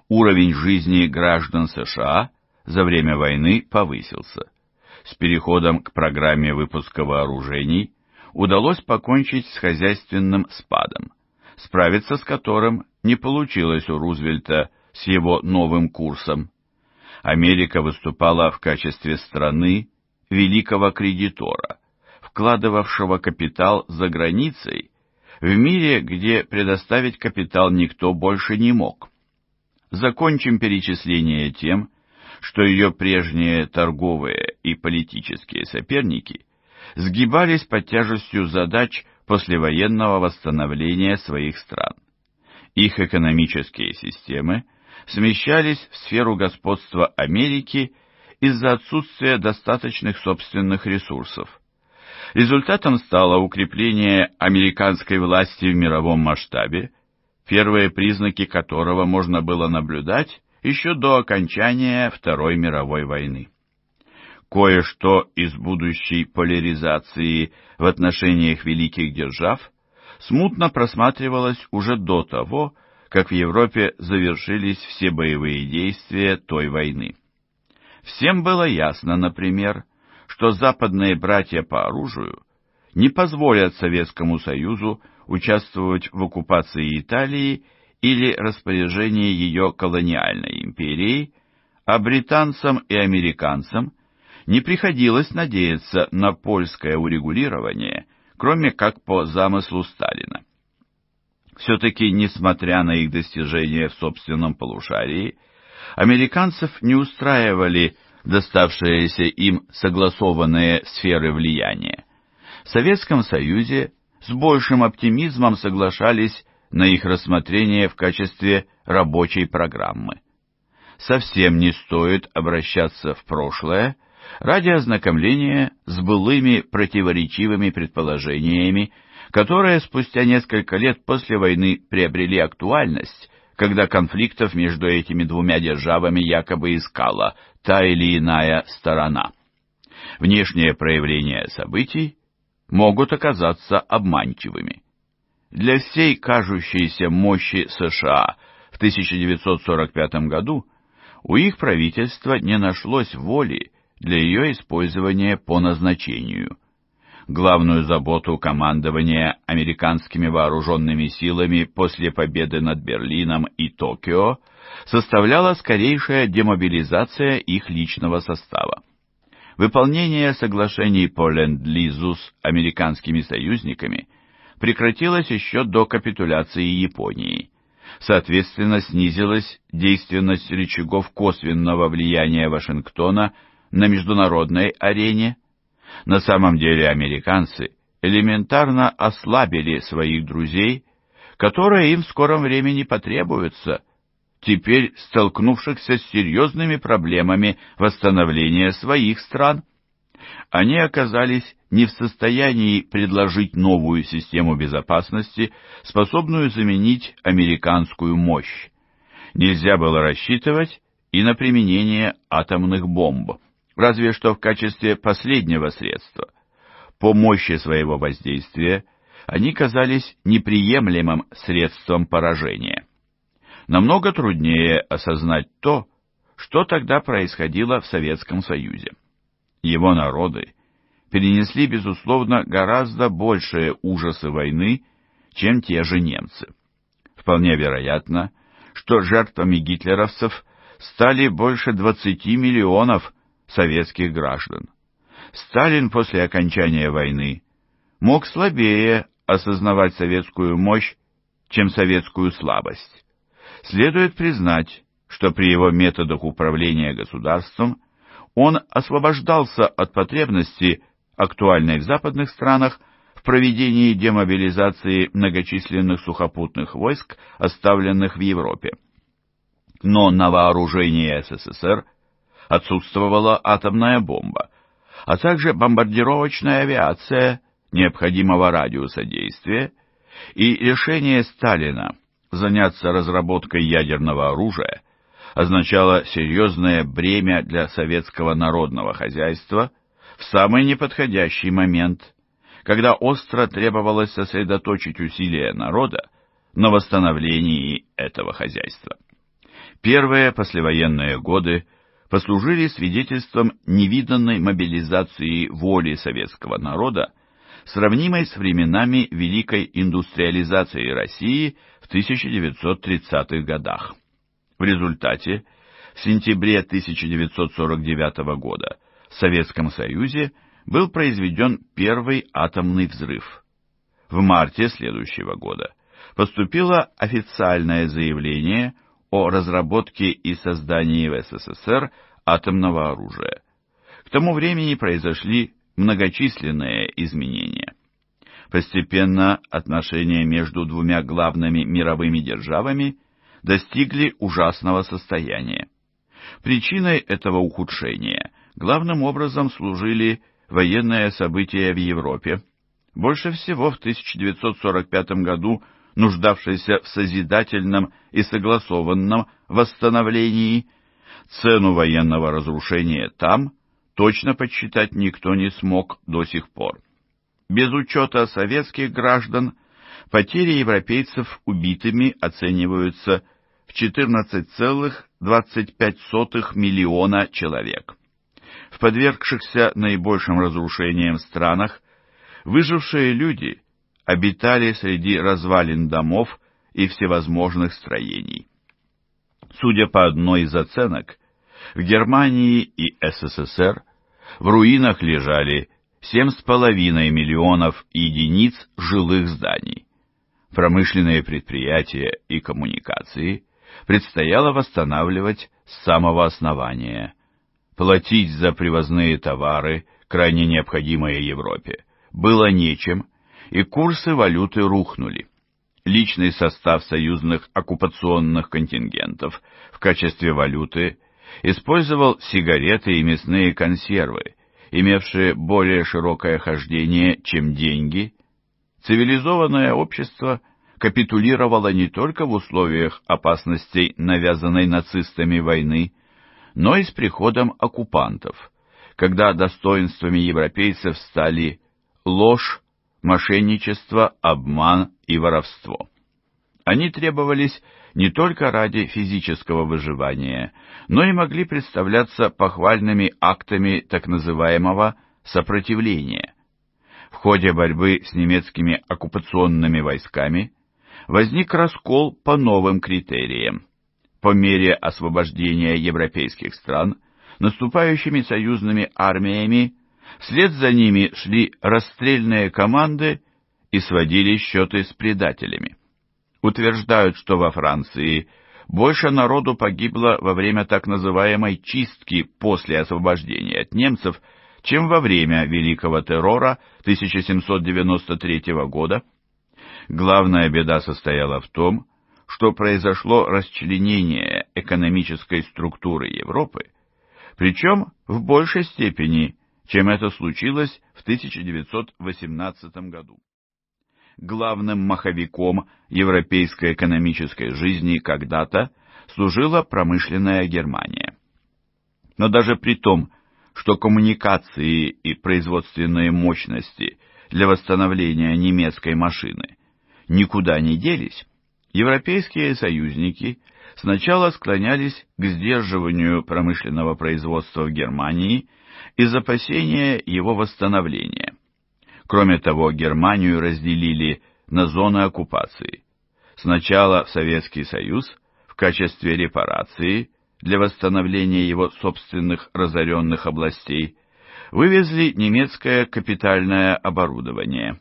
Уровень жизни граждан США за время войны повысился. С переходом к программе выпуска вооружений удалось покончить с хозяйственным спадом – справиться с которым не получилось у Рузвельта с его новым курсом. Америка выступала в качестве страны великого кредитора, вкладывавшего капитал за границей, в мире, где предоставить капитал никто больше не мог. Закончим перечисление тем, что ее прежние торговые и политические соперники сгибались под тяжестью задач послевоенного восстановления своих стран. Их экономические системы смещались в сферу господства Америки из-за отсутствия достаточных собственных ресурсов. Результатом стало укрепление американской власти в мировом масштабе, первые признаки которого можно было наблюдать еще до окончания Второй мировой войны кое-что из будущей поляризации в отношениях великих держав смутно просматривалось уже до того, как в Европе завершились все боевые действия той войны. Всем было ясно, например, что западные братья по оружию не позволят Советскому Союзу участвовать в оккупации Италии или распоряжении ее колониальной империей, а британцам и американцам не приходилось надеяться на польское урегулирование, кроме как по замыслу Сталина. Все-таки, несмотря на их достижения в собственном полушарии, американцев не устраивали доставшиеся им согласованные сферы влияния. В Советском Союзе с большим оптимизмом соглашались на их рассмотрение в качестве рабочей программы. Совсем не стоит обращаться в прошлое ради ознакомления с былыми противоречивыми предположениями, которые спустя несколько лет после войны приобрели актуальность, когда конфликтов между этими двумя державами якобы искала та или иная сторона. Внешние проявления событий могут оказаться обманчивыми. Для всей кажущейся мощи США в 1945 году у их правительства не нашлось воли для ее использования по назначению. Главную заботу командования американскими вооруженными силами после победы над Берлином и Токио составляла скорейшая демобилизация их личного состава. Выполнение соглашений по Ленд-Лизу с американскими союзниками прекратилось еще до капитуляции Японии. Соответственно, снизилась действенность рычагов косвенного влияния Вашингтона – на международной арене. На самом деле американцы элементарно ослабили своих друзей, которые им в скором времени потребуются, теперь столкнувшихся с серьезными проблемами восстановления своих стран. Они оказались не в состоянии предложить новую систему безопасности, способную заменить американскую мощь. Нельзя было рассчитывать и на применение атомных бомб разве что в качестве последнего средства. По мощи своего воздействия они казались неприемлемым средством поражения. Намного труднее осознать то, что тогда происходило в Советском Союзе. Его народы перенесли, безусловно, гораздо большие ужасы войны, чем те же немцы. Вполне вероятно, что жертвами гитлеровцев стали больше 20 миллионов советских граждан. Сталин после окончания войны мог слабее осознавать советскую мощь, чем советскую слабость. Следует признать, что при его методах управления государством он освобождался от потребности, актуальной в западных странах, в проведении демобилизации многочисленных сухопутных войск, оставленных в Европе. Но на вооружение СССР – отсутствовала атомная бомба, а также бомбардировочная авиация необходимого радиуса действия и решение Сталина заняться разработкой ядерного оружия означало серьезное бремя для советского народного хозяйства в самый неподходящий момент, когда остро требовалось сосредоточить усилия народа на восстановлении этого хозяйства. Первые послевоенные годы послужили свидетельством невиданной мобилизации воли советского народа, сравнимой с временами великой индустриализации России в 1930-х годах. В результате в сентябре 1949 года в Советском Союзе был произведен первый атомный взрыв. В марте следующего года поступило официальное заявление о разработке и создании в СССР атомного оружия. К тому времени произошли многочисленные изменения. Постепенно отношения между двумя главными мировыми державами достигли ужасного состояния. Причиной этого ухудшения главным образом служили военные события в Европе. Больше всего в 1945 году нуждавшейся в созидательном и согласованном восстановлении. Цену военного разрушения там точно подсчитать никто не смог до сих пор. Без учета советских граждан потери европейцев убитыми оцениваются в 14,25 миллиона человек. В подвергшихся наибольшим разрушениям странах выжившие люди – обитали среди развалин домов и всевозможных строений. Судя по одной из оценок, в Германии и СССР в руинах лежали 7,5 миллионов единиц жилых зданий. Промышленные предприятия и коммуникации предстояло восстанавливать с самого основания, платить за привозные товары, крайне необходимые Европе, было нечем, и курсы валюты рухнули. Личный состав союзных оккупационных контингентов в качестве валюты использовал сигареты и мясные консервы, имевшие более широкое хождение, чем деньги. Цивилизованное общество капитулировало не только в условиях опасностей, навязанной нацистами войны, но и с приходом оккупантов, когда достоинствами европейцев стали ложь, мошенничество, обман и воровство. Они требовались не только ради физического выживания, но и могли представляться похвальными актами так называемого сопротивления. В ходе борьбы с немецкими оккупационными войсками возник раскол по новым критериям. По мере освобождения европейских стран наступающими союзными армиями Вслед за ними шли расстрельные команды и сводили счеты с предателями. Утверждают, что во Франции больше народу погибло во время так называемой «чистки» после освобождения от немцев, чем во время Великого террора 1793 года. Главная беда состояла в том, что произошло расчленение экономической структуры Европы, причем в большей степени чем это случилось в 1918 году. Главным маховиком европейской экономической жизни когда-то служила промышленная Германия. Но даже при том, что коммуникации и производственные мощности для восстановления немецкой машины никуда не делись, европейские союзники сначала склонялись к сдерживанию промышленного производства в Германии – из опасения его восстановления. Кроме того, Германию разделили на зоны оккупации. Сначала Советский Союз в качестве репарации для восстановления его собственных разоренных областей вывезли немецкое капитальное оборудование.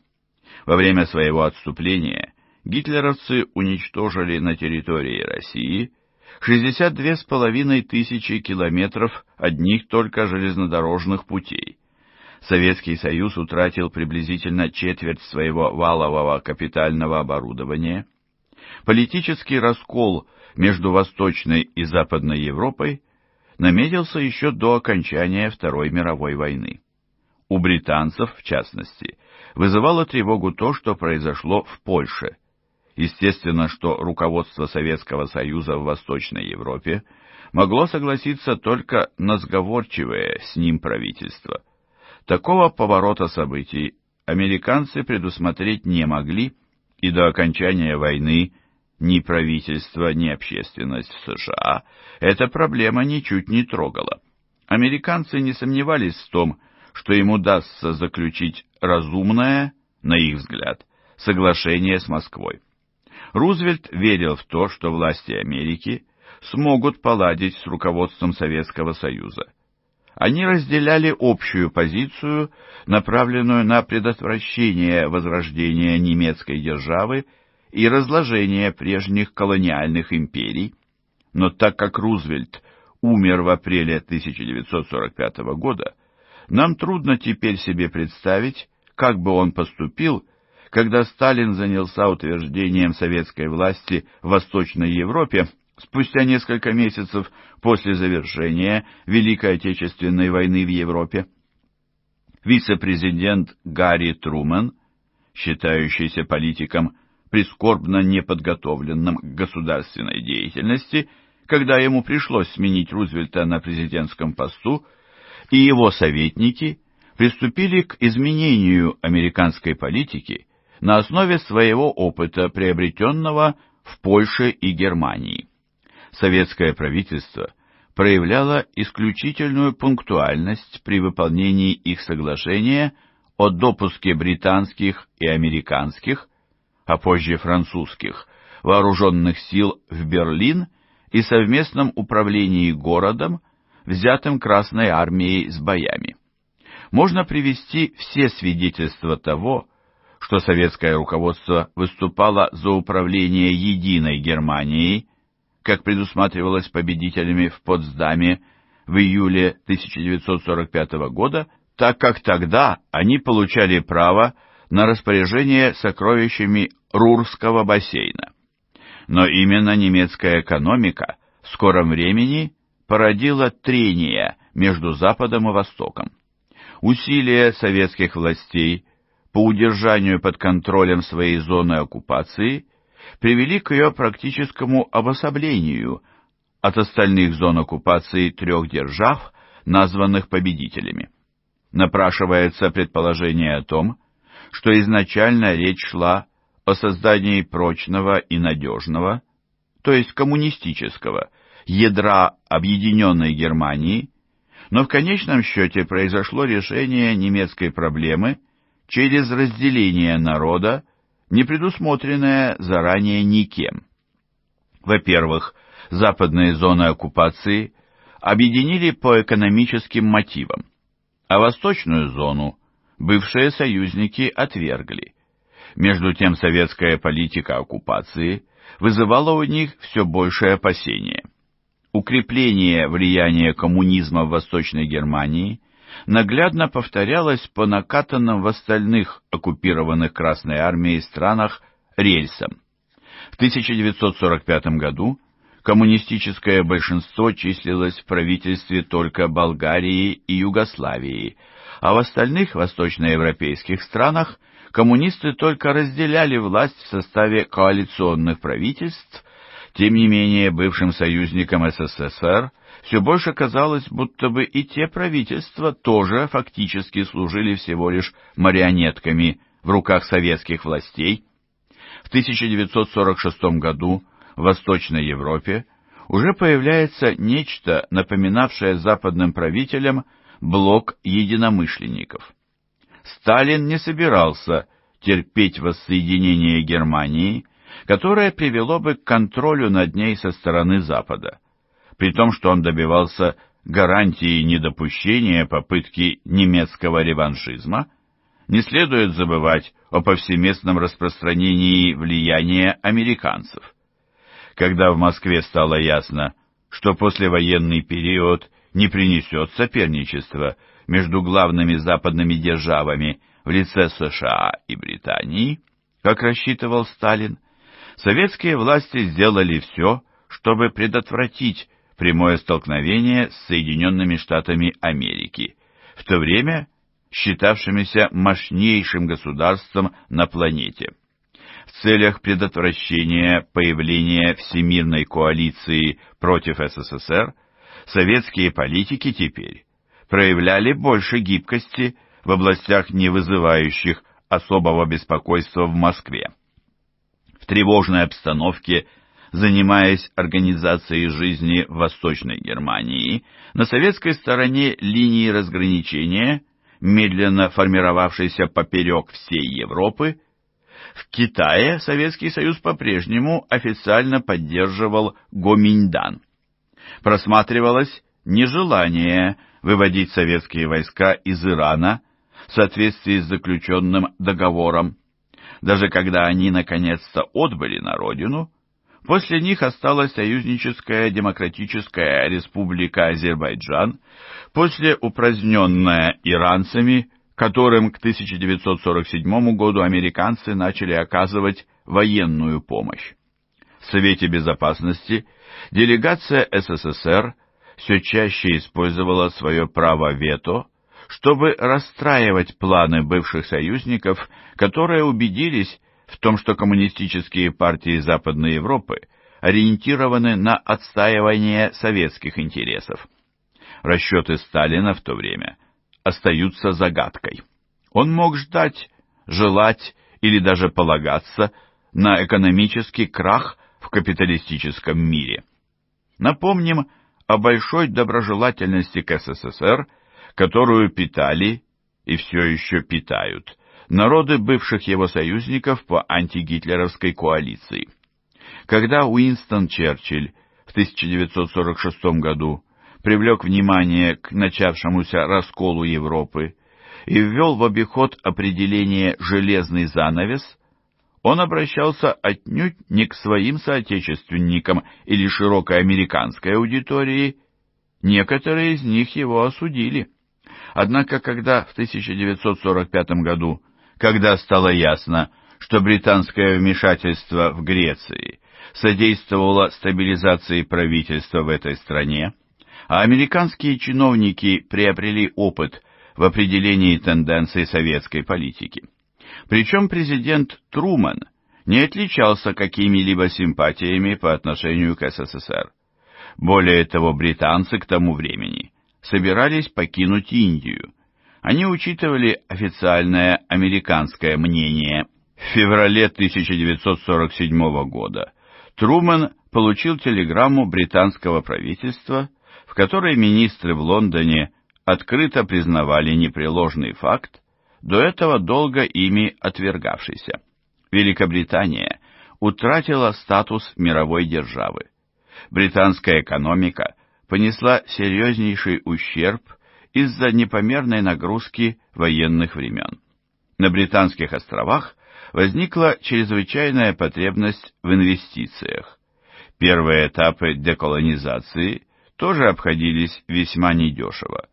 Во время своего отступления гитлеровцы уничтожили на территории России – 62,5 тысячи километров одних только железнодорожных путей. Советский Союз утратил приблизительно четверть своего валового капитального оборудования. Политический раскол между Восточной и Западной Европой наметился еще до окончания Второй мировой войны. У британцев, в частности, вызывало тревогу то, что произошло в Польше – Естественно, что руководство Советского Союза в Восточной Европе могло согласиться только на сговорчивое с ним правительство. Такого поворота событий американцы предусмотреть не могли, и до окончания войны ни правительство, ни общественность в США эта проблема ничуть не трогала. Американцы не сомневались в том, что им удастся заключить разумное, на их взгляд, соглашение с Москвой. Рузвельт верил в то, что власти Америки смогут поладить с руководством Советского Союза. Они разделяли общую позицию, направленную на предотвращение возрождения немецкой державы и разложение прежних колониальных империй, но так как Рузвельт умер в апреле 1945 года, нам трудно теперь себе представить, как бы он поступил, когда Сталин занялся утверждением советской власти в Восточной Европе, спустя несколько месяцев после завершения Великой Отечественной войны в Европе, вице-президент Гарри Трумэн, считающийся политиком прискорбно неподготовленным к государственной деятельности, когда ему пришлось сменить Рузвельта на президентском посту, и его советники приступили к изменению американской политики на основе своего опыта, приобретенного в Польше и Германии. Советское правительство проявляло исключительную пунктуальность при выполнении их соглашения о допуске британских и американских, а позже французских, вооруженных сил в Берлин и совместном управлении городом, взятым Красной армией с боями. Можно привести все свидетельства того, что советское руководство выступало за управление единой Германией, как предусматривалось победителями в Потсдаме в июле 1945 года, так как тогда они получали право на распоряжение сокровищами Рурского бассейна. Но именно немецкая экономика в скором времени породила трение между Западом и Востоком. Усилия советских властей – по удержанию под контролем своей зоны оккупации привели к ее практическому обособлению от остальных зон оккупации трех держав, названных победителями. Напрашивается предположение о том, что изначально речь шла о создании прочного и надежного, то есть коммунистического, ядра объединенной Германии, но в конечном счете произошло решение немецкой проблемы – через разделение народа, не предусмотренное заранее никем. Во-первых, западные зоны оккупации объединили по экономическим мотивам, а восточную зону бывшие союзники отвергли. Между тем советская политика оккупации вызывала у них все большее опасение. Укрепление влияния коммунизма в Восточной Германии наглядно повторялось по накатанным в остальных оккупированных Красной Армией странах рельсам. В 1945 году коммунистическое большинство числилось в правительстве только Болгарии и Югославии, а в остальных восточноевропейских странах коммунисты только разделяли власть в составе коалиционных правительств, тем не менее бывшим союзником СССР – все больше казалось, будто бы и те правительства тоже фактически служили всего лишь марионетками в руках советских властей. В 1946 году в Восточной Европе уже появляется нечто, напоминавшее западным правителям блок единомышленников. Сталин не собирался терпеть воссоединение Германии, которое привело бы к контролю над ней со стороны Запада при том, что он добивался гарантии недопущения попытки немецкого реваншизма, не следует забывать о повсеместном распространении влияния американцев. Когда в Москве стало ясно, что послевоенный период не принесет соперничества между главными западными державами в лице США и Британии, как рассчитывал Сталин, советские власти сделали все, чтобы предотвратить прямое столкновение с Соединенными Штатами Америки, в то время считавшимися мощнейшим государством на планете. В целях предотвращения появления всемирной коалиции против СССР советские политики теперь проявляли больше гибкости в областях, не вызывающих особого беспокойства в Москве. В тревожной обстановке – занимаясь организацией жизни в Восточной Германии, на советской стороне линии разграничения, медленно формировавшейся поперек всей Европы, в Китае Советский Союз по-прежнему официально поддерживал Гоминьдан. Просматривалось нежелание выводить советские войска из Ирана в соответствии с заключенным договором. Даже когда они наконец-то отбыли на родину, После них осталась союзническая демократическая республика Азербайджан, после упраздненная иранцами, которым к 1947 году американцы начали оказывать военную помощь. В Совете Безопасности делегация СССР все чаще использовала свое право вето, чтобы расстраивать планы бывших союзников, которые убедились, в том, что коммунистические партии Западной Европы ориентированы на отстаивание советских интересов. Расчеты Сталина в то время остаются загадкой. Он мог ждать, желать или даже полагаться на экономический крах в капиталистическом мире. Напомним о большой доброжелательности к СССР, которую питали и все еще питают народы бывших его союзников по антигитлеровской коалиции. Когда Уинстон Черчилль в 1946 году привлек внимание к начавшемуся расколу Европы и ввел в обиход определение «железный занавес», он обращался отнюдь не к своим соотечественникам или широкой американской аудитории, некоторые из них его осудили. Однако, когда в 1945 году когда стало ясно, что британское вмешательство в Греции содействовало стабилизации правительства в этой стране, а американские чиновники приобрели опыт в определении тенденций советской политики. Причем президент Труман не отличался какими-либо симпатиями по отношению к СССР. Более того, британцы к тому времени собирались покинуть Индию – они учитывали официальное американское мнение. В феврале 1947 года Трумэн получил телеграмму британского правительства, в которой министры в Лондоне открыто признавали непреложный факт, до этого долго ими отвергавшийся. Великобритания утратила статус мировой державы. Британская экономика понесла серьезнейший ущерб – из-за непомерной нагрузки военных времен. На Британских островах возникла чрезвычайная потребность в инвестициях. Первые этапы деколонизации тоже обходились весьма недешево.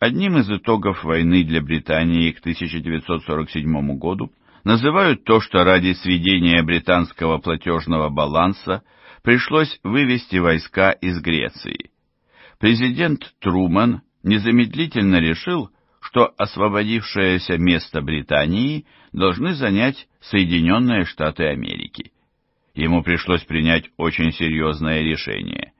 Одним из итогов войны для Британии к 1947 году называют то, что ради сведения британского платежного баланса пришлось вывести войска из Греции. Президент Труман незамедлительно решил, что освободившееся место Британии должны занять Соединенные Штаты Америки. Ему пришлось принять очень серьезное решение.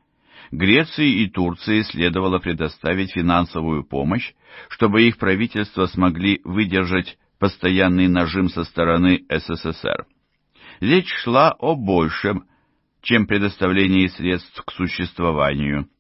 Греции и Турции следовало предоставить финансовую помощь, чтобы их правительства смогли выдержать постоянный нажим со стороны СССР. Речь шла о большем, чем предоставлении средств к существованию –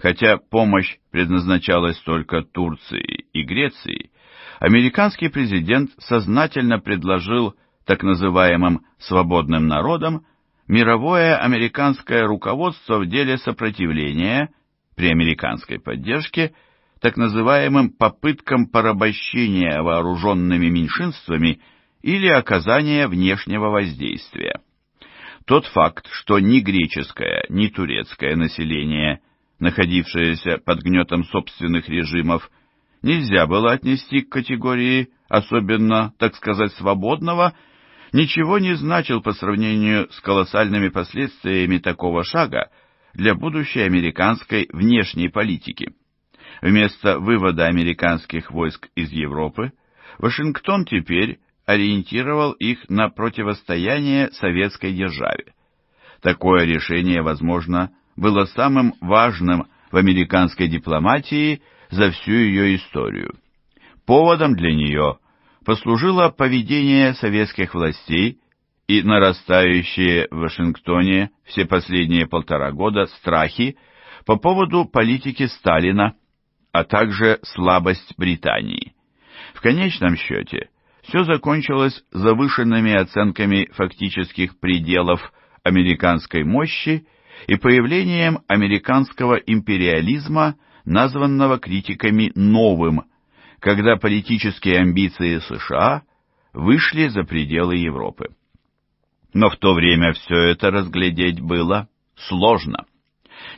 Хотя помощь предназначалась только Турции и Греции, американский президент сознательно предложил так называемым «свободным народам» мировое американское руководство в деле сопротивления при американской поддержке так называемым попыткам порабощения вооруженными меньшинствами или оказания внешнего воздействия. Тот факт, что ни греческое, ни турецкое население находившееся под гнетом собственных режимов, нельзя было отнести к категории особенно, так сказать, свободного, ничего не значил по сравнению с колоссальными последствиями такого шага для будущей американской внешней политики. Вместо вывода американских войск из Европы, Вашингтон теперь ориентировал их на противостояние советской державе. Такое решение, возможно, было самым важным в американской дипломатии за всю ее историю. Поводом для нее послужило поведение советских властей и нарастающие в Вашингтоне все последние полтора года страхи по поводу политики Сталина, а также слабость Британии. В конечном счете, все закончилось завышенными оценками фактических пределов американской мощи и появлением американского империализма, названного критиками «новым», когда политические амбиции США вышли за пределы Европы. Но в то время все это разглядеть было сложно.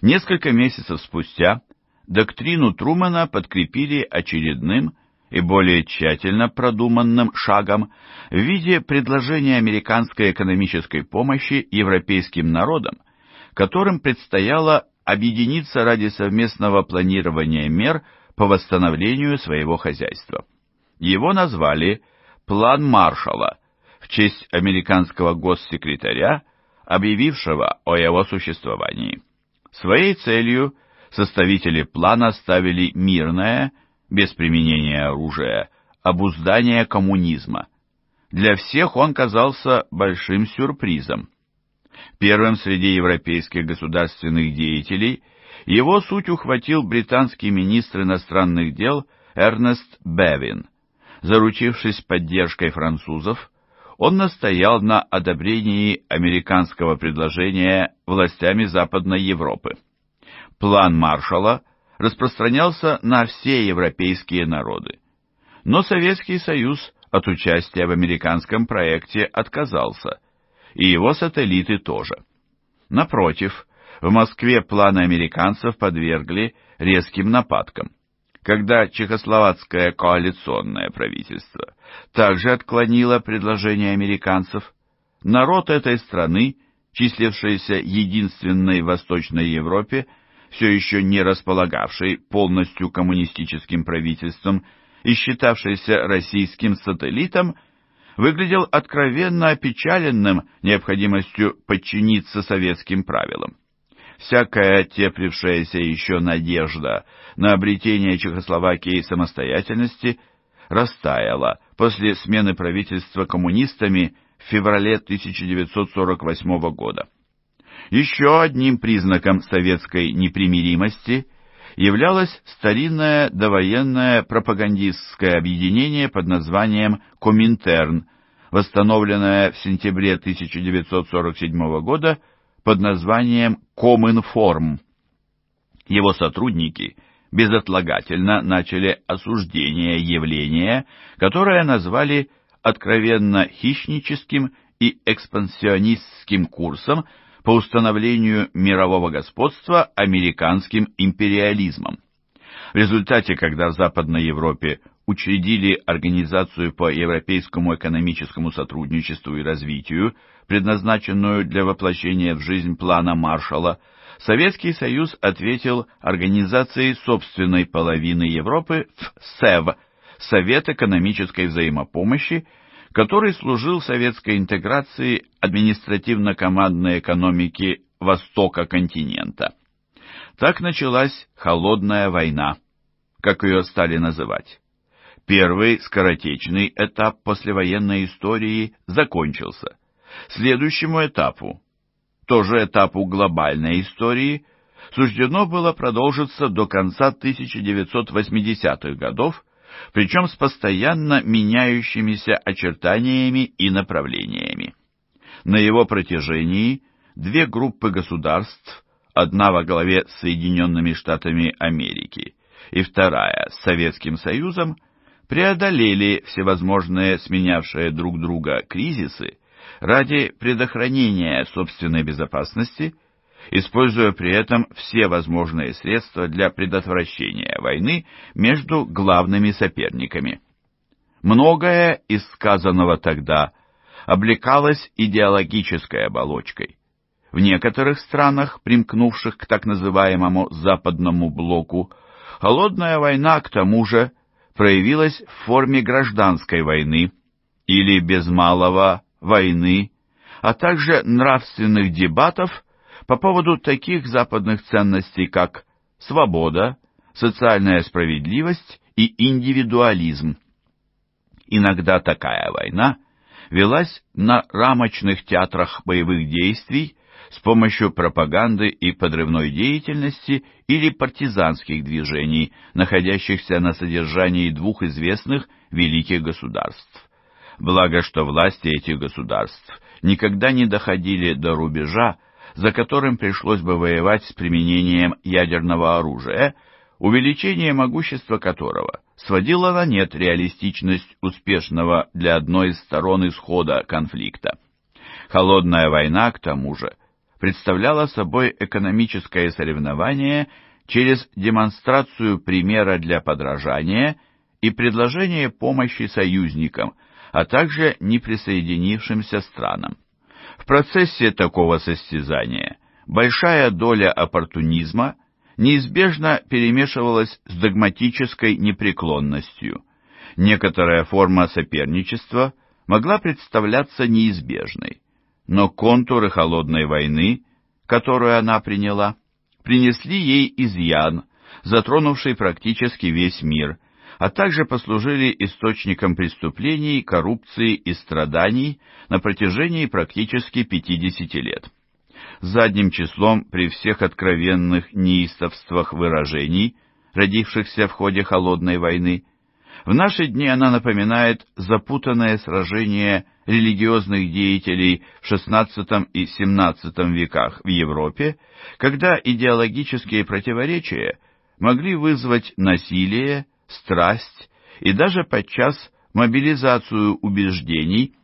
Несколько месяцев спустя доктрину Трумэна подкрепили очередным и более тщательно продуманным шагом в виде предложения американской экономической помощи европейским народам – которым предстояло объединиться ради совместного планирования мер по восстановлению своего хозяйства. Его назвали «План маршала в честь американского госсекретаря, объявившего о его существовании. Своей целью составители плана ставили мирное, без применения оружия, обуздание коммунизма. Для всех он казался большим сюрпризом. Первым среди европейских государственных деятелей его суть ухватил британский министр иностранных дел Эрнест Бевин. Заручившись поддержкой французов, он настоял на одобрении американского предложения властями Западной Европы. План Маршала распространялся на все европейские народы. Но Советский Союз от участия в американском проекте отказался – и его сателлиты тоже. Напротив, в Москве планы американцев подвергли резким нападкам, когда чехословацкое коалиционное правительство также отклонило предложение американцев. Народ этой страны, числившийся единственной в Восточной Европе, все еще не располагавший полностью коммунистическим правительством и считавшийся российским сателлитом, выглядел откровенно опечаленным необходимостью подчиниться советским правилам. Всякая теплившаяся еще надежда на обретение Чехословакии самостоятельности растаяла после смены правительства коммунистами в феврале 1948 года. Еще одним признаком советской непримиримости – являлось старинное довоенное пропагандистское объединение под названием Коминтерн, восстановленное в сентябре 1947 года под названием Коминформ. Его сотрудники безотлагательно начали осуждение явления, которое назвали откровенно хищническим и экспансионистским курсом, по установлению мирового господства американским империализмом. В результате, когда в Западной Европе учредили Организацию по Европейскому экономическому сотрудничеству и развитию, предназначенную для воплощения в жизнь плана маршала, Советский Союз ответил организацией собственной половины Европы в СЭВ – Совет экономической взаимопомощи который служил советской интеграции административно-командной экономики Востока континента. Так началась «холодная война», как ее стали называть. Первый скоротечный этап послевоенной истории закончился. Следующему этапу, тоже этапу глобальной истории, суждено было продолжиться до конца 1980-х годов, причем с постоянно меняющимися очертаниями и направлениями. На его протяжении две группы государств, одна во главе с Соединенными Штатами Америки и вторая с Советским Союзом, преодолели всевозможные сменявшие друг друга кризисы ради предохранения собственной безопасности используя при этом все возможные средства для предотвращения войны между главными соперниками. Многое из сказанного тогда облекалось идеологической оболочкой. В некоторых странах, примкнувших к так называемому «западному блоку», холодная война, к тому же, проявилась в форме гражданской войны или, без малого, войны, а также нравственных дебатов – по поводу таких западных ценностей, как свобода, социальная справедливость и индивидуализм. Иногда такая война велась на рамочных театрах боевых действий с помощью пропаганды и подрывной деятельности или партизанских движений, находящихся на содержании двух известных великих государств. Благо, что власти этих государств никогда не доходили до рубежа, за которым пришлось бы воевать с применением ядерного оружия, увеличение могущества которого сводило на нет реалистичность успешного для одной из сторон исхода конфликта. Холодная война, к тому же, представляла собой экономическое соревнование через демонстрацию примера для подражания и предложение помощи союзникам, а также неприсоединившимся странам. В процессе такого состязания большая доля оппортунизма неизбежно перемешивалась с догматической непреклонностью. Некоторая форма соперничества могла представляться неизбежной, но контуры холодной войны, которую она приняла, принесли ей изъян, затронувший практически весь мир – а также послужили источником преступлений, коррупции и страданий на протяжении практически 50 лет. Задним числом при всех откровенных неистовствах выражений, родившихся в ходе Холодной войны, в наши дни она напоминает запутанное сражение религиозных деятелей в XVI и XVII веках в Европе, когда идеологические противоречия могли вызвать насилие, страсть и даже подчас мобилизацию убеждений,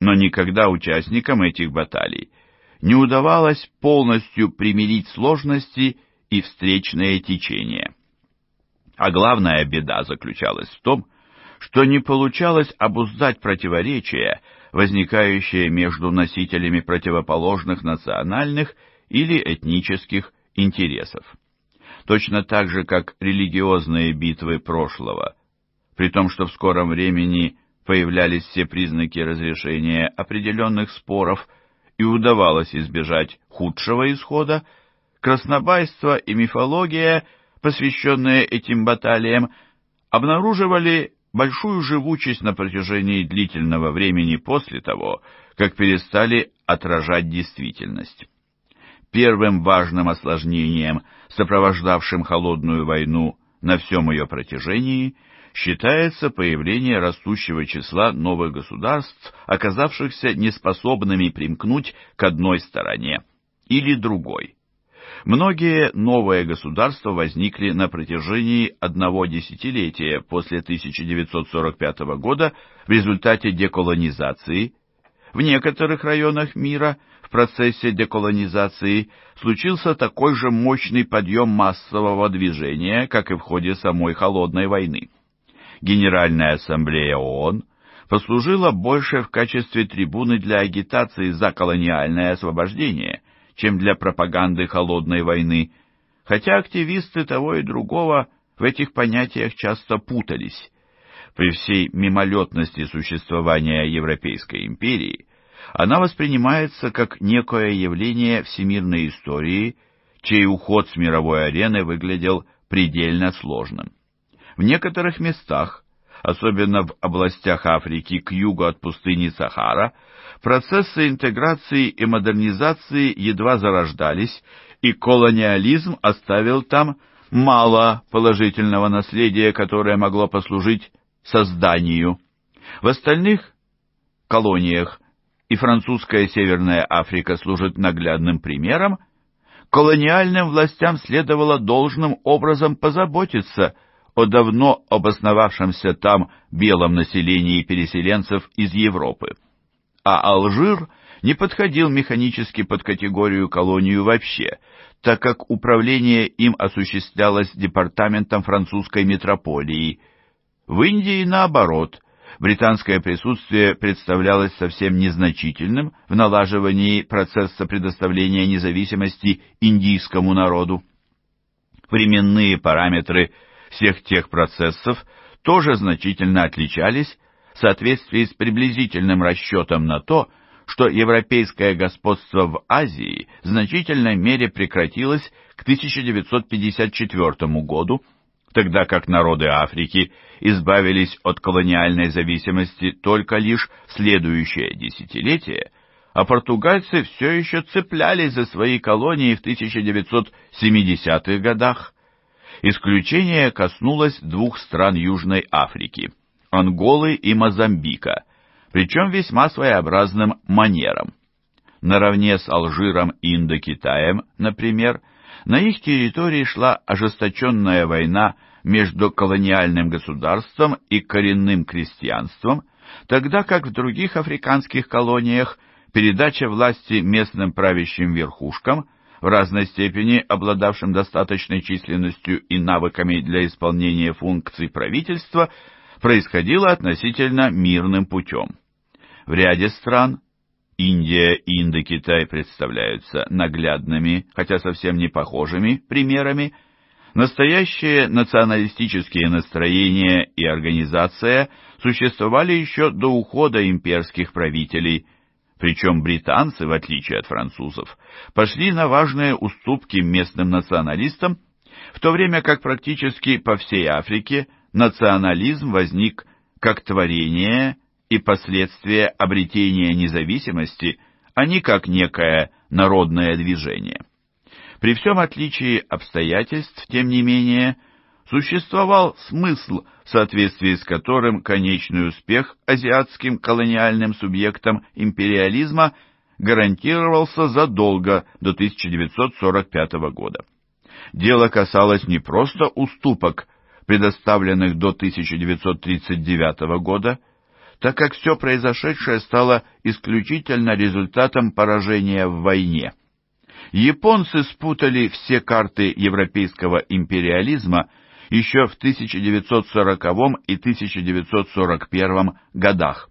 но никогда участникам этих баталий не удавалось полностью примирить сложности и встречные течения. А главная беда заключалась в том, что не получалось обуздать противоречия, возникающие между носителями противоположных национальных или этнических интересов точно так же, как религиозные битвы прошлого, при том, что в скором времени появлялись все признаки разрешения определенных споров и удавалось избежать худшего исхода, краснобайство и мифология, посвященные этим баталиям, обнаруживали большую живучесть на протяжении длительного времени после того, как перестали отражать действительность первым важным осложнением, сопровождавшим холодную войну на всем ее протяжении, считается появление растущего числа новых государств, оказавшихся неспособными примкнуть к одной стороне или другой. Многие новые государства возникли на протяжении одного десятилетия после 1945 года в результате деколонизации. В некоторых районах мира – в процессе деколонизации случился такой же мощный подъем массового движения, как и в ходе самой Холодной войны. Генеральная ассамблея ООН послужила больше в качестве трибуны для агитации за колониальное освобождение, чем для пропаганды Холодной войны, хотя активисты того и другого в этих понятиях часто путались. При всей мимолетности существования Европейской империи она воспринимается как некое явление всемирной истории, чей уход с мировой арены выглядел предельно сложным. В некоторых местах, особенно в областях Африки к югу от пустыни Сахара, процессы интеграции и модернизации едва зарождались, и колониализм оставил там мало положительного наследия, которое могло послужить созданию. В остальных колониях и французская Северная Африка служит наглядным примером, колониальным властям следовало должным образом позаботиться о давно обосновавшемся там белом населении переселенцев из Европы. А Алжир не подходил механически под категорию колонию вообще, так как управление им осуществлялось департаментом французской метрополии. В Индии, наоборот, британское присутствие представлялось совсем незначительным в налаживании процесса предоставления независимости индийскому народу. Временные параметры всех тех процессов тоже значительно отличались в соответствии с приблизительным расчетом на то, что европейское господство в Азии в значительной мере прекратилось к 1954 году, тогда как народы Африки избавились от колониальной зависимости только лишь в следующее десятилетие, а португальцы все еще цеплялись за свои колонии в 1970-х годах. Исключение коснулось двух стран Южной Африки – Анголы и Мозамбика, причем весьма своеобразным манером. Наравне с Алжиром и Индокитаем, например, на их территории шла ожесточенная война между колониальным государством и коренным крестьянством, тогда как в других африканских колониях передача власти местным правящим верхушкам, в разной степени обладавшим достаточной численностью и навыками для исполнения функций правительства, происходила относительно мирным путем. В ряде стран – Индия и Индокитай представляются наглядными, хотя совсем не похожими, примерами Настоящие националистические настроения и организация существовали еще до ухода имперских правителей, причем британцы, в отличие от французов, пошли на важные уступки местным националистам, в то время как практически по всей Африке национализм возник как творение и последствие обретения независимости, а не как некое народное движение. При всем отличии обстоятельств, тем не менее, существовал смысл, в соответствии с которым конечный успех азиатским колониальным субъектам империализма гарантировался задолго до 1945 года. Дело касалось не просто уступок, предоставленных до 1939 года, так как все произошедшее стало исключительно результатом поражения в войне – Японцы спутали все карты европейского империализма еще в 1940 и 1941 годах.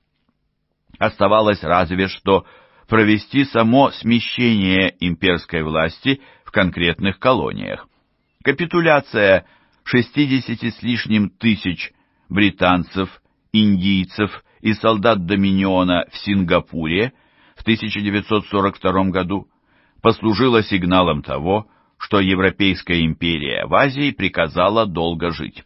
Оставалось разве что провести само смещение имперской власти в конкретных колониях. Капитуляция 60 с лишним тысяч британцев, индийцев и солдат Доминиона в Сингапуре в 1942 году – послужило сигналом того, что Европейская империя в Азии приказала долго жить.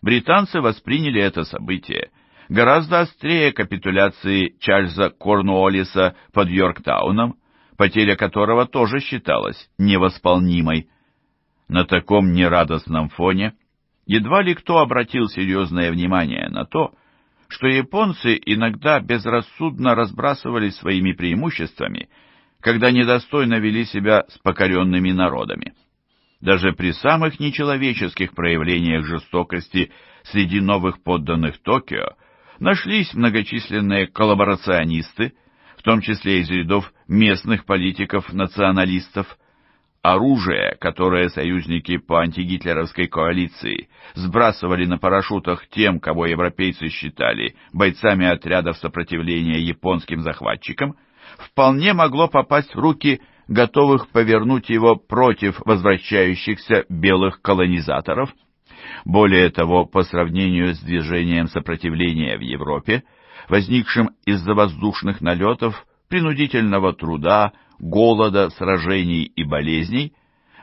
Британцы восприняли это событие гораздо острее капитуляции Чарльза Корнуоллиса под Йорктауном, потеря которого тоже считалась невосполнимой. На таком нерадостном фоне едва ли кто обратил серьезное внимание на то, что японцы иногда безрассудно разбрасывались своими преимуществами – когда недостойно вели себя с покоренными народами. Даже при самых нечеловеческих проявлениях жестокости среди новых подданных Токио нашлись многочисленные коллаборационисты, в том числе из рядов местных политиков-националистов. Оружие, которое союзники по антигитлеровской коалиции сбрасывали на парашютах тем, кого европейцы считали бойцами отрядов сопротивления японским захватчикам, вполне могло попасть в руки готовых повернуть его против возвращающихся белых колонизаторов. Более того, по сравнению с движением сопротивления в Европе, возникшим из-за воздушных налетов, принудительного труда, голода, сражений и болезней,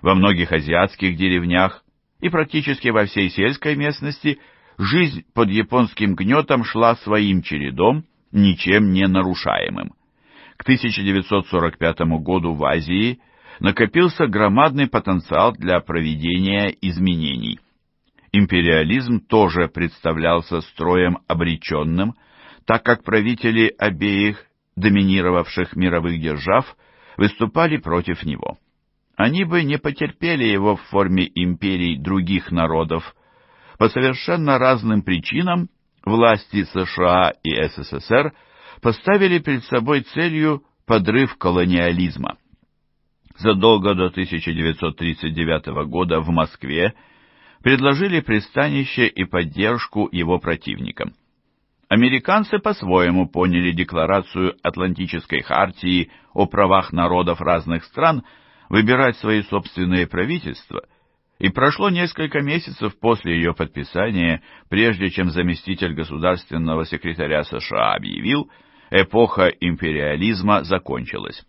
во многих азиатских деревнях и практически во всей сельской местности жизнь под японским гнетом шла своим чередом, ничем не нарушаемым. К 1945 году в Азии накопился громадный потенциал для проведения изменений. Империализм тоже представлялся строем обреченным, так как правители обеих доминировавших мировых держав выступали против него. Они бы не потерпели его в форме империй других народов. По совершенно разным причинам власти США и СССР – поставили перед собой целью подрыв колониализма. Задолго до 1939 года в Москве предложили пристанище и поддержку его противникам. Американцы по-своему поняли декларацию Атлантической хартии о правах народов разных стран выбирать свои собственные правительства, и прошло несколько месяцев после ее подписания, прежде чем заместитель государственного секретаря США объявил, Эпоха империализма закончилась.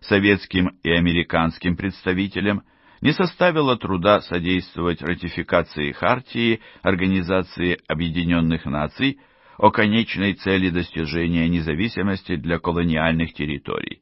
Советским и американским представителям не составило труда содействовать ратификации Хартии Организации Объединенных Наций о конечной цели достижения независимости для колониальных территорий.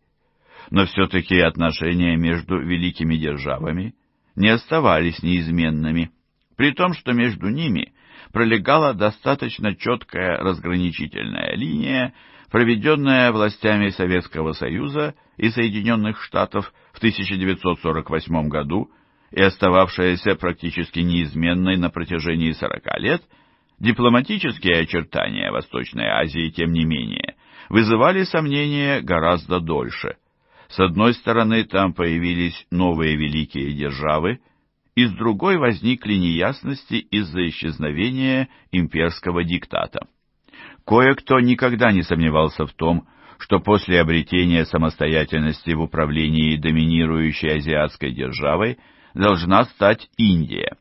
Но все-таки отношения между великими державами не оставались неизменными, при том, что между ними – пролегала достаточно четкая разграничительная линия, проведенная властями Советского Союза и Соединенных Штатов в 1948 году и остававшаяся практически неизменной на протяжении 40 лет, дипломатические очертания Восточной Азии, тем не менее, вызывали сомнения гораздо дольше. С одной стороны, там появились новые великие державы, и с другой возникли неясности из-за исчезновения имперского диктата. Кое-кто никогда не сомневался в том, что после обретения самостоятельности в управлении доминирующей азиатской державой должна стать Индия.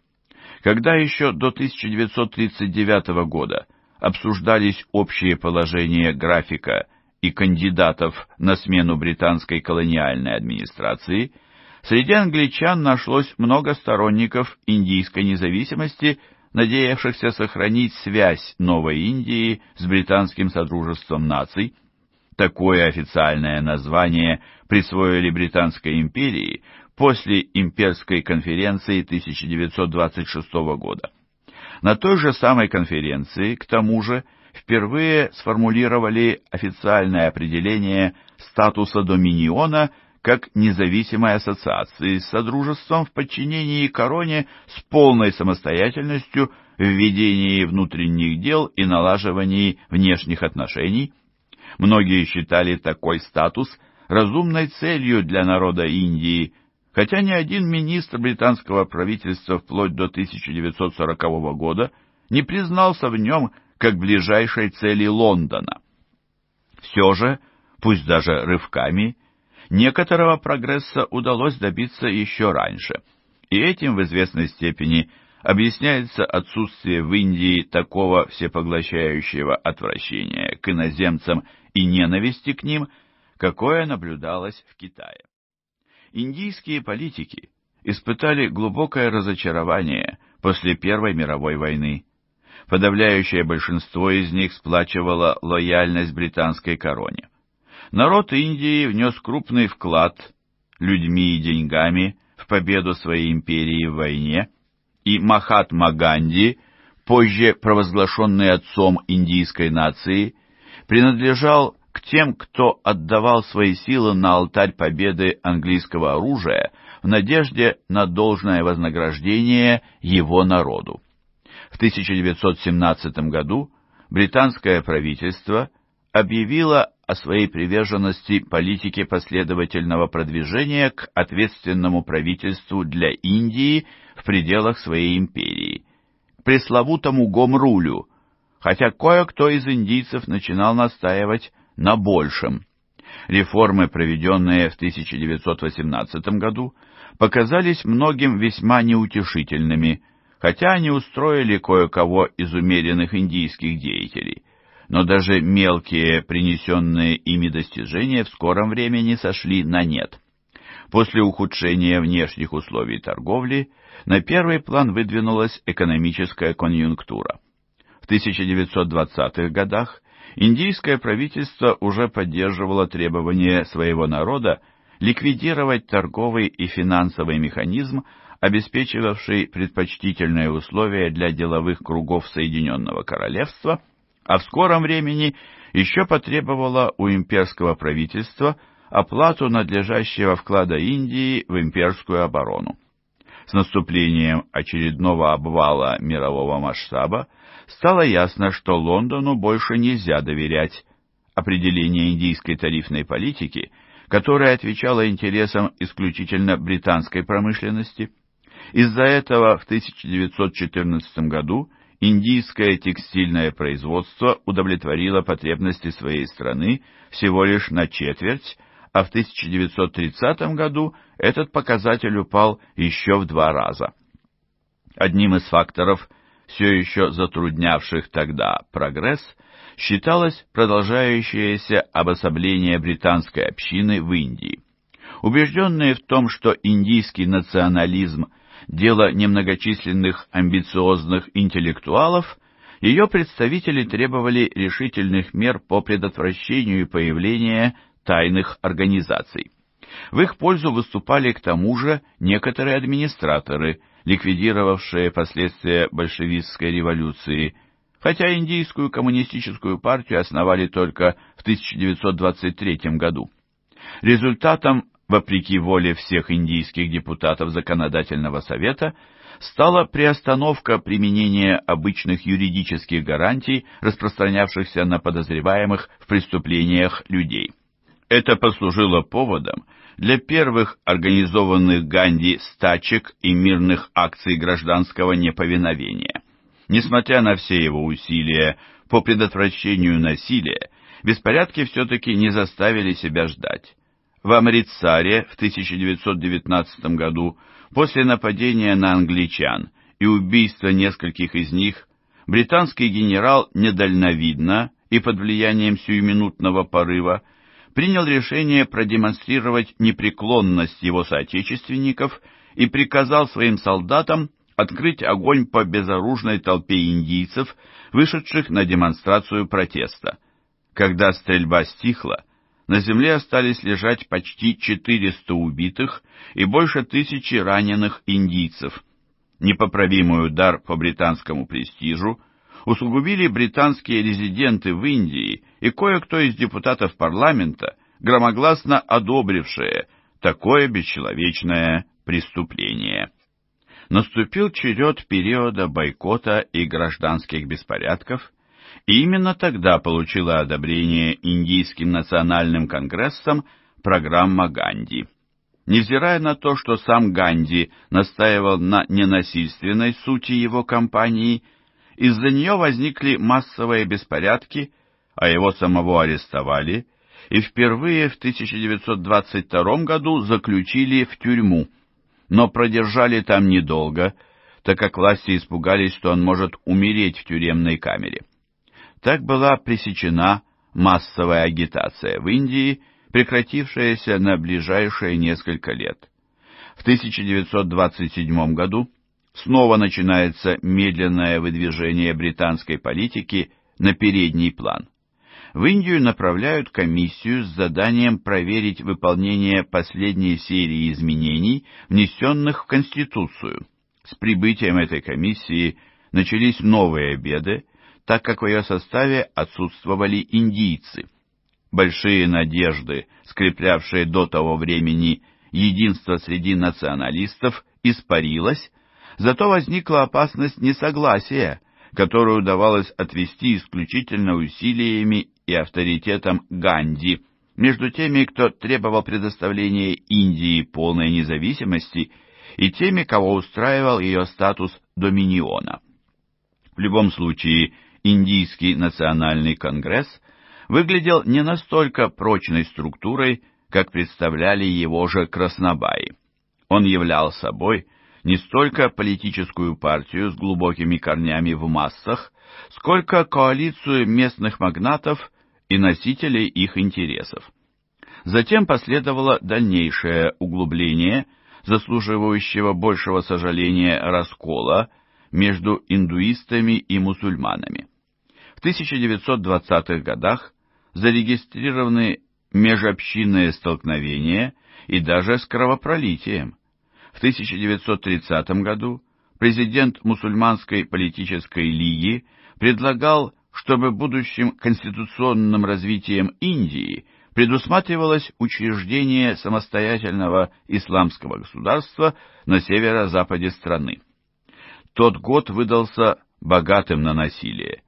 Когда еще до 1939 года обсуждались общие положения графика и кандидатов на смену британской колониальной администрации, среди англичан нашлось много сторонников индийской независимости – надеявшихся сохранить связь Новой Индии с британским Содружеством наций. Такое официальное название присвоили Британской империи после Имперской конференции 1926 года. На той же самой конференции, к тому же, впервые сформулировали официальное определение статуса доминиона – как независимой ассоциации с Содружеством в подчинении Короне с полной самостоятельностью в ведении внутренних дел и налаживании внешних отношений. Многие считали такой статус разумной целью для народа Индии, хотя ни один министр британского правительства вплоть до 1940 года не признался в нем как ближайшей цели Лондона. Все же, пусть даже рывками, Некоторого прогресса удалось добиться еще раньше, и этим в известной степени объясняется отсутствие в Индии такого всепоглощающего отвращения к иноземцам и ненависти к ним, какое наблюдалось в Китае. Индийские политики испытали глубокое разочарование после Первой мировой войны. Подавляющее большинство из них сплачивало лояльность британской короне народ Индии внес крупный вклад людьми и деньгами в победу своей империи в войне, и Махатма Ганди, позже провозглашенный отцом индийской нации, принадлежал к тем, кто отдавал свои силы на алтарь победы английского оружия в надежде на должное вознаграждение его народу. В 1917 году британское правительство объявило о своей приверженности политике последовательного продвижения к ответственному правительству для Индии в пределах своей империи, к пресловутому Гомрулю, хотя кое-кто из индийцев начинал настаивать на большем. Реформы, проведенные в 1918 году, показались многим весьма неутешительными, хотя они устроили кое-кого из умеренных индийских деятелей но даже мелкие принесенные ими достижения в скором времени сошли на нет. После ухудшения внешних условий торговли на первый план выдвинулась экономическая конъюнктура. В 1920-х годах индийское правительство уже поддерживало требование своего народа ликвидировать торговый и финансовый механизм, обеспечивавший предпочтительные условия для деловых кругов Соединенного Королевства – а в скором времени еще потребовала у имперского правительства оплату надлежащего вклада Индии в имперскую оборону. С наступлением очередного обвала мирового масштаба стало ясно, что Лондону больше нельзя доверять. Определение индийской тарифной политики, которая отвечала интересам исключительно британской промышленности. Из-за этого в 1914 году индийское текстильное производство удовлетворило потребности своей страны всего лишь на четверть, а в 1930 году этот показатель упал еще в два раза. Одним из факторов, все еще затруднявших тогда прогресс, считалось продолжающееся обособление британской общины в Индии. Убежденные в том, что индийский национализм дело немногочисленных амбициозных интеллектуалов, ее представители требовали решительных мер по предотвращению появления тайных организаций. В их пользу выступали к тому же некоторые администраторы, ликвидировавшие последствия большевистской революции, хотя индийскую коммунистическую партию основали только в 1923 году. Результатом вопреки воле всех индийских депутатов Законодательного совета, стала приостановка применения обычных юридических гарантий, распространявшихся на подозреваемых в преступлениях людей. Это послужило поводом для первых организованных Ганди стачек и мирных акций гражданского неповиновения. Несмотря на все его усилия по предотвращению насилия, беспорядки все-таки не заставили себя ждать в Амритсаре в 1919 году после нападения на англичан и убийства нескольких из них, британский генерал недальновидно и под влиянием сиюминутного порыва принял решение продемонстрировать непреклонность его соотечественников и приказал своим солдатам открыть огонь по безоружной толпе индийцев, вышедших на демонстрацию протеста. Когда стрельба стихла, на земле остались лежать почти 400 убитых и больше тысячи раненых индийцев. Непоправимый удар по британскому престижу усугубили британские резиденты в Индии и кое-кто из депутатов парламента, громогласно одобрившие такое бесчеловечное преступление. Наступил черед периода бойкота и гражданских беспорядков, и именно тогда получила одобрение Индийским национальным конгрессом программа Ганди. Невзирая на то, что сам Ганди настаивал на ненасильственной сути его кампании, из-за нее возникли массовые беспорядки, а его самого арестовали и впервые в 1922 году заключили в тюрьму, но продержали там недолго, так как власти испугались, что он может умереть в тюремной камере. Так была пресечена массовая агитация в Индии, прекратившаяся на ближайшие несколько лет. В 1927 году снова начинается медленное выдвижение британской политики на передний план. В Индию направляют комиссию с заданием проверить выполнение последней серии изменений, внесенных в Конституцию. С прибытием этой комиссии начались новые беды, так как в ее составе отсутствовали индийцы. Большие надежды, скреплявшие до того времени единство среди националистов, испарилось, зато возникла опасность несогласия, которую удавалось отвести исключительно усилиями и авторитетом Ганди, между теми, кто требовал предоставления Индии полной независимости, и теми, кого устраивал ее статус доминиона. В любом случае, Индийский национальный конгресс выглядел не настолько прочной структурой, как представляли его же краснобаи. Он являл собой не столько политическую партию с глубокими корнями в массах, сколько коалицию местных магнатов и носителей их интересов. Затем последовало дальнейшее углубление заслуживающего большего сожаления раскола между индуистами и мусульманами. В 1920-х годах зарегистрированы межобщинные столкновения и даже с кровопролитием. В 1930 году президент мусульманской политической лиги предлагал, чтобы будущим конституционным развитием Индии предусматривалось учреждение самостоятельного исламского государства на северо-западе страны. Тот год выдался богатым на насилие.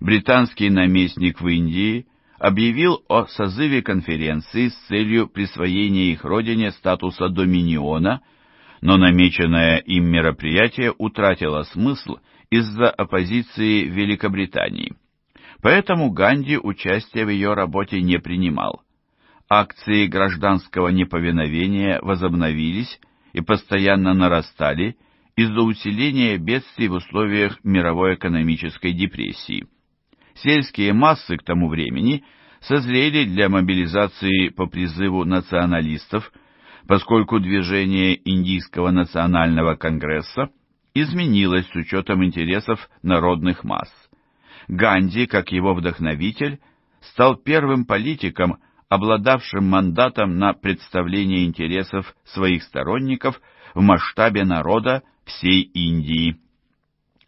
Британский наместник в Индии объявил о созыве конференции с целью присвоения их родине статуса доминиона, но намеченное им мероприятие утратило смысл из-за оппозиции Великобритании. Поэтому Ганди участия в ее работе не принимал. Акции гражданского неповиновения возобновились и постоянно нарастали, из-за усиления бедствий в условиях мировой экономической депрессии. Сельские массы к тому времени созрели для мобилизации по призыву националистов, поскольку движение Индийского национального конгресса изменилось с учетом интересов народных масс. Ганди, как его вдохновитель, стал первым политиком, обладавшим мандатом на представление интересов своих сторонников в масштабе народа всей Индии.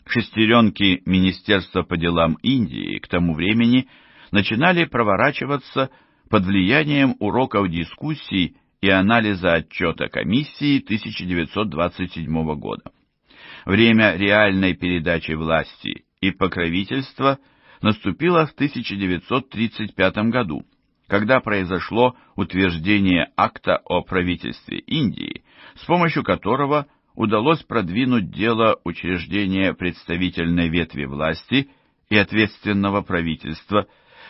Шестеренки Министерства по делам Индии к тому времени начинали проворачиваться под влиянием уроков дискуссий и анализа отчета комиссии 1927 года. Время реальной передачи власти и покровительства наступило в 1935 году, когда произошло утверждение акта о правительстве Индии, с помощью которого – удалось продвинуть дело учреждения представительной ветви власти и ответственного правительства,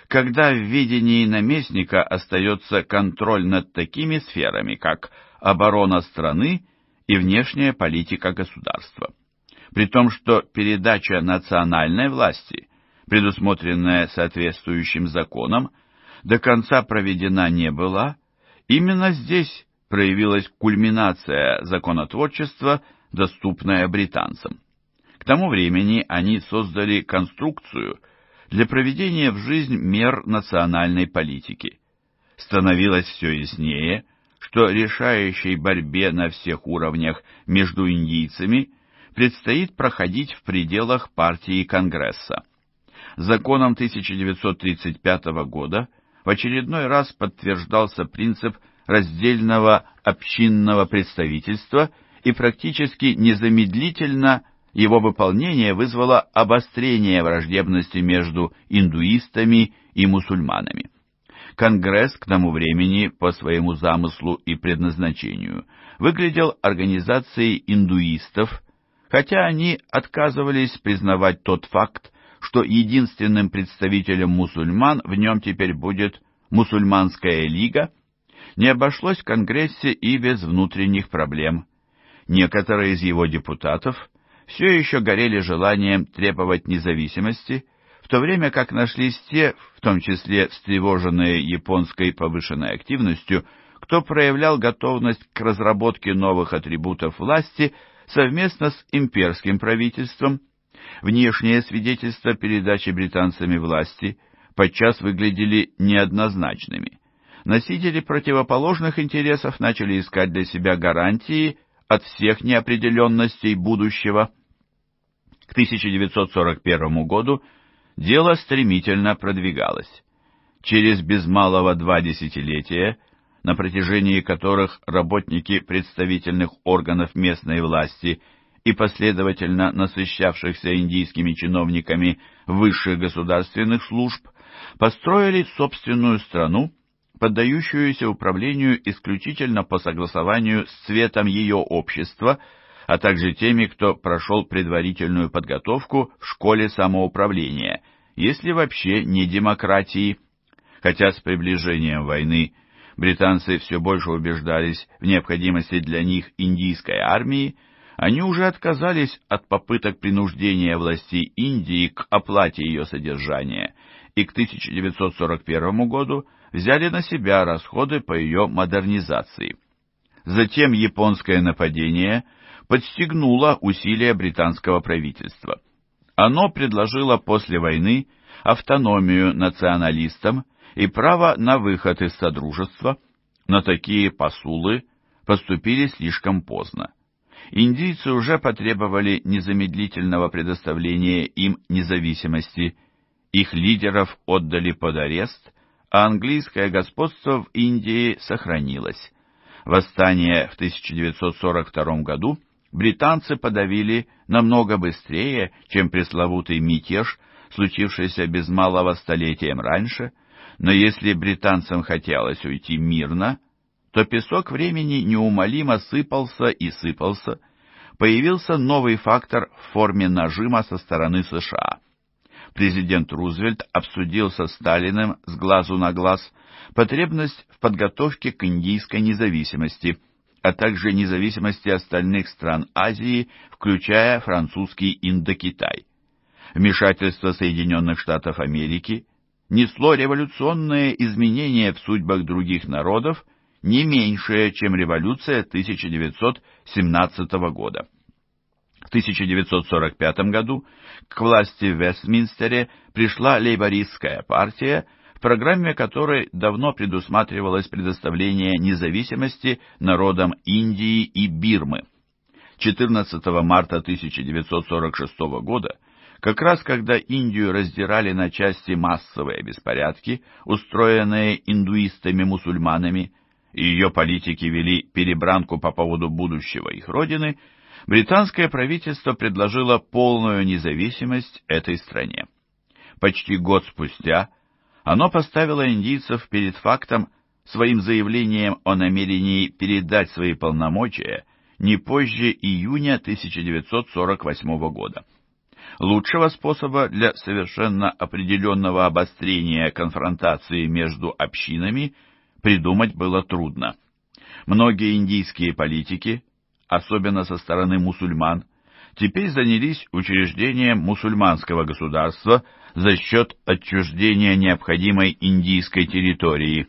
когда в видении наместника остается контроль над такими сферами, как оборона страны и внешняя политика государства. При том, что передача национальной власти, предусмотренная соответствующим законом, до конца проведена не была, именно здесь проявилась кульминация законотворчества, доступная британцам. К тому времени они создали конструкцию для проведения в жизнь мер национальной политики. Становилось все яснее, что решающей борьбе на всех уровнях между индийцами предстоит проходить в пределах партии Конгресса. Законом 1935 года в очередной раз подтверждался принцип раздельного общинного представительства, и практически незамедлительно его выполнение вызвало обострение враждебности между индуистами и мусульманами. Конгресс к тому времени по своему замыслу и предназначению выглядел организацией индуистов, хотя они отказывались признавать тот факт, что единственным представителем мусульман в нем теперь будет мусульманская лига, не обошлось в Конгрессе и без внутренних проблем. Некоторые из его депутатов все еще горели желанием требовать независимости, в то время как нашлись те, в том числе встревоженные японской повышенной активностью, кто проявлял готовность к разработке новых атрибутов власти совместно с имперским правительством. Внешние свидетельства передачи британцами власти подчас выглядели неоднозначными носители противоположных интересов начали искать для себя гарантии от всех неопределенностей будущего. К 1941 году дело стремительно продвигалось. Через без малого два десятилетия, на протяжении которых работники представительных органов местной власти и последовательно насыщавшихся индийскими чиновниками высших государственных служб построили собственную страну, поддающуюся управлению исключительно по согласованию с цветом ее общества, а также теми, кто прошел предварительную подготовку в школе самоуправления, если вообще не демократии. Хотя с приближением войны британцы все больше убеждались в необходимости для них индийской армии, они уже отказались от попыток принуждения власти Индии к оплате ее содержания, и к 1941 году – взяли на себя расходы по ее модернизации. Затем японское нападение подстегнуло усилия британского правительства. Оно предложило после войны автономию националистам и право на выход из Содружества, но такие посулы поступили слишком поздно. Индийцы уже потребовали незамедлительного предоставления им независимости, их лидеров отдали под арест – а английское господство в Индии сохранилось. Восстание в 1942 году британцы подавили намного быстрее, чем пресловутый мятеж, случившийся без малого столетием раньше, но если британцам хотелось уйти мирно, то песок времени неумолимо сыпался и сыпался, появился новый фактор в форме нажима со стороны США – президент Рузвельт обсудил со Сталиным с глазу на глаз потребность в подготовке к индийской независимости, а также независимости остальных стран Азии, включая французский Индокитай. Вмешательство Соединенных Штатов Америки несло революционные изменения в судьбах других народов, не меньшее, чем революция 1917 года. В 1945 году к власти в Вестминстере пришла лейбористская партия, в программе которой давно предусматривалось предоставление независимости народам Индии и Бирмы. 14 марта 1946 года, как раз когда Индию раздирали на части массовые беспорядки, устроенные индуистами-мусульманами, и ее политики вели перебранку по поводу будущего их родины – британское правительство предложило полную независимость этой стране. Почти год спустя оно поставило индийцев перед фактом своим заявлением о намерении передать свои полномочия не позже июня 1948 года. Лучшего способа для совершенно определенного обострения конфронтации между общинами придумать было трудно. Многие индийские политики особенно со стороны мусульман, теперь занялись учреждением мусульманского государства за счет отчуждения необходимой индийской территории.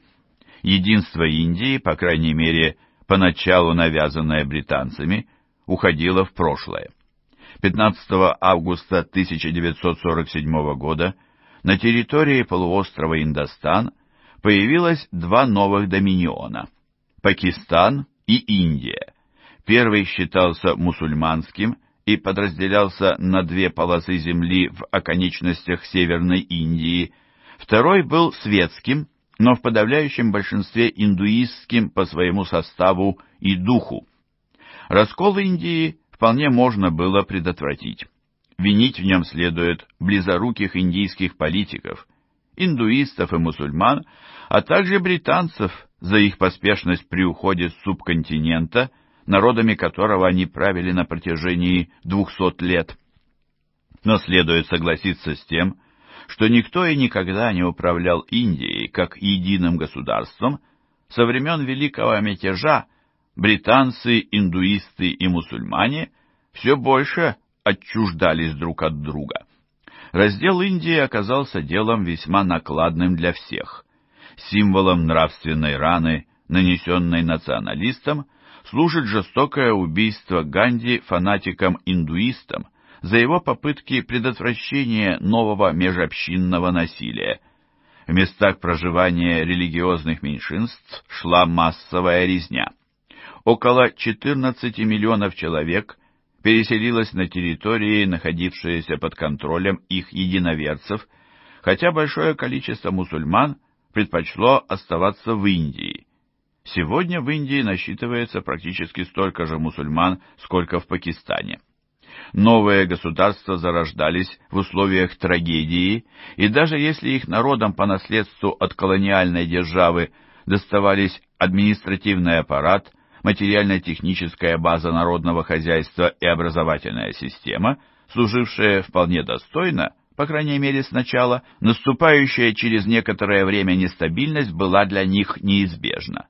Единство Индии, по крайней мере, поначалу навязанное британцами, уходило в прошлое. 15 августа 1947 года на территории полуострова Индостан появилось два новых доминиона – Пакистан и Индия – Первый считался мусульманским и подразделялся на две полосы земли в оконечностях Северной Индии. Второй был светским, но в подавляющем большинстве индуистским по своему составу и духу. Раскол Индии вполне можно было предотвратить. Винить в нем следует близоруких индийских политиков, индуистов и мусульман, а также британцев за их поспешность при уходе с субконтинента народами которого они правили на протяжении двухсот лет. Но следует согласиться с тем, что никто и никогда не управлял Индией как единым государством со времен Великого мятежа британцы, индуисты и мусульмане все больше отчуждались друг от друга. Раздел Индии оказался делом весьма накладным для всех, символом нравственной раны, нанесенной националистам, служит жестокое убийство Ганди фанатикам-индуистам за его попытки предотвращения нового межобщинного насилия. В местах проживания религиозных меньшинств шла массовая резня. Около 14 миллионов человек переселилось на территории, находившиеся под контролем их единоверцев, хотя большое количество мусульман предпочло оставаться в Индии. Сегодня в Индии насчитывается практически столько же мусульман, сколько в Пакистане. Новые государства зарождались в условиях трагедии, и даже если их народам по наследству от колониальной державы доставались административный аппарат, материально-техническая база народного хозяйства и образовательная система, служившая вполне достойно, по крайней мере сначала, наступающая через некоторое время нестабильность была для них неизбежна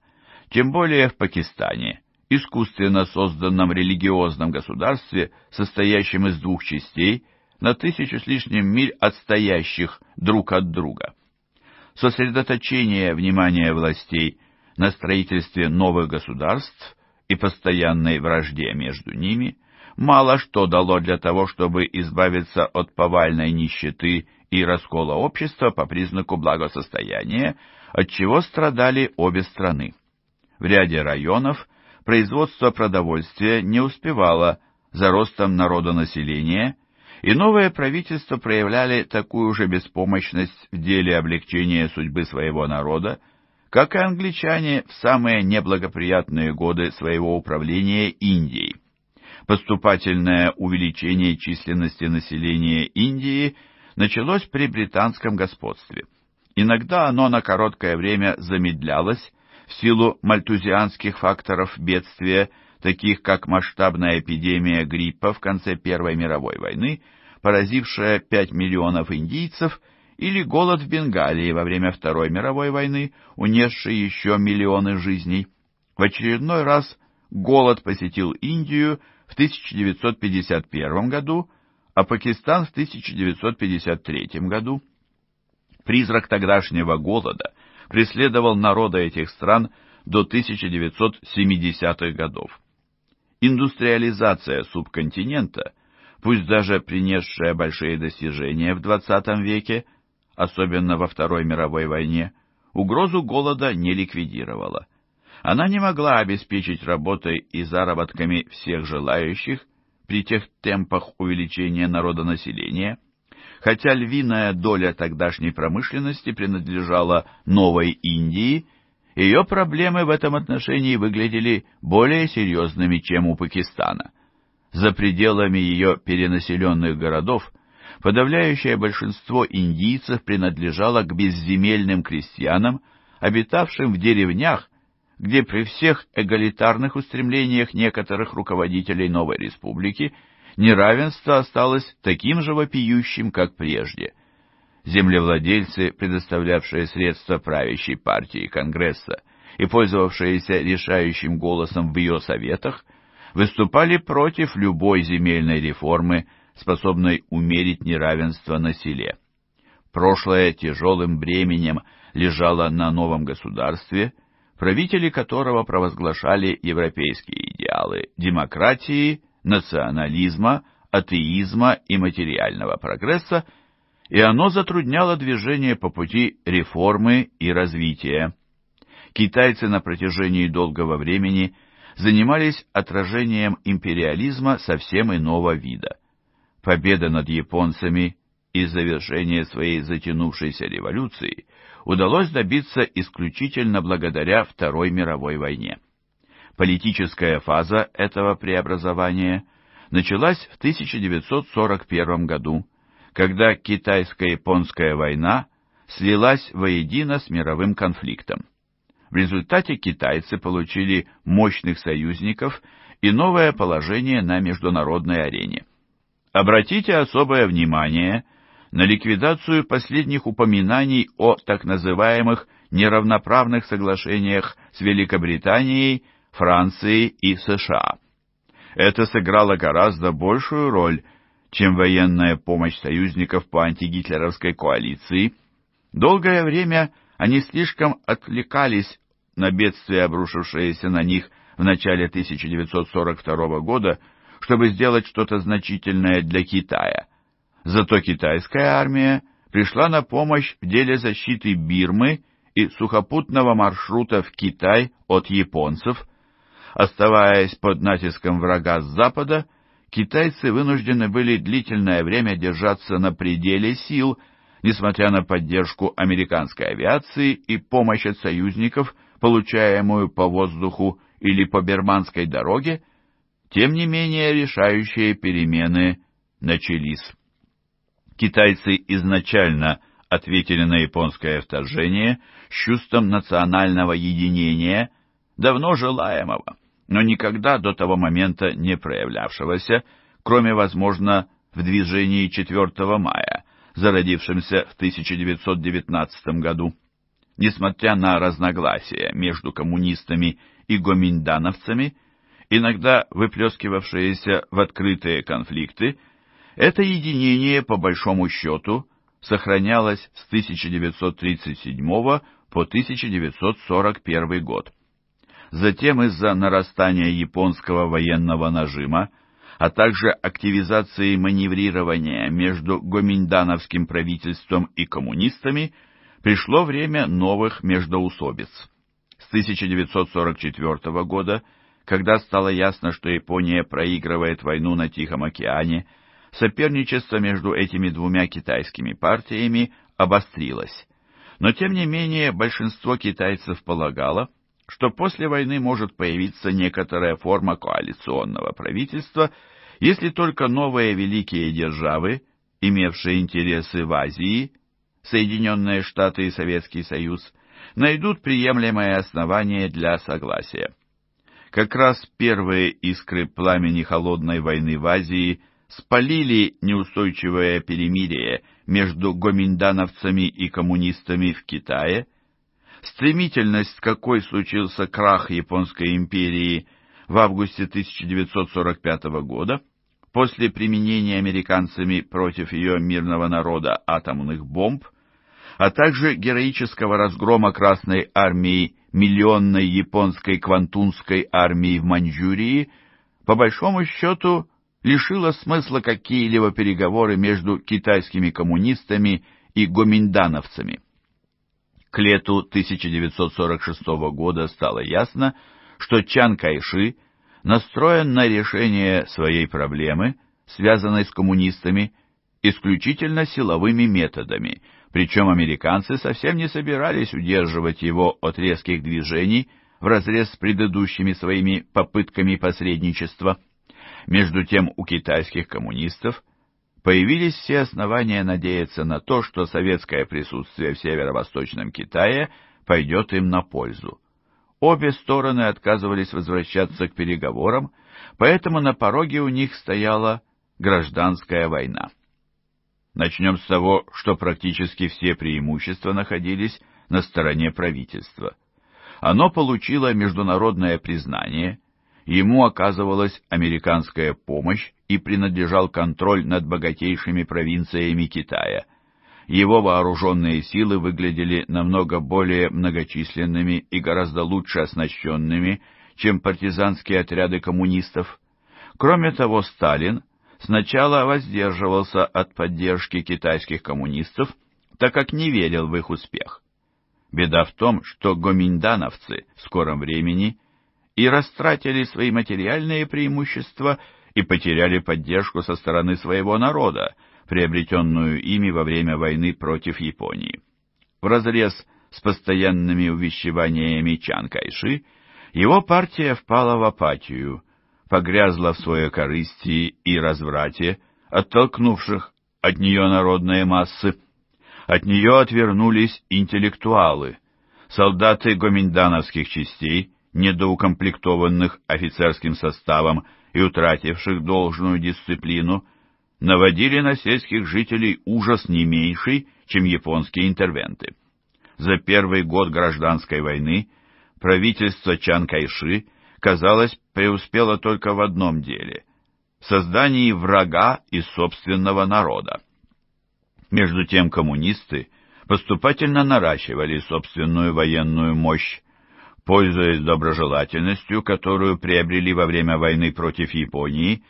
тем более в Пакистане, искусственно созданном религиозном государстве, состоящем из двух частей, на тысячу с лишним миль отстоящих друг от друга. Сосредоточение внимания властей на строительстве новых государств и постоянной вражде между ними мало что дало для того, чтобы избавиться от повальной нищеты и раскола общества по признаку благосостояния, от чего страдали обе страны в ряде районов производство продовольствия не успевало за ростом народонаселения, и новое правительство проявляли такую же беспомощность в деле облегчения судьбы своего народа, как и англичане в самые неблагоприятные годы своего управления Индией. Поступательное увеличение численности населения Индии началось при британском господстве. Иногда оно на короткое время замедлялось, в силу мальтузианских факторов бедствия, таких как масштабная эпидемия гриппа в конце Первой мировой войны, поразившая 5 миллионов индийцев, или голод в Бенгалии во время Второй мировой войны, унесший еще миллионы жизней. В очередной раз голод посетил Индию в 1951 году, а Пакистан в 1953 году. Призрак тогдашнего голода преследовал народа этих стран до 1970-х годов. Индустриализация субконтинента, пусть даже принесшая большие достижения в XX веке, особенно во Второй мировой войне, угрозу голода не ликвидировала. Она не могла обеспечить работой и заработками всех желающих при тех темпах увеличения народонаселения – Хотя львиная доля тогдашней промышленности принадлежала Новой Индии, ее проблемы в этом отношении выглядели более серьезными, чем у Пакистана. За пределами ее перенаселенных городов подавляющее большинство индийцев принадлежало к безземельным крестьянам, обитавшим в деревнях, где при всех эгалитарных устремлениях некоторых руководителей новой республики – неравенство осталось таким же вопиющим, как прежде. Землевладельцы, предоставлявшие средства правящей партии Конгресса и пользовавшиеся решающим голосом в ее советах, выступали против любой земельной реформы, способной умерить неравенство на селе. Прошлое тяжелым бременем лежало на новом государстве, правители которого провозглашали европейские идеалы демократии национализма, атеизма и материального прогресса, и оно затрудняло движение по пути реформы и развития. Китайцы на протяжении долгого времени занимались отражением империализма совсем иного вида. Победа над японцами и завершение своей затянувшейся революции удалось добиться исключительно благодаря Второй мировой войне. Политическая фаза этого преобразования началась в 1941 году, когда китайско-японская война слилась воедино с мировым конфликтом. В результате китайцы получили мощных союзников и новое положение на международной арене. Обратите особое внимание на ликвидацию последних упоминаний о так называемых неравноправных соглашениях с Великобританией Франции и США. Это сыграло гораздо большую роль, чем военная помощь союзников по антигитлеровской коалиции. Долгое время они слишком отвлекались на бедствия, обрушившиеся на них в начале 1942 года, чтобы сделать что-то значительное для Китая. Зато китайская армия пришла на помощь в деле защиты Бирмы и сухопутного маршрута в Китай от японцев, Оставаясь под натиском врага с запада, китайцы вынуждены были длительное время держаться на пределе сил, несмотря на поддержку американской авиации и помощь от союзников, получаемую по воздуху или по Берманской дороге, тем не менее решающие перемены начались. Китайцы изначально ответили на японское вторжение с чувством национального единения, давно желаемого но никогда до того момента не проявлявшегося, кроме, возможно, в движении 4 мая, зародившемся в 1919 году. Несмотря на разногласия между коммунистами и гоминдановцами, иногда выплескивавшиеся в открытые конфликты, это единение, по большому счету, сохранялось с 1937 по 1941 год затем из-за нарастания японского военного нажима, а также активизации маневрирования между гоминдановским правительством и коммунистами, пришло время новых междоусобиц. С 1944 года, когда стало ясно, что Япония проигрывает войну на Тихом океане, соперничество между этими двумя китайскими партиями обострилось. Но тем не менее большинство китайцев полагало, что после войны может появиться некоторая форма коалиционного правительства, если только новые великие державы, имевшие интересы в Азии, Соединенные Штаты и Советский Союз, найдут приемлемое основание для согласия. Как раз первые искры пламени холодной войны в Азии спалили неустойчивое перемирие между гоминдановцами и коммунистами в Китае – Стремительность, с какой случился крах Японской империи в августе 1945 года, после применения американцами против ее мирного народа атомных бомб, а также героического разгрома Красной армии миллионной японской квантунской армии в Маньчжурии, по большому счету, лишило смысла какие-либо переговоры между китайскими коммунистами и гоминдановцами. К лету 1946 года стало ясно, что Чан Кайши настроен на решение своей проблемы, связанной с коммунистами, исключительно силовыми методами, причем американцы совсем не собирались удерживать его от резких движений в разрез с предыдущими своими попытками посредничества. Между тем у китайских коммунистов появились все основания надеяться на то, что советское присутствие в северо-восточном Китае пойдет им на пользу. Обе стороны отказывались возвращаться к переговорам, поэтому на пороге у них стояла гражданская война. Начнем с того, что практически все преимущества находились на стороне правительства. Оно получило международное признание, ему оказывалась американская помощь, и принадлежал контроль над богатейшими провинциями Китая. Его вооруженные силы выглядели намного более многочисленными и гораздо лучше оснащенными, чем партизанские отряды коммунистов. Кроме того, Сталин сначала воздерживался от поддержки китайских коммунистов, так как не верил в их успех. Беда в том, что гоминдановцы в скором времени и растратили свои материальные преимущества – и потеряли поддержку со стороны своего народа, приобретенную ими во время войны против Японии. Вразрез с постоянными увещеваниями Чан Кайши, его партия впала в апатию, погрязла в свое корысти и разврате, оттолкнувших от нее народные массы. От нее отвернулись интеллектуалы, солдаты гоминдановских частей, недоукомплектованных офицерским составом и утративших должную дисциплину, наводили на сельских жителей ужас не меньший, чем японские интервенты. За первый год гражданской войны правительство Чан Кайши, казалось, преуспело только в одном деле — создании врага из собственного народа. Между тем коммунисты поступательно наращивали собственную военную мощь, Пользуясь доброжелательностью, которую приобрели во время войны против Японии,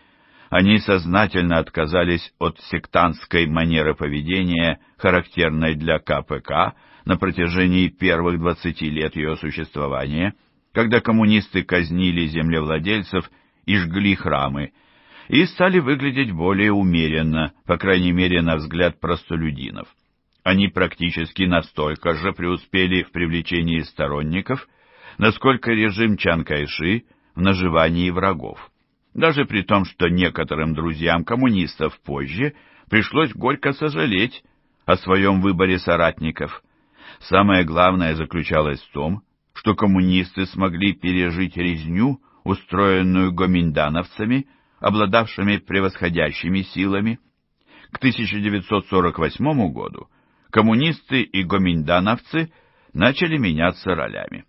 они сознательно отказались от сектантской манеры поведения, характерной для КПК на протяжении первых 20 лет ее существования, когда коммунисты казнили землевладельцев и жгли храмы, и стали выглядеть более умеренно, по крайней мере, на взгляд простолюдинов. Они практически настолько же преуспели в привлечении сторонников – насколько режим Чан Кайши в наживании врагов. Даже при том, что некоторым друзьям коммунистов позже пришлось горько сожалеть о своем выборе соратников. Самое главное заключалось в том, что коммунисты смогли пережить резню, устроенную гоминдановцами, обладавшими превосходящими силами. К 1948 году коммунисты и гоминдановцы начали меняться ролями.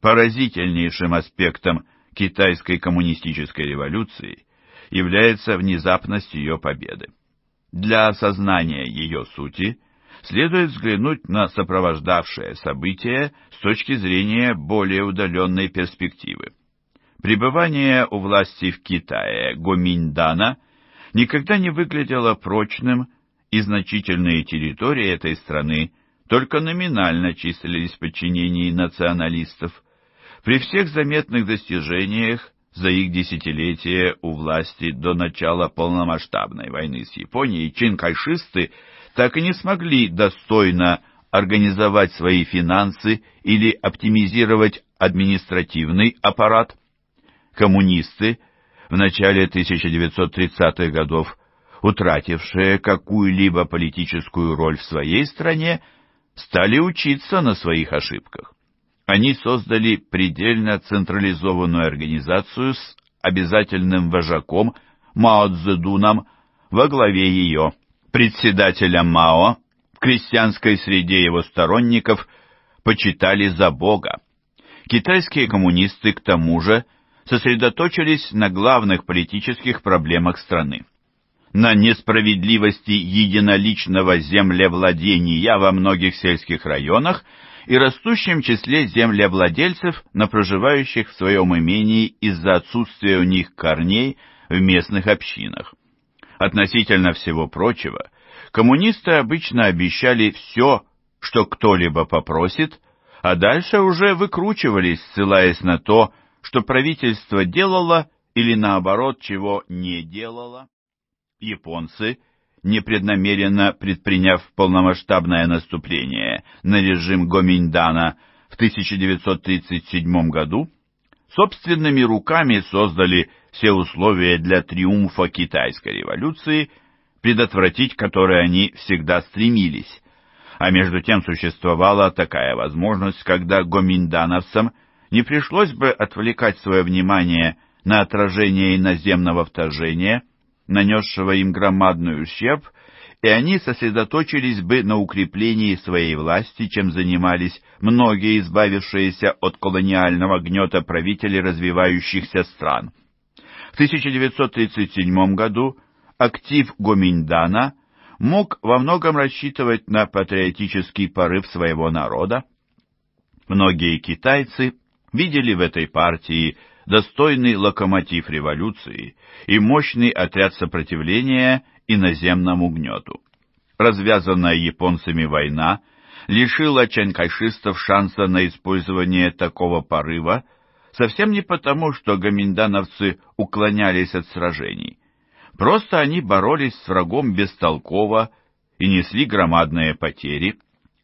Поразительнейшим аспектом китайской коммунистической революции является внезапность ее победы. Для осознания ее сути следует взглянуть на сопровождавшее событие с точки зрения более удаленной перспективы. Пребывание у власти в Китае Гоминьдана никогда не выглядело прочным, и значительные территории этой страны только номинально числились в подчинении националистов – при всех заметных достижениях за их десятилетие у власти до начала полномасштабной войны с Японией чинкайшисты так и не смогли достойно организовать свои финансы или оптимизировать административный аппарат. Коммунисты, в начале 1930-х годов утратившие какую-либо политическую роль в своей стране, стали учиться на своих ошибках они создали предельно централизованную организацию с обязательным вожаком Мао Цзэдуном во главе ее, председателя Мао, в крестьянской среде его сторонников почитали за Бога. Китайские коммунисты, к тому же, сосредоточились на главных политических проблемах страны. На несправедливости единоличного землевладения во многих сельских районах – и растущем числе землевладельцев, на проживающих в своем имении из-за отсутствия у них корней в местных общинах. Относительно всего прочего, коммунисты обычно обещали все, что кто-либо попросит, а дальше уже выкручивались, ссылаясь на то, что правительство делало или наоборот чего не делало. Японцы непреднамеренно предприняв полномасштабное наступление на режим Гоминдана в 1937 году, собственными руками создали все условия для триумфа китайской революции, предотвратить которые они всегда стремились. А между тем существовала такая возможность, когда гоминдановцам не пришлось бы отвлекать свое внимание на отражение иноземного вторжения – нанесшего им громадный ущерб, и они сосредоточились бы на укреплении своей власти, чем занимались многие избавившиеся от колониального гнета правители развивающихся стран. В 1937 году актив Гоминдана мог во многом рассчитывать на патриотический порыв своего народа. Многие китайцы видели в этой партии достойный локомотив революции и мощный отряд сопротивления иноземному гнету. Развязанная японцами война лишила чанкайшистов шанса на использование такого порыва совсем не потому, что гоминдановцы уклонялись от сражений. Просто они боролись с врагом бестолково и несли громадные потери.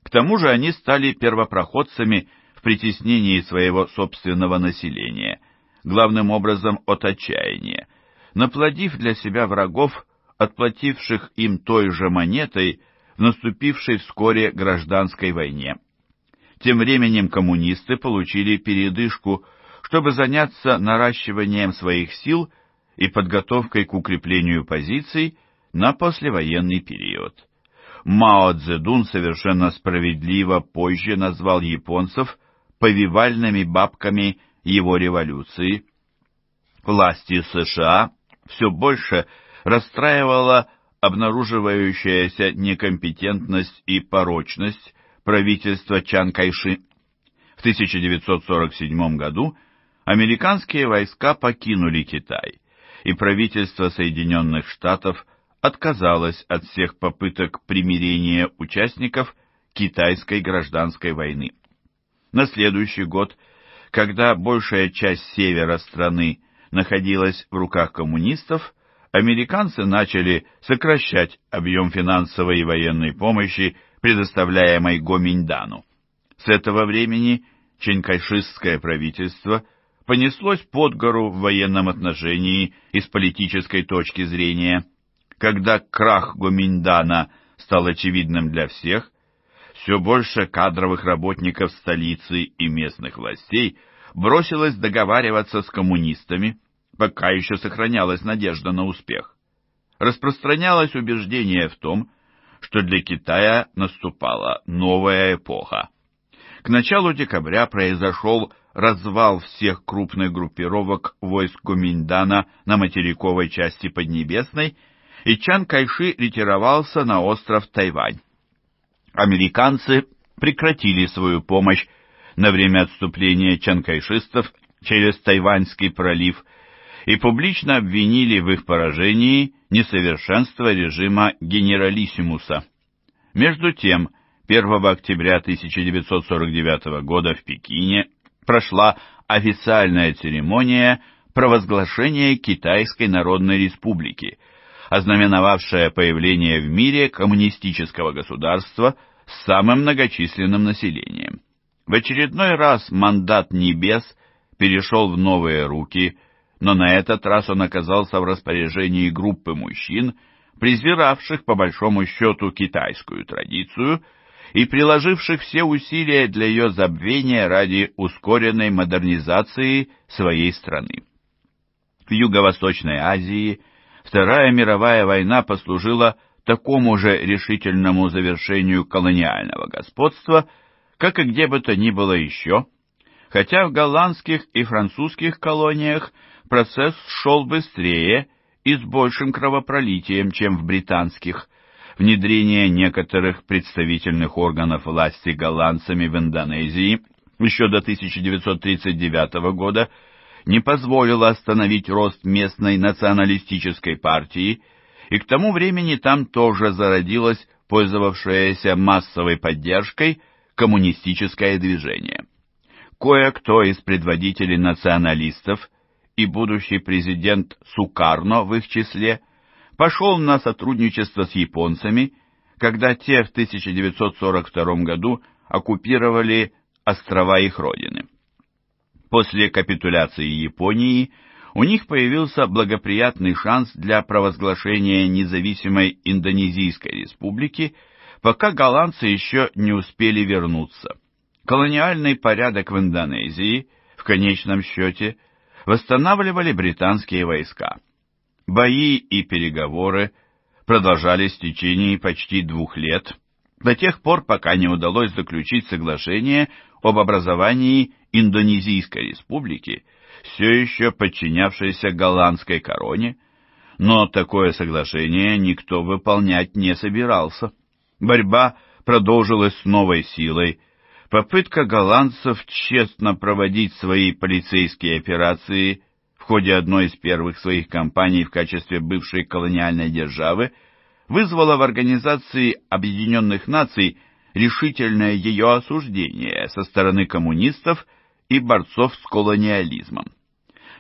К тому же они стали первопроходцами в притеснении своего собственного населения главным образом от отчаяния, наплодив для себя врагов, отплативших им той же монетой в наступившей вскоре гражданской войне. Тем временем коммунисты получили передышку, чтобы заняться наращиванием своих сил и подготовкой к укреплению позиций на послевоенный период. Мао Цзэдун совершенно справедливо позже назвал японцев повивальными бабками его революции, власти США все больше расстраивала обнаруживающаяся некомпетентность и порочность правительства Чан Кайши. В 1947 году американские войска покинули Китай, и правительство Соединенных Штатов отказалось от всех попыток примирения участников китайской гражданской войны. На следующий год – когда большая часть севера страны находилась в руках коммунистов, американцы начали сокращать объем финансовой и военной помощи, предоставляемой Гоминьдану. С этого времени чинкайшистское правительство понеслось под гору в военном отношении и с политической точки зрения. Когда крах Гоминдана стал очевидным для всех, все больше кадровых работников столицы и местных властей бросилось договариваться с коммунистами, пока еще сохранялась надежда на успех. Распространялось убеждение в том, что для Китая наступала новая эпоха. К началу декабря произошел развал всех крупных группировок войск Гуминдана на материковой части Поднебесной, и Чан Кайши ретировался на остров Тайвань американцы прекратили свою помощь на время отступления чанкайшистов через Тайваньский пролив и публично обвинили в их поражении несовершенство режима генералиссимуса. Между тем, 1 октября 1949 года в Пекине прошла официальная церемония провозглашения Китайской Народной Республики – ознаменовавшая появление в мире коммунистического государства с самым многочисленным населением. В очередной раз мандат небес перешел в новые руки, но на этот раз он оказался в распоряжении группы мужчин, презиравших по большому счету китайскую традицию и приложивших все усилия для ее забвения ради ускоренной модернизации своей страны. В Юго-Восточной Азии – Вторая мировая война послужила такому же решительному завершению колониального господства, как и где бы то ни было еще, хотя в голландских и французских колониях процесс шел быстрее и с большим кровопролитием, чем в британских. Внедрение некоторых представительных органов власти голландцами в Индонезии еще до 1939 года – не позволило остановить рост местной националистической партии, и к тому времени там тоже зародилось пользовавшееся массовой поддержкой коммунистическое движение. Кое-кто из предводителей националистов и будущий президент Сукарно в их числе пошел на сотрудничество с японцами, когда те в 1942 году оккупировали острова их родины. После капитуляции Японии у них появился благоприятный шанс для провозглашения независимой Индонезийской республики, пока голландцы еще не успели вернуться. Колониальный порядок в Индонезии, в конечном счете, восстанавливали британские войска. Бои и переговоры продолжались в течение почти двух лет, до тех пор, пока не удалось заключить соглашение об образовании Индонезийской республики, все еще подчинявшейся голландской короне, но такое соглашение никто выполнять не собирался. Борьба продолжилась с новой силой. Попытка голландцев честно проводить свои полицейские операции в ходе одной из первых своих кампаний в качестве бывшей колониальной державы вызвала в Организации Объединенных Наций решительное ее осуждение со стороны коммунистов и борцов с колониализмом.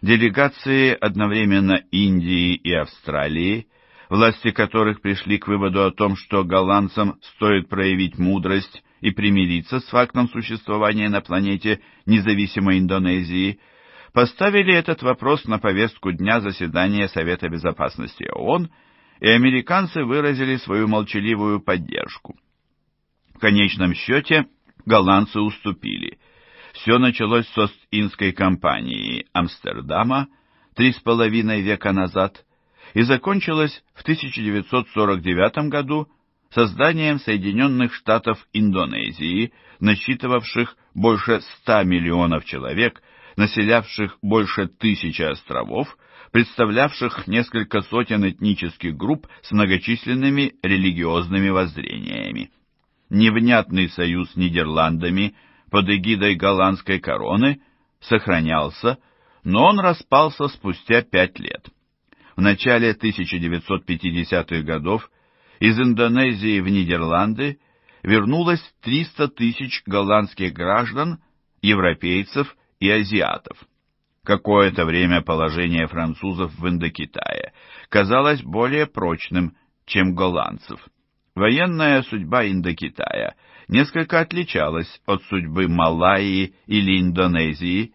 Делегации одновременно Индии и Австралии, власти которых пришли к выводу о том, что голландцам стоит проявить мудрость и примириться с фактом существования на планете независимой Индонезии, поставили этот вопрос на повестку дня заседания Совета Безопасности ООН, и американцы выразили свою молчаливую поддержку конечном счете голландцы уступили. Все началось с Ост-Индской компании Амстердама три с половиной века назад и закончилось в 1949 году созданием Соединенных Штатов Индонезии, насчитывавших больше 100 миллионов человек, населявших больше тысячи островов, представлявших несколько сотен этнических групп с многочисленными религиозными воззрениями невнятный союз с Нидерландами под эгидой голландской короны сохранялся, но он распался спустя пять лет. В начале 1950-х годов из Индонезии в Нидерланды вернулось 300 тысяч голландских граждан, европейцев и азиатов. Какое-то время положение французов в Индокитае казалось более прочным, чем голландцев. Военная судьба Индокитая несколько отличалась от судьбы Малайи или Индонезии,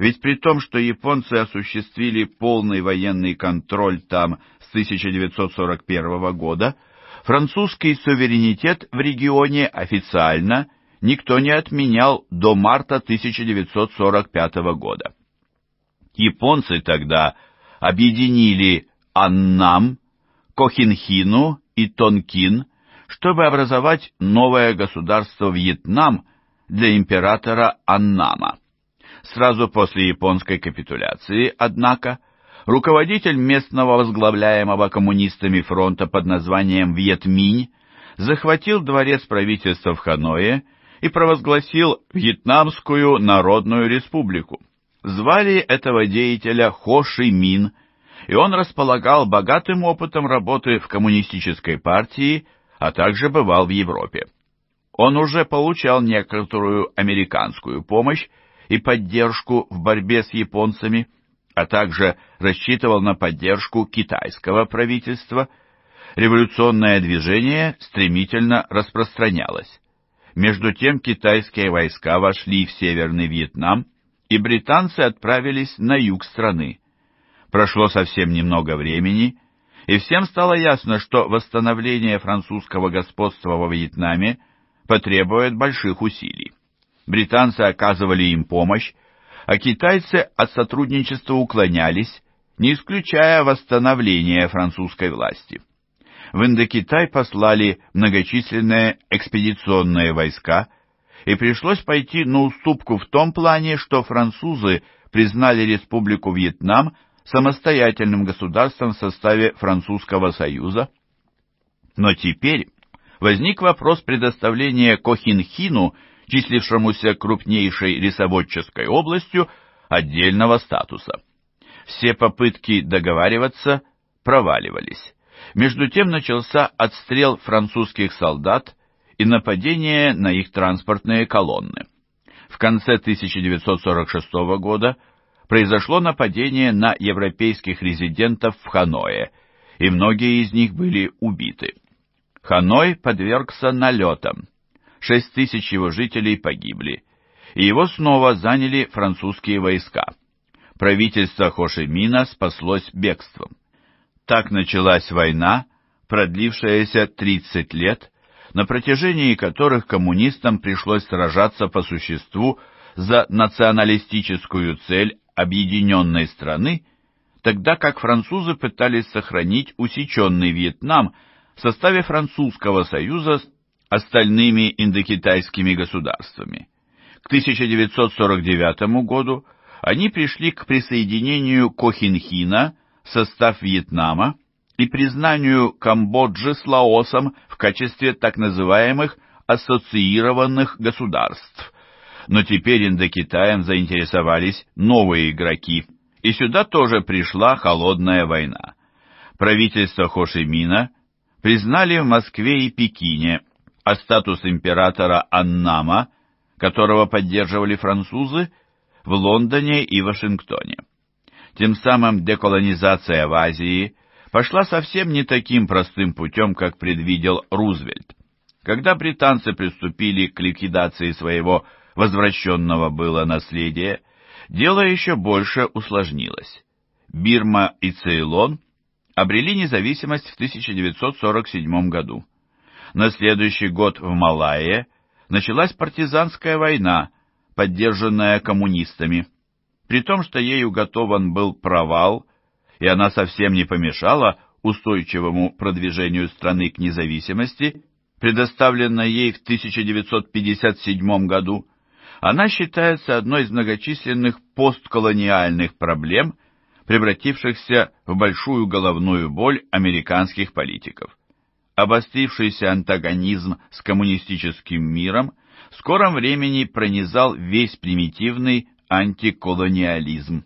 ведь при том, что японцы осуществили полный военный контроль там с 1941 года, французский суверенитет в регионе официально никто не отменял до марта 1945 года. Японцы тогда объединили Аннам, Кохинхину и Тонкин чтобы образовать новое государство Вьетнам для императора Аннама. Сразу после японской капитуляции, однако, руководитель местного возглавляемого коммунистами фронта под названием Вьетминь захватил дворец правительства в Ханое и провозгласил Вьетнамскую Народную Республику. Звали этого деятеля Хо Ши Мин, и он располагал богатым опытом работы в коммунистической партии а также бывал в Европе. Он уже получал некоторую американскую помощь и поддержку в борьбе с японцами, а также рассчитывал на поддержку китайского правительства. Революционное движение стремительно распространялось. Между тем китайские войска вошли в Северный Вьетнам, и британцы отправились на юг страны. Прошло совсем немного времени, и всем стало ясно, что восстановление французского господства во Вьетнаме потребует больших усилий. Британцы оказывали им помощь, а китайцы от сотрудничества уклонялись, не исключая восстановление французской власти. В Индокитай послали многочисленные экспедиционные войска, и пришлось пойти на уступку в том плане, что французы признали Республику Вьетнам – самостоятельным государством в составе Французского Союза. Но теперь возник вопрос предоставления Кохинхину, числившемуся крупнейшей рисоводческой областью, отдельного статуса. Все попытки договариваться проваливались. Между тем начался отстрел французских солдат и нападение на их транспортные колонны. В конце 1946 года произошло нападение на европейских резидентов в Ханое, и многие из них были убиты. Ханой подвергся налетам. Шесть тысяч его жителей погибли, и его снова заняли французские войска. Правительство Хошимина спаслось бегством. Так началась война, продлившаяся 30 лет, на протяжении которых коммунистам пришлось сражаться по существу за националистическую цель объединенной страны, тогда как французы пытались сохранить усеченный Вьетнам в составе Французского Союза с остальными индокитайскими государствами. К 1949 году они пришли к присоединению Кохинхина в состав Вьетнама и признанию Камбоджи с Лаосом в качестве так называемых ассоциированных государств – но теперь Индокитаем заинтересовались новые игроки, и сюда тоже пришла холодная война. Правительство Хошимина признали в Москве и Пекине, а статус императора Аннама, которого поддерживали французы, в Лондоне и Вашингтоне. Тем самым деколонизация в Азии пошла совсем не таким простым путем, как предвидел Рузвельт. Когда британцы приступили к ликвидации своего возвращенного было наследия, дело еще больше усложнилось. Бирма и Цейлон обрели независимость в 1947 году. На следующий год в Малайе началась партизанская война, поддержанная коммунистами, при том, что ей уготован был провал, и она совсем не помешала устойчивому продвижению страны к независимости, предоставленной ей в 1957 году – она считается одной из многочисленных постколониальных проблем, превратившихся в большую головную боль американских политиков. Обострившийся антагонизм с коммунистическим миром в скором времени пронизал весь примитивный антиколониализм.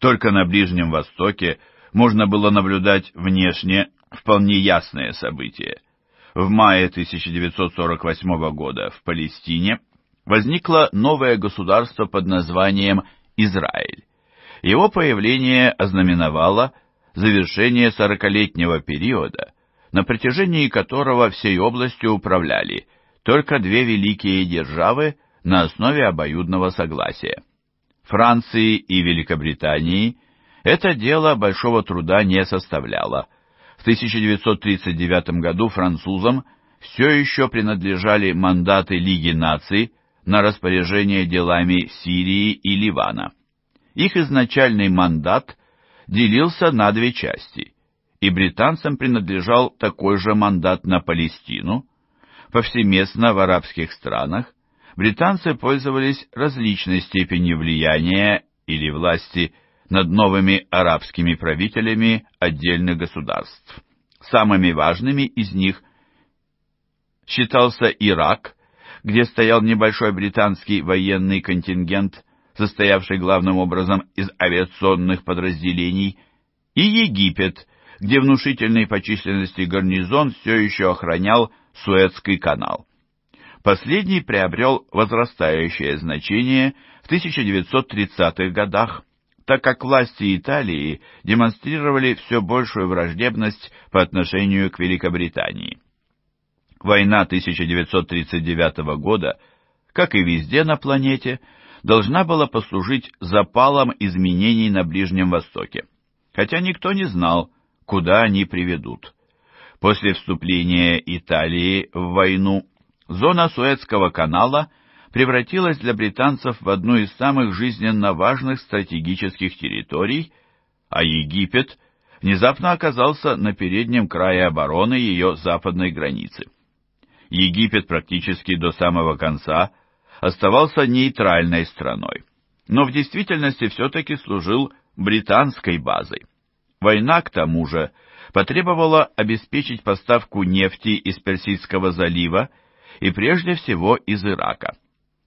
Только на Ближнем Востоке можно было наблюдать внешне вполне ясное событие. В мае 1948 года в Палестине – возникло новое государство под названием Израиль. Его появление ознаменовало завершение сорокалетнего периода, на протяжении которого всей областью управляли только две великие державы на основе обоюдного согласия. Франции и Великобритании это дело большого труда не составляло. В 1939 году французам все еще принадлежали мандаты Лиги наций, на распоряжение делами Сирии и Ливана. Их изначальный мандат делился на две части, и британцам принадлежал такой же мандат на Палестину. Повсеместно в арабских странах британцы пользовались различной степенью влияния или власти над новыми арабскими правителями отдельных государств. Самыми важными из них считался Ирак, где стоял небольшой британский военный контингент, состоявший главным образом из авиационных подразделений, и Египет, где внушительный по численности гарнизон все еще охранял Суэцкий канал. Последний приобрел возрастающее значение в 1930-х годах, так как власти Италии демонстрировали все большую враждебность по отношению к Великобритании. Война 1939 года, как и везде на планете, должна была послужить запалом изменений на Ближнем Востоке, хотя никто не знал, куда они приведут. После вступления Италии в войну зона Суэцкого канала превратилась для британцев в одну из самых жизненно важных стратегических территорий, а Египет внезапно оказался на переднем крае обороны ее западной границы. Египет практически до самого конца оставался нейтральной страной, но в действительности все-таки служил британской базой. Война, к тому же, потребовала обеспечить поставку нефти из Персидского залива и прежде всего из Ирака.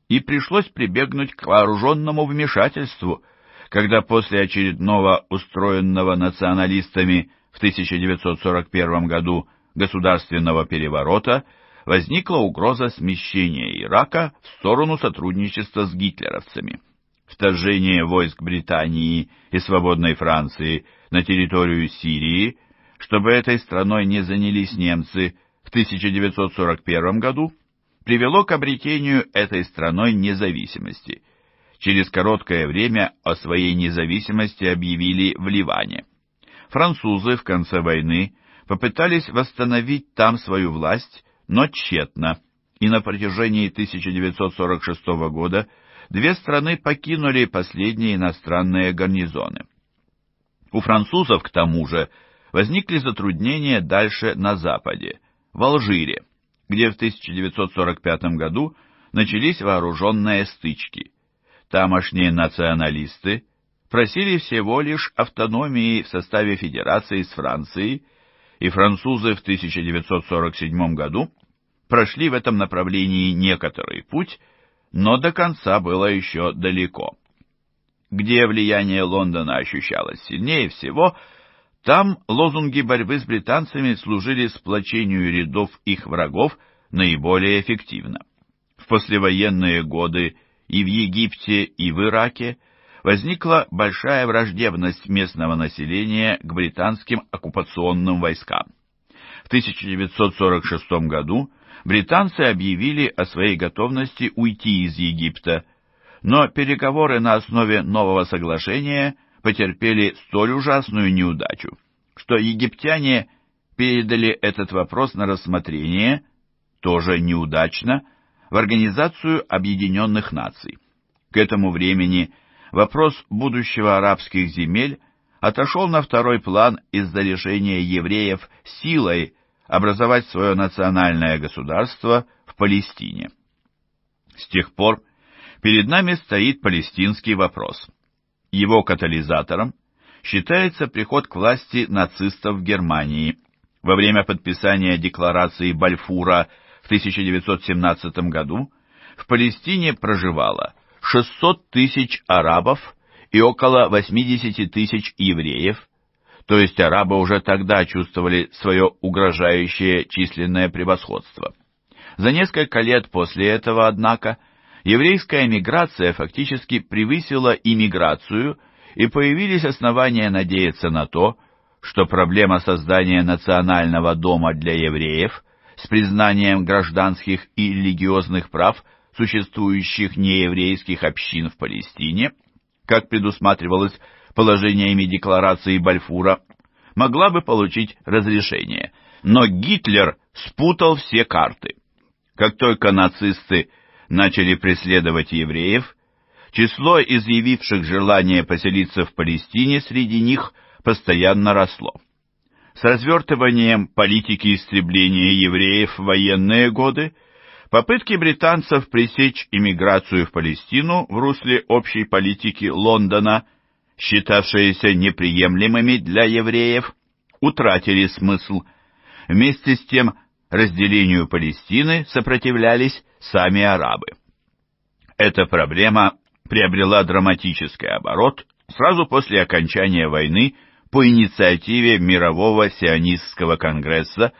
И пришлось прибегнуть к вооруженному вмешательству, когда после очередного устроенного националистами в 1941 году государственного переворота – возникла угроза смещения Ирака в сторону сотрудничества с гитлеровцами. Вторжение войск Британии и свободной Франции на территорию Сирии, чтобы этой страной не занялись немцы в 1941 году, привело к обретению этой страной независимости. Через короткое время о своей независимости объявили в Ливане. Французы в конце войны попытались восстановить там свою власть но тщетно, и на протяжении 1946 года две страны покинули последние иностранные гарнизоны. У французов, к тому же, возникли затруднения дальше на западе, в Алжире, где в 1945 году начались вооруженные стычки. Тамошние националисты просили всего лишь автономии в составе федерации с Францией, и французы в 1947 году прошли в этом направлении некоторый путь, но до конца было еще далеко. Где влияние Лондона ощущалось сильнее всего, там лозунги борьбы с британцами служили сплочению рядов их врагов наиболее эффективно. В послевоенные годы и в Египте, и в Ираке возникла большая враждебность местного населения к британским оккупационным войскам. В 1946 году британцы объявили о своей готовности уйти из Египта, но переговоры на основе нового соглашения потерпели столь ужасную неудачу, что египтяне передали этот вопрос на рассмотрение, тоже неудачно, в Организацию Объединенных Наций. К этому времени вопрос будущего арабских земель отошел на второй план из-за решения евреев силой образовать свое национальное государство в Палестине. С тех пор перед нами стоит палестинский вопрос. Его катализатором считается приход к власти нацистов в Германии во время подписания декларации Бальфура в 1917 году в Палестине проживало 600 тысяч арабов и около 80 тысяч евреев, то есть арабы уже тогда чувствовали свое угрожающее численное превосходство. За несколько лет после этого, однако, еврейская миграция фактически превысила иммиграцию, и появились основания надеяться на то, что проблема создания национального дома для евреев с признанием гражданских и религиозных прав существующих нееврейских общин в Палестине, как предусматривалось положениями декларации Бальфура, могла бы получить разрешение. Но Гитлер спутал все карты. Как только нацисты начали преследовать евреев, число изъявивших желание поселиться в Палестине среди них постоянно росло. С развертыванием политики истребления евреев в военные годы попытки британцев пресечь иммиграцию в Палестину в русле общей политики Лондона – считавшиеся неприемлемыми для евреев, утратили смысл. Вместе с тем разделению Палестины сопротивлялись сами арабы. Эта проблема приобрела драматический оборот сразу после окончания войны по инициативе Мирового сионистского конгресса,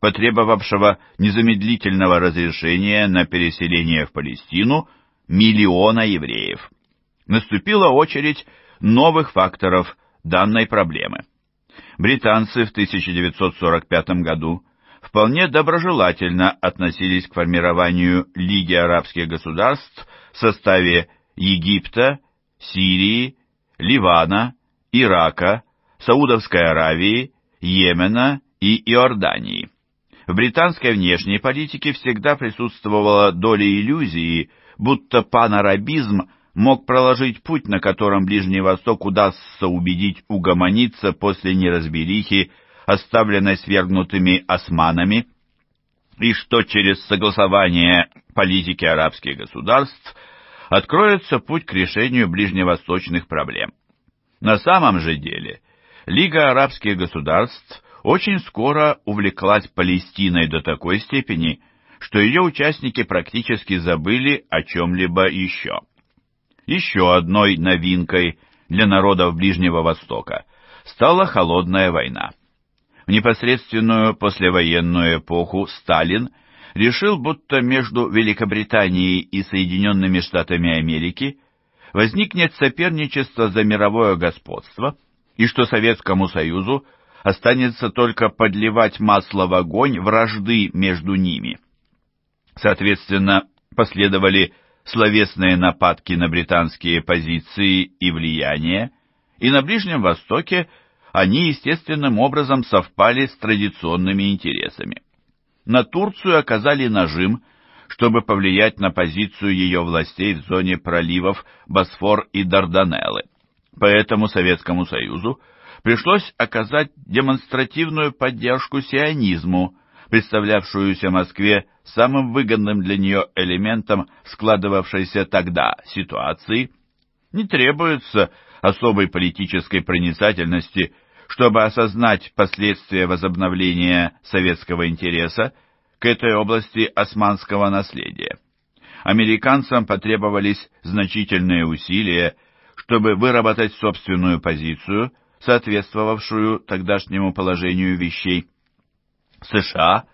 потребовавшего незамедлительного разрешения на переселение в Палестину миллиона евреев. Наступила очередь новых факторов данной проблемы. Британцы в 1945 году вполне доброжелательно относились к формированию Лиги арабских государств в составе Египта, Сирии, Ливана, Ирака, Саудовской Аравии, Йемена и Иордании. В британской внешней политике всегда присутствовала доля иллюзии, будто панарабизм – мог проложить путь, на котором Ближний Восток удастся убедить угомониться после неразберихи, оставленной свергнутыми османами, и что через согласование политики арабских государств откроется путь к решению ближневосточных проблем. На самом же деле Лига арабских государств очень скоро увлеклась Палестиной до такой степени, что ее участники практически забыли о чем-либо еще. Еще одной новинкой для народов Ближнего Востока стала холодная война. В непосредственную послевоенную эпоху Сталин решил, будто между Великобританией и Соединенными Штатами Америки возникнет соперничество за мировое господство и что Советскому Союзу останется только подливать масло в огонь вражды между ними. Соответственно, последовали словесные нападки на британские позиции и влияние, и на Ближнем Востоке они естественным образом совпали с традиционными интересами. На Турцию оказали нажим, чтобы повлиять на позицию ее властей в зоне проливов Босфор и Дарданеллы. Поэтому Советскому Союзу пришлось оказать демонстративную поддержку сионизму, представлявшуюся Москве самым выгодным для нее элементом складывавшейся тогда ситуации, не требуется особой политической проницательности, чтобы осознать последствия возобновления советского интереса к этой области османского наследия. Американцам потребовались значительные усилия, чтобы выработать собственную позицию, соответствовавшую тогдашнему положению вещей. США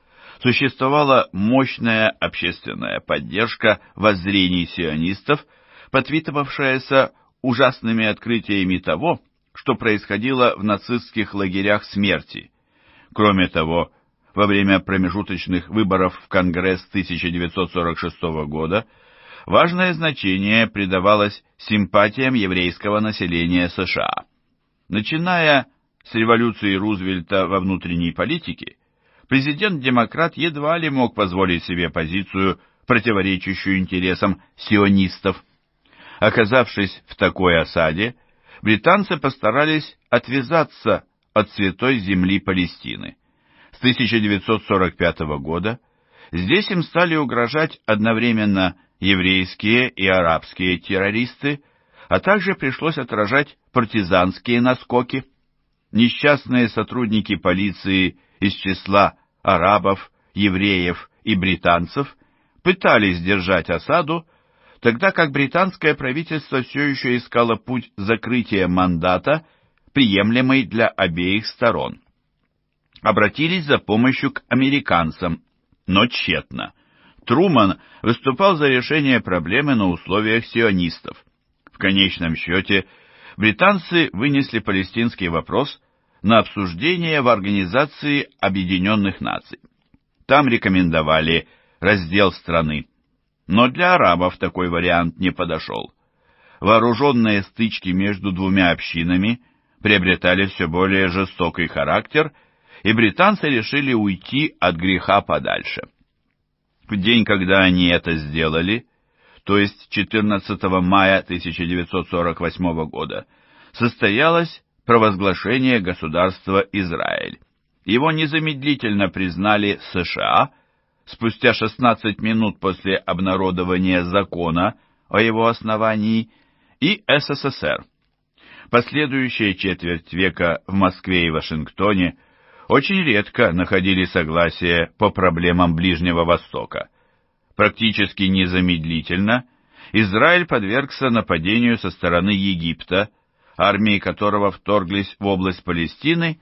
существовала мощная общественная поддержка воззрений сионистов, подпитывавшаяся ужасными открытиями того, что происходило в нацистских лагерях смерти. Кроме того, во время промежуточных выборов в Конгресс 1946 года важное значение придавалось симпатиям еврейского населения США. Начиная с революции Рузвельта во внутренней политике, президент-демократ едва ли мог позволить себе позицию, противоречащую интересам сионистов. Оказавшись в такой осаде, британцы постарались отвязаться от святой земли Палестины. С 1945 года здесь им стали угрожать одновременно еврейские и арабские террористы, а также пришлось отражать партизанские наскоки. Несчастные сотрудники полиции из числа арабов, евреев и британцев пытались держать осаду, тогда как британское правительство все еще искало путь закрытия мандата, приемлемый для обеих сторон. Обратились за помощью к американцам, но тщетно. Труман выступал за решение проблемы на условиях сионистов. В конечном счете, британцы вынесли палестинский вопрос на обсуждение в Организации Объединенных Наций. Там рекомендовали раздел страны, но для арабов такой вариант не подошел. Вооруженные стычки между двумя общинами приобретали все более жестокий характер, и британцы решили уйти от греха подальше. В день, когда они это сделали, то есть 14 мая 1948 года, состоялась провозглашение государства Израиль. Его незамедлительно признали США спустя 16 минут после обнародования закона о его основании и СССР. Последующие четверть века в Москве и Вашингтоне очень редко находили согласие по проблемам Ближнего Востока. Практически незамедлительно Израиль подвергся нападению со стороны Египта – армии которого вторглись в область Палестины,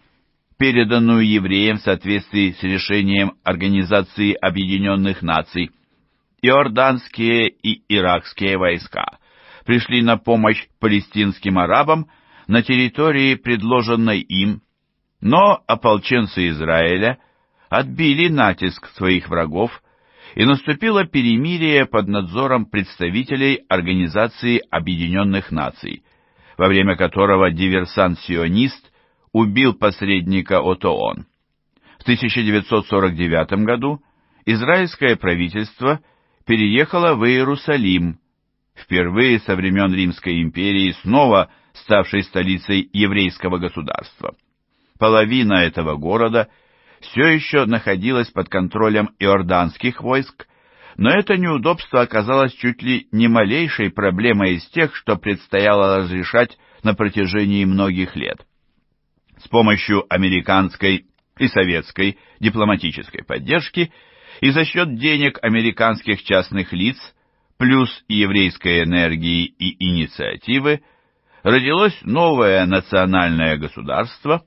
переданную евреям в соответствии с решением Организации Объединенных Наций. Иорданские и иракские войска пришли на помощь палестинским арабам на территории, предложенной им, но ополченцы Израиля отбили натиск своих врагов и наступило перемирие под надзором представителей Организации Объединенных Наций, во время которого диверсант-сионист убил посредника ОТООН. В 1949 году израильское правительство переехало в Иерусалим, впервые со времен Римской империи снова ставшей столицей еврейского государства. Половина этого города все еще находилась под контролем иорданских войск, но это неудобство оказалось чуть ли не малейшей проблемой из тех, что предстояло разрешать на протяжении многих лет. С помощью американской и советской дипломатической поддержки и за счет денег американских частных лиц, плюс еврейской энергии и инициативы, родилось новое национальное государство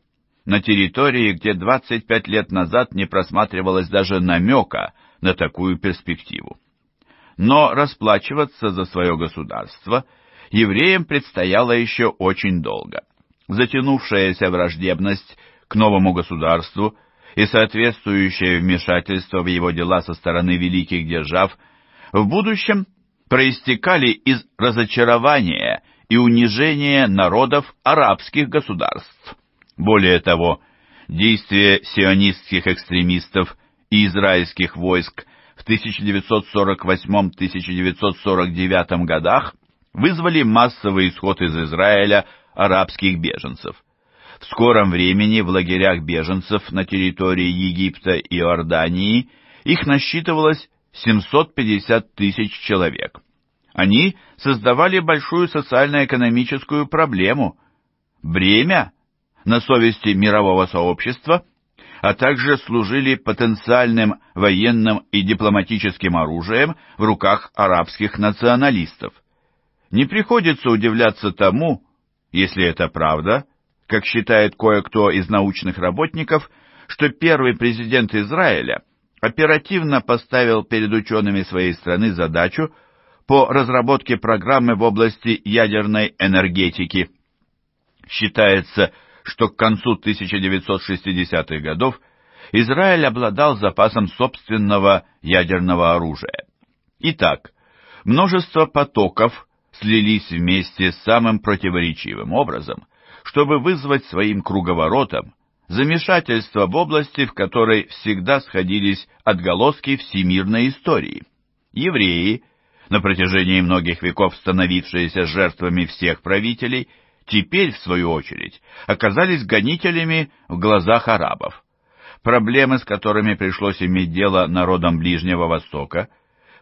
на территории, где 25 лет назад не просматривалось даже намека на такую перспективу. Но расплачиваться за свое государство евреям предстояло еще очень долго. Затянувшаяся враждебность к новому государству и соответствующее вмешательство в его дела со стороны великих держав в будущем проистекали из разочарования и унижения народов арабских государств. Более того, действия сионистских экстремистов и израильских войск в 1948-1949 годах вызвали массовый исход из Израиля арабских беженцев. В скором времени в лагерях беженцев на территории Египта и Иордании их насчитывалось 750 тысяч человек. Они создавали большую социально-экономическую проблему. Бремя на совести мирового сообщества а также служили потенциальным военным и дипломатическим оружием в руках арабских националистов. Не приходится удивляться тому, если это правда, как считает кое-кто из научных работников, что первый президент Израиля оперативно поставил перед учеными своей страны задачу по разработке программы в области ядерной энергетики. Считается, что что к концу 1960-х годов Израиль обладал запасом собственного ядерного оружия. Итак, множество потоков слились вместе самым противоречивым образом, чтобы вызвать своим круговоротом замешательство в области, в которой всегда сходились отголоски всемирной истории. Евреи, на протяжении многих веков становившиеся жертвами всех правителей – теперь, в свою очередь, оказались гонителями в глазах арабов. Проблемы, с которыми пришлось иметь дело народам Ближнего Востока,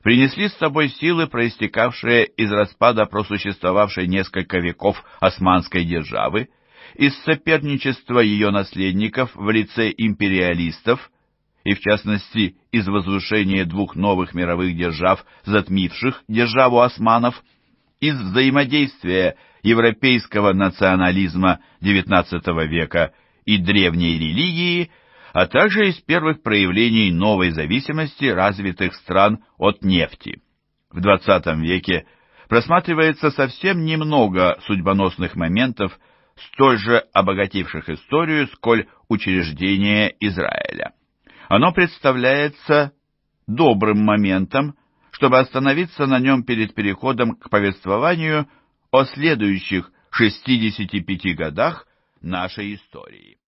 принесли с собой силы, проистекавшие из распада просуществовавшей несколько веков османской державы, из соперничества ее наследников в лице империалистов и, в частности, из возвышения двух новых мировых держав, затмивших державу османов, из взаимодействия европейского национализма XIX века и древней религии, а также из первых проявлений новой зависимости развитых стран от нефти. В XX веке просматривается совсем немного судьбоносных моментов, столь же обогативших историю, сколь учреждение Израиля. Оно представляется добрым моментом, чтобы остановиться на нем перед переходом к повествованию – о следующих 65 годах нашей истории.